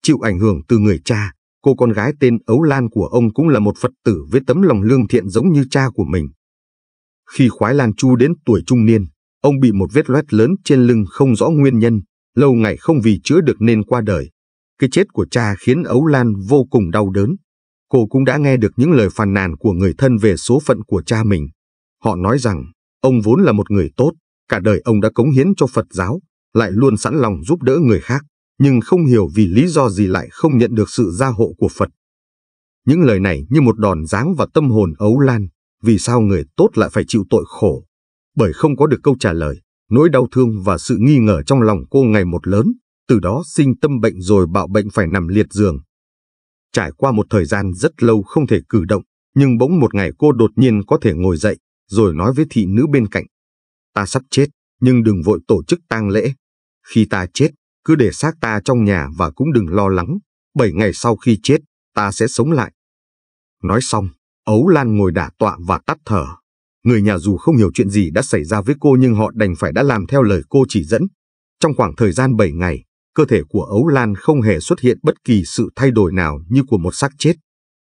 Chịu ảnh hưởng từ người cha, cô con gái tên Ấu Lan của ông cũng là một Phật tử với tấm lòng lương thiện giống như cha của mình. Khi khoái Lan Chu đến tuổi trung niên, ông bị một vết loét lớn trên lưng không rõ nguyên nhân, lâu ngày không vì chữa được nên qua đời. Cái chết của cha khiến Ấu Lan vô cùng đau đớn. Cô cũng đã nghe được những lời phàn nàn của người thân về số phận của cha mình. Họ nói rằng Ông vốn là một người tốt, cả đời ông đã cống hiến cho Phật giáo, lại luôn sẵn lòng giúp đỡ người khác, nhưng không hiểu vì lý do gì lại không nhận được sự gia hộ của Phật. Những lời này như một đòn giáng vào tâm hồn ấu lan, vì sao người tốt lại phải chịu tội khổ? Bởi không có được câu trả lời, nỗi đau thương và sự nghi ngờ trong lòng cô ngày một lớn, từ đó sinh tâm bệnh rồi bạo bệnh phải nằm liệt giường. Trải qua một thời gian rất lâu không thể cử động, nhưng bỗng một ngày cô đột nhiên có thể ngồi dậy, rồi nói với thị nữ bên cạnh. Ta sắp chết, nhưng đừng vội tổ chức tang lễ. Khi ta chết, cứ để xác ta trong nhà và cũng đừng lo lắng. Bảy ngày sau khi chết, ta sẽ sống lại. Nói xong, Ấu Lan ngồi đả tọa và tắt thở. Người nhà dù không hiểu chuyện gì đã xảy ra với cô nhưng họ đành phải đã làm theo lời cô chỉ dẫn. Trong khoảng thời gian bảy ngày, cơ thể của Ấu Lan không hề xuất hiện bất kỳ sự thay đổi nào như của một xác chết.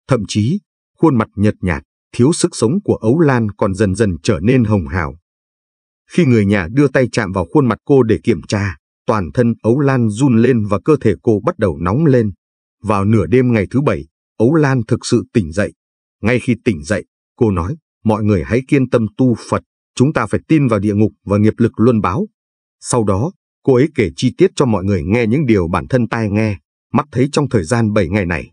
Thậm chí, khuôn mặt nhợt nhạt, thiếu sức sống của Ấu Lan còn dần dần trở nên hồng hào. Khi người nhà đưa tay chạm vào khuôn mặt cô để kiểm tra, toàn thân Ấu Lan run lên và cơ thể cô bắt đầu nóng lên. Vào nửa đêm ngày thứ bảy, Ấu Lan thực sự tỉnh dậy. Ngay khi tỉnh dậy, cô nói, mọi người hãy kiên tâm tu Phật, chúng ta phải tin vào địa ngục và nghiệp lực luân báo. Sau đó, cô ấy kể chi tiết cho mọi người nghe những điều bản thân tai nghe, mắt thấy trong thời gian 7 ngày này.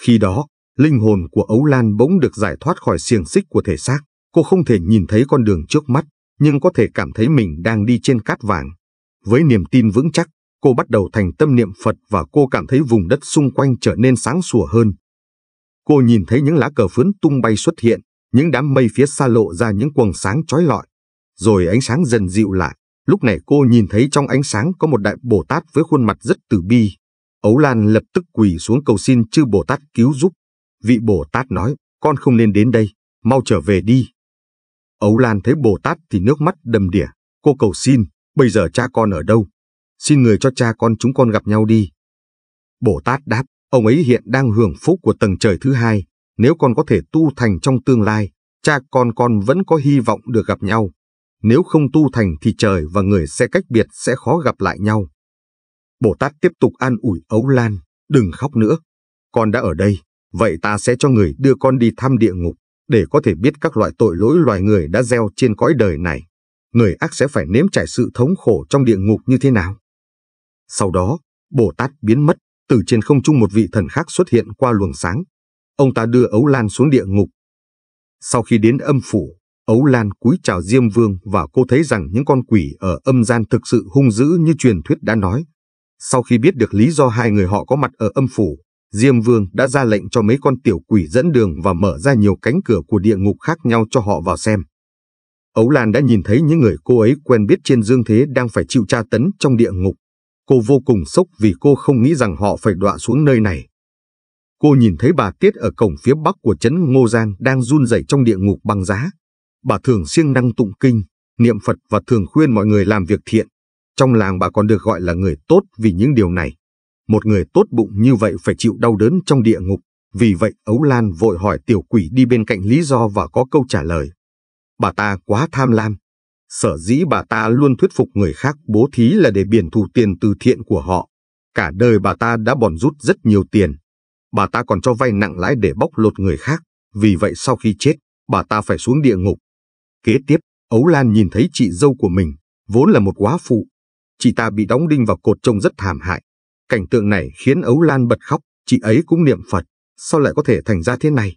Khi đó, linh hồn của Ấu Lan bỗng được giải thoát khỏi xiềng xích của thể xác. Cô không thể nhìn thấy con đường trước mắt, nhưng có thể cảm thấy mình đang đi trên cát vàng. Với niềm tin vững chắc, cô bắt đầu thành tâm niệm Phật và cô cảm thấy vùng đất xung quanh trở nên sáng sủa hơn. Cô nhìn thấy những lá cờ phướn tung bay xuất hiện, những đám mây phía xa lộ ra những quầng sáng chói lọi. Rồi ánh sáng dần dịu lại, lúc này cô nhìn thấy trong ánh sáng có một đại Bồ Tát với khuôn mặt rất từ bi. Ấu Lan lập tức quỳ xuống cầu xin chư Bồ Tát cứu giúp. Vị Bồ Tát nói, con không nên đến đây, mau trở về đi. Ấu Lan thấy Bồ Tát thì nước mắt đầm đỉa, cô cầu xin, bây giờ cha con ở đâu? Xin người cho cha con chúng con gặp nhau đi. Bồ Tát đáp, ông ấy hiện đang hưởng phúc của tầng trời thứ hai, nếu con có thể tu thành trong tương lai, cha con con vẫn có hy vọng được gặp nhau. Nếu không tu thành thì trời và người sẽ cách biệt sẽ khó gặp lại nhau. Bồ Tát tiếp tục an ủi Ấu Lan, đừng khóc nữa, con đã ở đây, vậy ta sẽ cho người đưa con đi thăm địa ngục để có thể biết các loại tội lỗi loài người đã gieo trên cõi đời này. Người ác sẽ phải nếm trải sự thống khổ trong địa ngục như thế nào. Sau đó, Bồ Tát biến mất, từ trên không trung một vị thần khác xuất hiện qua luồng sáng. Ông ta đưa Ấu Lan xuống địa ngục. Sau khi đến âm phủ, Ấu Lan cúi chào Diêm Vương và cô thấy rằng những con quỷ ở âm gian thực sự hung dữ như truyền thuyết đã nói. Sau khi biết được lý do hai người họ có mặt ở âm phủ, Diêm Vương đã ra lệnh cho mấy con tiểu quỷ dẫn đường và mở ra nhiều cánh cửa của địa ngục khác nhau cho họ vào xem. Ấu Lan đã nhìn thấy những người cô ấy quen biết trên dương thế đang phải chịu tra tấn trong địa ngục. Cô vô cùng sốc vì cô không nghĩ rằng họ phải đọa xuống nơi này. Cô nhìn thấy bà Tiết ở cổng phía bắc của trấn Ngô Giang đang run rẩy trong địa ngục băng giá. Bà thường siêng năng tụng kinh, niệm Phật và thường khuyên mọi người làm việc thiện. Trong làng bà còn được gọi là người tốt vì những điều này một người tốt bụng như vậy phải chịu đau đớn trong địa ngục. Vì vậy Ấu Lan vội hỏi tiểu quỷ đi bên cạnh lý do và có câu trả lời. Bà ta quá tham lam. Sở dĩ bà ta luôn thuyết phục người khác bố thí là để biển thù tiền từ thiện của họ. Cả đời bà ta đã bòn rút rất nhiều tiền. Bà ta còn cho vay nặng lãi để bóc lột người khác. Vì vậy sau khi chết, bà ta phải xuống địa ngục. Kế tiếp, Ấu Lan nhìn thấy chị dâu của mình, vốn là một quá phụ. Chị ta bị đóng đinh vào cột trông rất thảm hại. Cảnh tượng này khiến Ấu Lan bật khóc, chị ấy cũng niệm Phật, sao lại có thể thành ra thế này?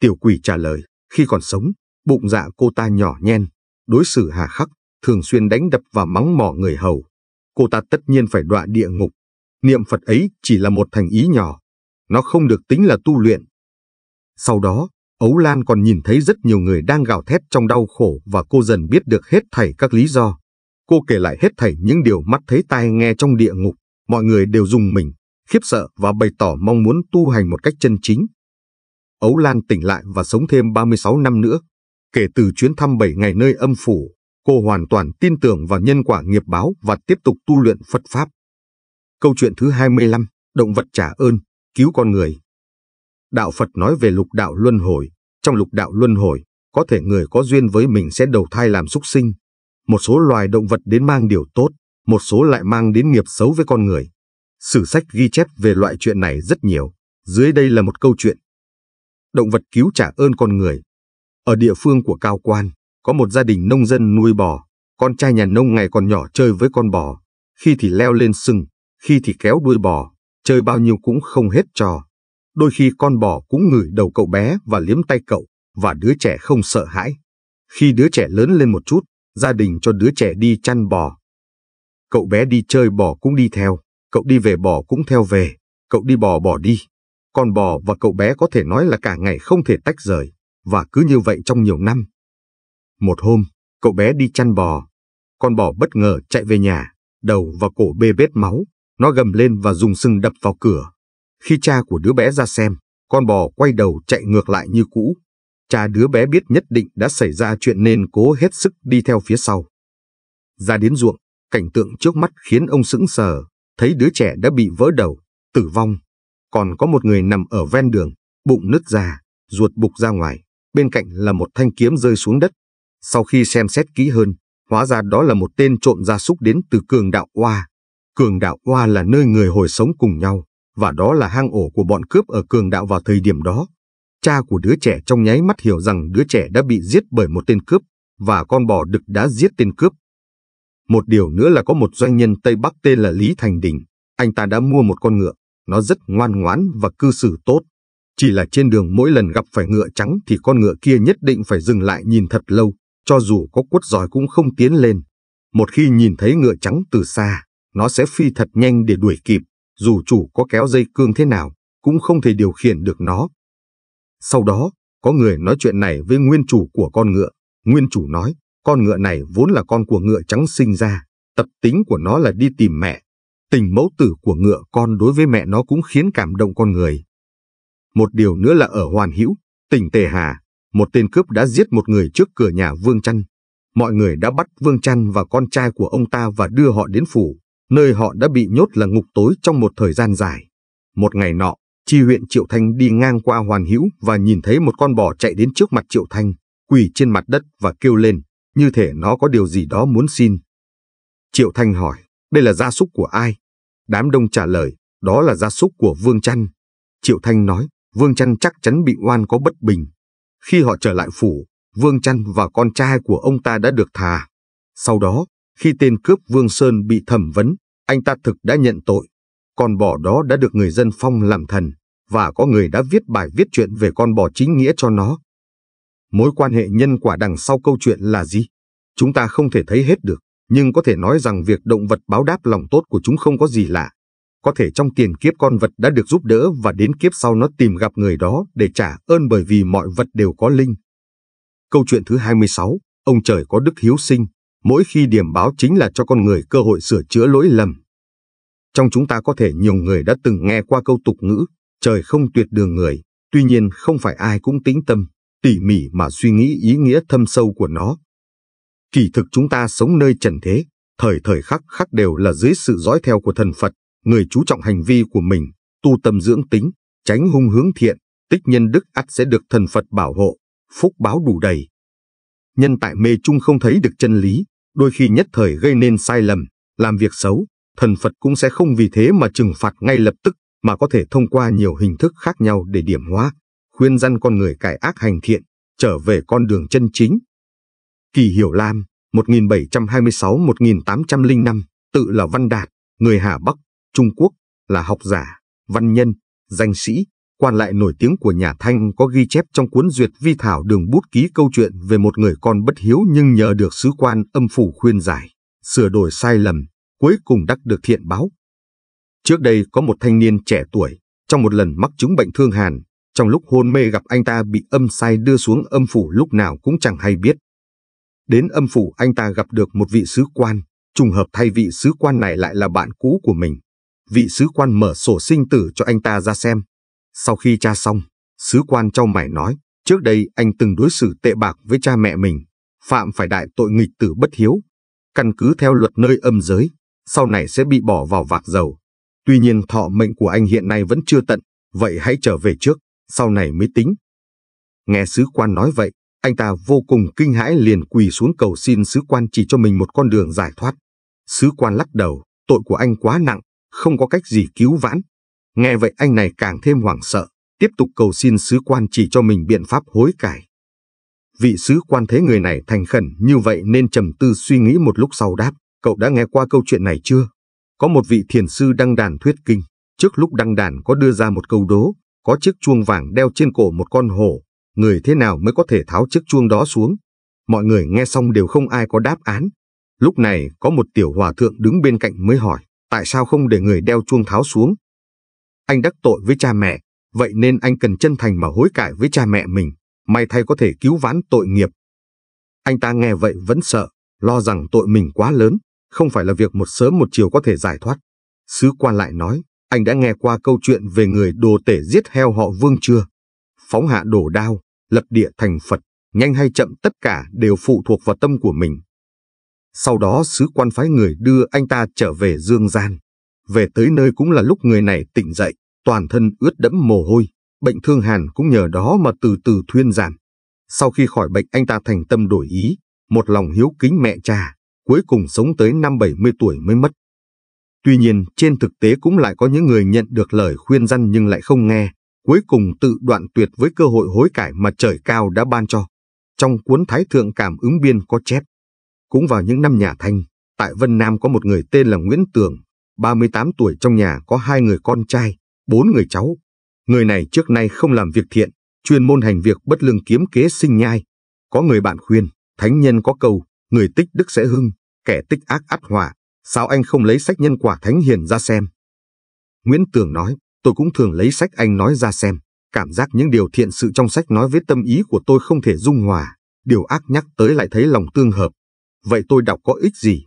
Tiểu quỷ trả lời, khi còn sống, bụng dạ cô ta nhỏ nhen, đối xử hà khắc, thường xuyên đánh đập và mắng mỏ người hầu. Cô ta tất nhiên phải đọa địa ngục. Niệm Phật ấy chỉ là một thành ý nhỏ, nó không được tính là tu luyện. Sau đó, Ấu Lan còn nhìn thấy rất nhiều người đang gào thét trong đau khổ và cô dần biết được hết thảy các lý do. Cô kể lại hết thảy những điều mắt thấy tai nghe trong địa ngục mọi người đều dùng mình, khiếp sợ và bày tỏ mong muốn tu hành một cách chân chính. Ấu Lan tỉnh lại và sống thêm 36 năm nữa. Kể từ chuyến thăm 7 ngày nơi âm phủ, cô hoàn toàn tin tưởng vào nhân quả nghiệp báo và tiếp tục tu luyện Phật Pháp. Câu chuyện thứ 25, Động vật trả ơn, cứu con người. Đạo Phật nói về lục đạo luân hồi. Trong lục đạo luân hồi, có thể người có duyên với mình sẽ đầu thai làm súc sinh. Một số loài động vật đến mang điều tốt, một số lại mang đến nghiệp xấu với con người. Sử sách ghi chép về loại chuyện này rất nhiều, dưới đây là một câu chuyện. Động vật cứu trả ơn con người. Ở địa phương của Cao Quan, có một gia đình nông dân nuôi bò, con trai nhà nông ngày còn nhỏ chơi với con bò, khi thì leo lên sừng, khi thì kéo đuôi bò, chơi bao nhiêu cũng không hết trò. Đôi khi con bò cũng ngửi đầu cậu bé và liếm tay cậu, và đứa trẻ không sợ hãi. Khi đứa trẻ lớn lên một chút, gia đình cho đứa trẻ đi chăn bò, Cậu bé đi chơi bò cũng đi theo, cậu đi về bò cũng theo về, cậu đi bò bò đi. Con bò và cậu bé có thể nói là cả ngày không thể tách rời, và cứ như vậy trong nhiều năm. Một hôm, cậu bé đi chăn bò. Con bò bất ngờ chạy về nhà, đầu và cổ bê bết máu, nó gầm lên và dùng sừng đập vào cửa. Khi cha của đứa bé ra xem, con bò quay đầu chạy ngược lại như cũ. Cha đứa bé biết nhất định đã xảy ra chuyện nên cố hết sức đi theo phía sau. Ra đến ruộng, Cảnh tượng trước mắt khiến ông sững sờ, thấy đứa trẻ đã bị vỡ đầu, tử vong. Còn có một người nằm ở ven đường, bụng nứt ra, ruột bục ra ngoài. Bên cạnh là một thanh kiếm rơi xuống đất. Sau khi xem xét kỹ hơn, hóa ra đó là một tên trộm gia súc đến từ cường đạo Oa. Cường đạo Oa là nơi người hồi sống cùng nhau, và đó là hang ổ của bọn cướp ở cường đạo vào thời điểm đó. Cha của đứa trẻ trong nháy mắt hiểu rằng đứa trẻ đã bị giết bởi một tên cướp, và con bò đực đã giết tên cướp. Một điều nữa là có một doanh nhân Tây Bắc tên là Lý Thành Đình. Anh ta đã mua một con ngựa, nó rất ngoan ngoãn và cư xử tốt. Chỉ là trên đường mỗi lần gặp phải ngựa trắng thì con ngựa kia nhất định phải dừng lại nhìn thật lâu, cho dù có quất giỏi cũng không tiến lên. Một khi nhìn thấy ngựa trắng từ xa, nó sẽ phi thật nhanh để đuổi kịp, dù chủ có kéo dây cương thế nào, cũng không thể điều khiển được nó. Sau đó, có người nói chuyện này với nguyên chủ của con ngựa. Nguyên chủ nói, con ngựa này vốn là con của ngựa trắng sinh ra, tập tính của nó là đi tìm mẹ. Tình mẫu tử của ngựa con đối với mẹ nó cũng khiến cảm động con người. Một điều nữa là ở Hoàn Hữu, tỉnh Tề Hà, một tên cướp đã giết một người trước cửa nhà Vương Trăn. Mọi người đã bắt Vương Trăn và con trai của ông ta và đưa họ đến phủ, nơi họ đã bị nhốt là ngục tối trong một thời gian dài. Một ngày nọ, Chi huyện Triệu Thanh đi ngang qua Hoàn Hữu và nhìn thấy một con bò chạy đến trước mặt Triệu Thanh, quỳ trên mặt đất và kêu lên, như thể nó có điều gì đó muốn xin. Triệu Thanh hỏi, đây là gia súc của ai? Đám đông trả lời, đó là gia súc của Vương Trăn. Triệu Thanh nói, Vương Trăn chắc chắn bị oan có bất bình. Khi họ trở lại phủ, Vương Trăn và con trai của ông ta đã được thà. Sau đó, khi tên cướp Vương Sơn bị thẩm vấn, anh ta thực đã nhận tội. Con bò đó đã được người dân phong làm thần, và có người đã viết bài viết chuyện về con bò chính nghĩa cho nó, Mối quan hệ nhân quả đằng sau câu chuyện là gì? Chúng ta không thể thấy hết được, nhưng có thể nói rằng việc động vật báo đáp lòng tốt của chúng không có gì lạ. Có thể trong tiền kiếp con vật đã được giúp đỡ và đến kiếp sau nó tìm gặp người đó để trả ơn bởi vì mọi vật đều có linh. Câu chuyện thứ 26, ông trời có đức hiếu sinh, mỗi khi điểm báo chính là cho con người cơ hội sửa chữa lỗi lầm. Trong chúng ta có thể nhiều người đã từng nghe qua câu tục ngữ, trời không tuyệt đường người, tuy nhiên không phải ai cũng tĩnh tâm tỉ mỉ mà suy nghĩ ý nghĩa thâm sâu của nó. Kỳ thực chúng ta sống nơi trần thế, thời thời khắc khắc đều là dưới sự dõi theo của thần Phật, người chú trọng hành vi của mình, tu tâm dưỡng tính, tránh hung hướng thiện, tích nhân đức ắt sẽ được thần Phật bảo hộ, phúc báo đủ đầy. Nhân tại mê chung không thấy được chân lý, đôi khi nhất thời gây nên sai lầm, làm việc xấu, thần Phật cũng sẽ không vì thế mà trừng phạt ngay lập tức, mà có thể thông qua nhiều hình thức khác nhau để điểm hóa, khuyên dân con người cải ác hành thiện, trở về con đường chân chính. Kỳ Hiểu Lam, 1726-1805, tự là Văn Đạt, người Hà Bắc, Trung Quốc, là học giả, văn nhân, danh sĩ, quan lại nổi tiếng của nhà Thanh có ghi chép trong cuốn duyệt vi thảo đường bút ký câu chuyện về một người con bất hiếu nhưng nhờ được sứ quan âm phủ khuyên giải, sửa đổi sai lầm, cuối cùng đắc được thiện báo. Trước đây có một thanh niên trẻ tuổi, trong một lần mắc chứng bệnh thương hàn, trong lúc hôn mê gặp anh ta bị âm sai đưa xuống âm phủ lúc nào cũng chẳng hay biết. Đến âm phủ anh ta gặp được một vị sứ quan, trùng hợp thay vị sứ quan này lại là bạn cũ của mình. Vị sứ quan mở sổ sinh tử cho anh ta ra xem. Sau khi tra xong, sứ quan trao mày nói, trước đây anh từng đối xử tệ bạc với cha mẹ mình, phạm phải đại tội nghịch tử bất hiếu. Căn cứ theo luật nơi âm giới, sau này sẽ bị bỏ vào vạc dầu. Tuy nhiên thọ mệnh của anh hiện nay vẫn chưa tận, vậy hãy trở về trước sau này mới tính. Nghe sứ quan nói vậy, anh ta vô cùng kinh hãi liền quỳ xuống cầu xin sứ quan chỉ cho mình một con đường giải thoát. Sứ quan lắc đầu, tội của anh quá nặng, không có cách gì cứu vãn. Nghe vậy anh này càng thêm hoảng sợ, tiếp tục cầu xin sứ quan chỉ cho mình biện pháp hối cải. Vị sứ quan thấy người này thành khẩn như vậy nên trầm tư suy nghĩ một lúc sau đáp, cậu đã nghe qua câu chuyện này chưa? Có một vị thiền sư đăng đàn thuyết kinh, trước lúc đăng đàn có đưa ra một câu đố, có chiếc chuông vàng đeo trên cổ một con hổ, người thế nào mới có thể tháo chiếc chuông đó xuống. Mọi người nghe xong đều không ai có đáp án. Lúc này có một tiểu hòa thượng đứng bên cạnh mới hỏi, tại sao không để người đeo chuông tháo xuống? Anh đắc tội với cha mẹ, vậy nên anh cần chân thành mà hối cải với cha mẹ mình, may thay có thể cứu vãn tội nghiệp. Anh ta nghe vậy vẫn sợ, lo rằng tội mình quá lớn, không phải là việc một sớm một chiều có thể giải thoát. Sứ quan lại nói, anh đã nghe qua câu chuyện về người đồ tể giết heo họ Vương chưa? Phóng hạ đổ đao, lập địa thành Phật, nhanh hay chậm tất cả đều phụ thuộc vào tâm của mình. Sau đó sứ quan phái người đưa anh ta trở về dương gian. Về tới nơi cũng là lúc người này tỉnh dậy, toàn thân ướt đẫm mồ hôi, bệnh thương hàn cũng nhờ đó mà từ từ thuyên giảm. Sau khi khỏi bệnh anh ta thành tâm đổi ý, một lòng hiếu kính mẹ cha, cuối cùng sống tới năm 70 tuổi mới mất. Tuy nhiên, trên thực tế cũng lại có những người nhận được lời khuyên răn nhưng lại không nghe, cuối cùng tự đoạn tuyệt với cơ hội hối cải mà trời cao đã ban cho. Trong cuốn Thái Thượng Cảm ứng biên có chép, cũng vào những năm nhà Thanh, tại Vân Nam có một người tên là Nguyễn Tường, 38 tuổi trong nhà có hai người con trai, bốn người cháu. Người này trước nay không làm việc thiện, chuyên môn hành việc bất lương kiếm kế sinh nhai. Có người bạn khuyên, thánh nhân có câu, người tích đức sẽ hưng, kẻ tích ác ắt hòa. Sao anh không lấy sách nhân quả thánh hiền ra xem? Nguyễn Tường nói, tôi cũng thường lấy sách anh nói ra xem. Cảm giác những điều thiện sự trong sách nói với tâm ý của tôi không thể dung hòa. Điều ác nhắc tới lại thấy lòng tương hợp. Vậy tôi đọc có ích gì?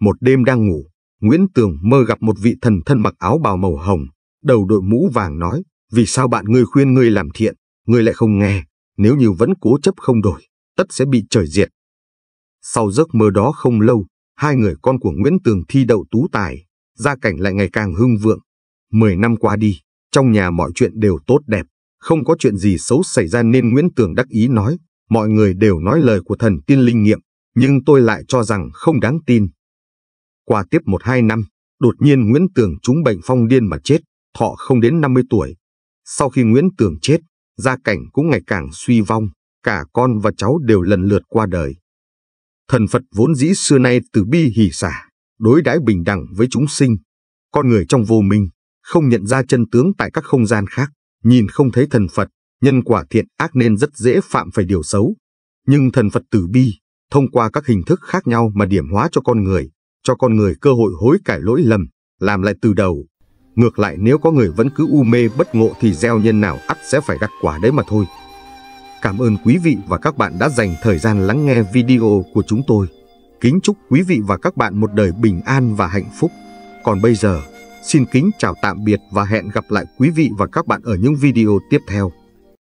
Một đêm đang ngủ, Nguyễn Tường mơ gặp một vị thần thân mặc áo bào màu hồng, đầu đội mũ vàng nói, vì sao bạn ngươi khuyên ngươi làm thiện, ngươi lại không nghe, nếu như vẫn cố chấp không đổi, tất sẽ bị trời diệt. Sau giấc mơ đó không lâu, hai người con của Nguyễn Tường thi đậu tú tài, gia cảnh lại ngày càng hưng vượng. Mười năm qua đi, trong nhà mọi chuyện đều tốt đẹp, không có chuyện gì xấu xảy ra nên Nguyễn Tường đắc ý nói, mọi người đều nói lời của thần tiên linh nghiệm, nhưng tôi lại cho rằng không đáng tin. Qua tiếp một hai năm, đột nhiên Nguyễn Tường trúng bệnh phong điên mà chết, thọ không đến 50 tuổi. Sau khi Nguyễn Tường chết, gia cảnh cũng ngày càng suy vong, cả con và cháu đều lần lượt qua đời. Thần Phật vốn dĩ xưa nay từ bi hỷ xả, đối đãi bình đẳng với chúng sinh. Con người trong vô minh, không nhận ra chân tướng tại các không gian khác, nhìn không thấy thần Phật, nhân quả thiện ác nên rất dễ phạm phải điều xấu. Nhưng thần Phật từ bi, thông qua các hình thức khác nhau mà điểm hóa cho con người, cho con người cơ hội hối cải lỗi lầm, làm lại từ đầu. Ngược lại nếu có người vẫn cứ u mê bất ngộ thì gieo nhân nào ắt sẽ phải gặt quả đấy mà thôi. Cảm ơn quý vị và các bạn đã dành thời gian lắng nghe video của chúng tôi. Kính chúc quý vị và các bạn một đời bình an và hạnh phúc. Còn bây giờ, xin kính chào tạm biệt và hẹn gặp lại quý vị và các bạn ở những video tiếp theo.